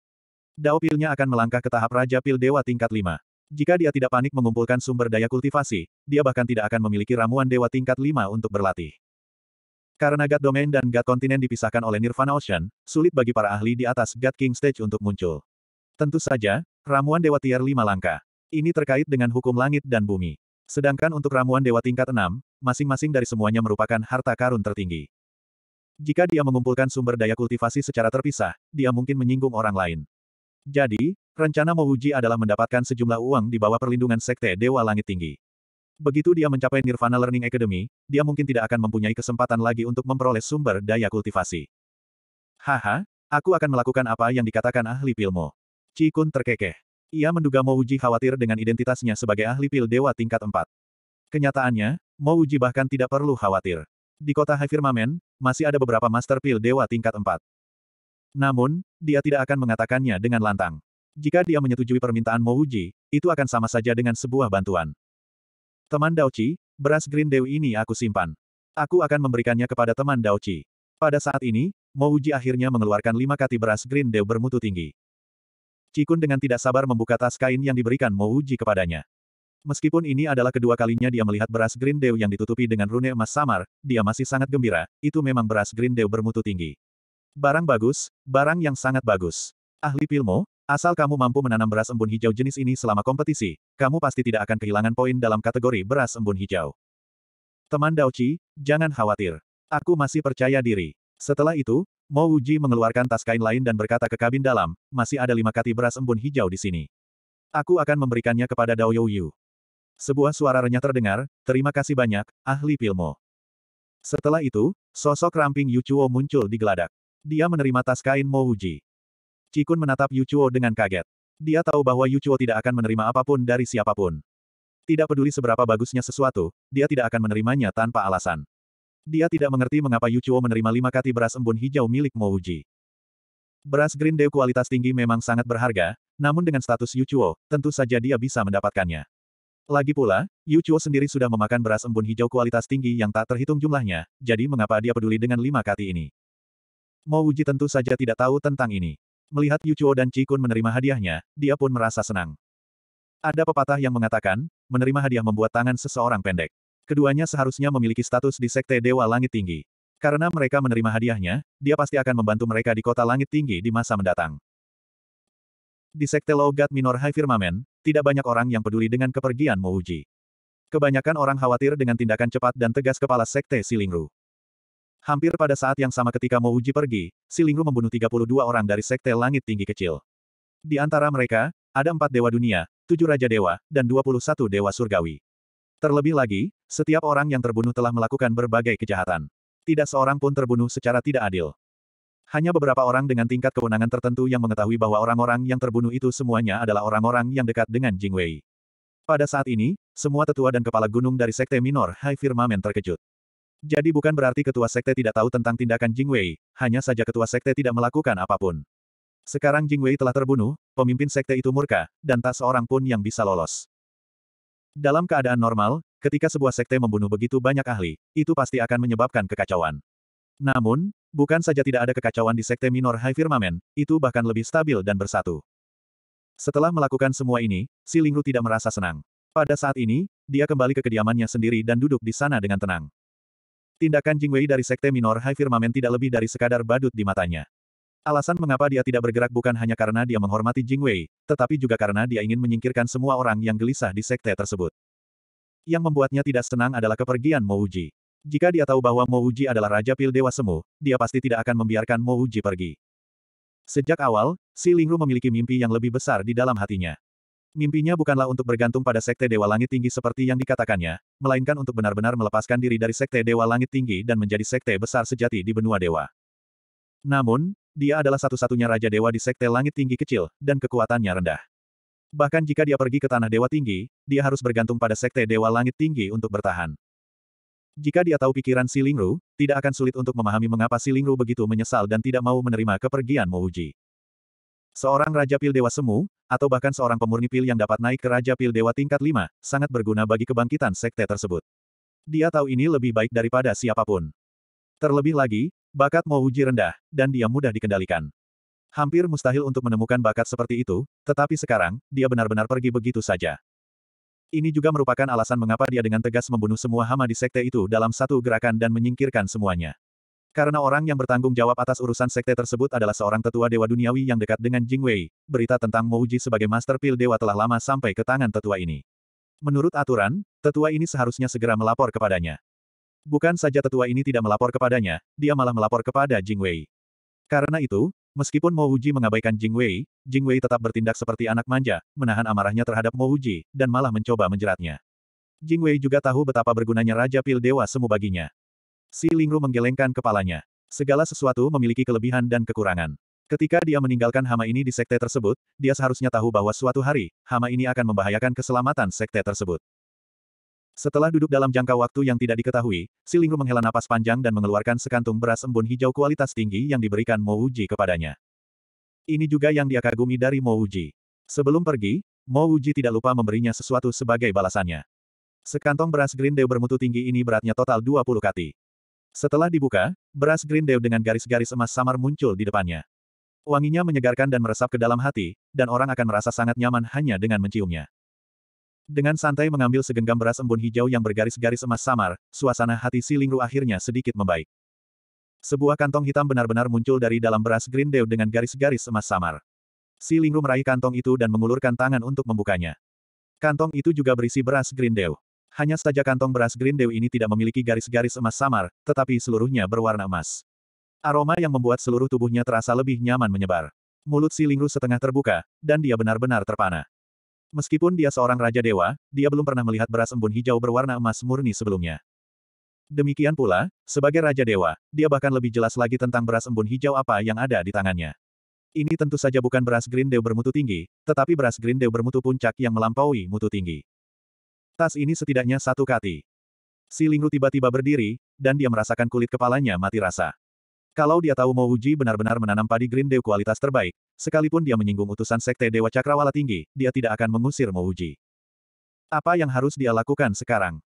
Dao pilnya akan melangkah ke tahap Raja Pil Dewa tingkat 5. Jika dia tidak panik mengumpulkan sumber daya kultivasi, dia bahkan tidak akan memiliki ramuan Dewa tingkat 5 untuk berlatih. Karena God Domain dan God Continent dipisahkan oleh Nirvana Ocean, sulit bagi para ahli di atas God King Stage untuk muncul. Tentu saja, Ramuan Dewa Tier 5 Langka. Ini terkait dengan hukum langit dan bumi. Sedangkan untuk ramuan Dewa tingkat 6, masing-masing dari semuanya merupakan harta karun tertinggi. Jika dia mengumpulkan sumber daya kultivasi secara terpisah, dia mungkin menyinggung orang lain. Jadi, rencana Mouji adalah mendapatkan sejumlah uang di bawah perlindungan Sekte Dewa Langit Tinggi. Begitu dia mencapai Nirvana Learning Academy, dia mungkin tidak akan mempunyai kesempatan lagi untuk memperoleh sumber daya kultivasi. Haha, aku akan melakukan apa yang dikatakan ahli pilmo. Chi Kun terkekeh. Ia menduga Mo Uji khawatir dengan identitasnya sebagai ahli pil dewa tingkat 4. Kenyataannya, Mo Uji bahkan tidak perlu khawatir. Di kota Hai Firmament, masih ada beberapa master pil dewa tingkat 4. Namun, dia tidak akan mengatakannya dengan lantang. Jika dia menyetujui permintaan Mo Uji, itu akan sama saja dengan sebuah bantuan. Teman Daochi, beras Green Dewi ini aku simpan. Aku akan memberikannya kepada teman Daochi. Pada saat ini, Mo Uji akhirnya mengeluarkan lima kati beras Green Dew bermutu tinggi. Cikun dengan tidak sabar membuka tas kain yang diberikan Mouji kepadanya. Meskipun ini adalah kedua kalinya dia melihat beras Green Dew yang ditutupi dengan rune emas samar, dia masih sangat gembira, itu memang beras Green Dew bermutu tinggi. Barang bagus, barang yang sangat bagus. Ahli pilmo, asal kamu mampu menanam beras embun hijau jenis ini selama kompetisi, kamu pasti tidak akan kehilangan poin dalam kategori beras embun hijau. Teman Daochi, jangan khawatir. Aku masih percaya diri. Setelah itu, Mo Uji mengeluarkan tas kain lain dan berkata ke kabin dalam, masih ada lima kati beras embun hijau di sini. Aku akan memberikannya kepada Dao Youyu. Sebuah suara renyah terdengar, terima kasih banyak, ahli Pilmo. Setelah itu, sosok ramping Yu Chuo muncul di geladak. Dia menerima tas kain Mo Uji. Cikun menatap Yu Chuo dengan kaget. Dia tahu bahwa Yu Chuo tidak akan menerima apapun dari siapapun. Tidak peduli seberapa bagusnya sesuatu, dia tidak akan menerimanya tanpa alasan. Dia tidak mengerti mengapa Yu Yuchuo menerima lima kati beras embun hijau milik Mouji. Beras Green Dew kualitas tinggi memang sangat berharga, namun dengan status Yu Yuchuo, tentu saja dia bisa mendapatkannya. Lagi pula, Yu Yuchuo sendiri sudah memakan beras embun hijau kualitas tinggi yang tak terhitung jumlahnya, jadi mengapa dia peduli dengan lima kati ini? Mouji tentu saja tidak tahu tentang ini. Melihat Yu Yuchuo dan Cikun menerima hadiahnya, dia pun merasa senang. Ada pepatah yang mengatakan, menerima hadiah membuat tangan seseorang pendek. Keduanya seharusnya memiliki status di Sekte Dewa Langit Tinggi. Karena mereka menerima hadiahnya, dia pasti akan membantu mereka di kota langit tinggi di masa mendatang. Di Sekte Logat Minor High Firmament, tidak banyak orang yang peduli dengan kepergian Mouji. Kebanyakan orang khawatir dengan tindakan cepat dan tegas kepala Sekte Silingru. Hampir pada saat yang sama ketika Mouji pergi, Silingru membunuh 32 orang dari Sekte Langit Tinggi Kecil. Di antara mereka, ada empat dewa dunia, tujuh raja dewa, dan 21 dewa surgawi. Terlebih lagi, setiap orang yang terbunuh telah melakukan berbagai kejahatan. Tidak seorang pun terbunuh secara tidak adil. Hanya beberapa orang dengan tingkat kewenangan tertentu yang mengetahui bahwa orang-orang yang terbunuh itu semuanya adalah orang-orang yang dekat dengan Jing Wei. Pada saat ini, semua tetua dan kepala gunung dari Sekte Minor High Firmament terkejut. Jadi bukan berarti ketua Sekte tidak tahu tentang tindakan Jing Wei, hanya saja ketua Sekte tidak melakukan apapun. Sekarang Jing Wei telah terbunuh, pemimpin Sekte itu murka, dan tak seorang pun yang bisa lolos. Dalam keadaan normal, ketika sebuah sekte membunuh begitu banyak ahli, itu pasti akan menyebabkan kekacauan. Namun, bukan saja tidak ada kekacauan di sekte minor High Firmament, itu bahkan lebih stabil dan bersatu. Setelah melakukan semua ini, si Lingru tidak merasa senang. Pada saat ini, dia kembali ke kediamannya sendiri dan duduk di sana dengan tenang. Tindakan Jingwei dari sekte minor High Firmament tidak lebih dari sekadar badut di matanya. Alasan mengapa dia tidak bergerak bukan hanya karena dia menghormati Jing Wei, tetapi juga karena dia ingin menyingkirkan semua orang yang gelisah di sekte tersebut. Yang membuatnya tidak senang adalah kepergian Mo Uji. Jika dia tahu bahwa Mo Uji adalah Raja Pil Dewa Semu, dia pasti tidak akan membiarkan Mo Uji pergi. Sejak awal, Si Lingru memiliki mimpi yang lebih besar di dalam hatinya. Mimpinya bukanlah untuk bergantung pada Sekte Dewa Langit Tinggi seperti yang dikatakannya, melainkan untuk benar-benar melepaskan diri dari Sekte Dewa Langit Tinggi dan menjadi Sekte besar sejati di benua Dewa. Namun, dia adalah satu-satunya Raja Dewa di Sekte Langit Tinggi kecil, dan kekuatannya rendah. Bahkan jika dia pergi ke Tanah Dewa Tinggi, dia harus bergantung pada Sekte Dewa Langit Tinggi untuk bertahan. Jika dia tahu pikiran Si Lingru, tidak akan sulit untuk memahami mengapa Si Lingru begitu menyesal dan tidak mau menerima kepergian Mouji. Seorang Raja Pil Dewa Semu, atau bahkan seorang pemurni pil yang dapat naik ke Raja Pil Dewa tingkat 5, sangat berguna bagi kebangkitan sekte tersebut. Dia tahu ini lebih baik daripada siapapun. Terlebih lagi, Bakat Mo Uji rendah, dan dia mudah dikendalikan. Hampir mustahil untuk menemukan bakat seperti itu, tetapi sekarang, dia benar-benar pergi begitu saja. Ini juga merupakan alasan mengapa dia dengan tegas membunuh semua hama di sekte itu dalam satu gerakan dan menyingkirkan semuanya. Karena orang yang bertanggung jawab atas urusan sekte tersebut adalah seorang tetua dewa duniawi yang dekat dengan Jing Wei, berita tentang Mo Uji sebagai master pil dewa telah lama sampai ke tangan tetua ini. Menurut aturan, tetua ini seharusnya segera melapor kepadanya. Bukan saja tetua ini tidak melapor kepadanya, dia malah melapor kepada Jing Wei. Karena itu, meskipun Mo Wuji mengabaikan Jing Wei, Jing Wei tetap bertindak seperti anak manja, menahan amarahnya terhadap Mo Wuji, dan malah mencoba menjeratnya. Jing Wei juga tahu betapa bergunanya Raja Pil Dewa Semu baginya. Si Lingru menggelengkan kepalanya. Segala sesuatu memiliki kelebihan dan kekurangan. Ketika dia meninggalkan hama ini di sekte tersebut, dia seharusnya tahu bahwa suatu hari, hama ini akan membahayakan keselamatan sekte tersebut. Setelah duduk dalam jangka waktu yang tidak diketahui, Silingru menghela napas panjang dan mengeluarkan sekantung beras embun hijau kualitas tinggi yang diberikan Mo Uji kepadanya. Ini juga yang dia kagumi dari Mo Uji. Sebelum pergi, Mo Uji tidak lupa memberinya sesuatu sebagai balasannya. Sekantong beras green dew bermutu tinggi ini beratnya total 20 kati. Setelah dibuka, beras green dew dengan garis-garis emas samar muncul di depannya. Wanginya menyegarkan dan meresap ke dalam hati, dan orang akan merasa sangat nyaman hanya dengan menciumnya. Dengan santai mengambil segenggam beras embun hijau yang bergaris-garis emas samar, suasana hati si Lingru akhirnya sedikit membaik. Sebuah kantong hitam benar-benar muncul dari dalam beras Green Dew dengan garis-garis emas samar. Si Lingru meraih kantong itu dan mengulurkan tangan untuk membukanya. Kantong itu juga berisi beras Green Dew. Hanya saja kantong beras Green Dew ini tidak memiliki garis-garis emas samar, tetapi seluruhnya berwarna emas. Aroma yang membuat seluruh tubuhnya terasa lebih nyaman menyebar. Mulut si Lingru setengah terbuka, dan dia benar-benar terpana. Meskipun dia seorang Raja Dewa, dia belum pernah melihat beras embun hijau berwarna emas murni sebelumnya. Demikian pula, sebagai Raja Dewa, dia bahkan lebih jelas lagi tentang beras embun hijau apa yang ada di tangannya. Ini tentu saja bukan beras green dew bermutu tinggi, tetapi beras green dew bermutu puncak yang melampaui mutu tinggi. Tas ini setidaknya satu kati. Si Lingru tiba-tiba berdiri, dan dia merasakan kulit kepalanya mati rasa. Kalau dia tahu Mo Uji benar-benar menanam padi green dew kualitas terbaik, Sekalipun dia menyinggung utusan Sekte Dewa Cakrawala Tinggi, dia tidak akan mengusir Mouji. Apa yang harus dia lakukan sekarang?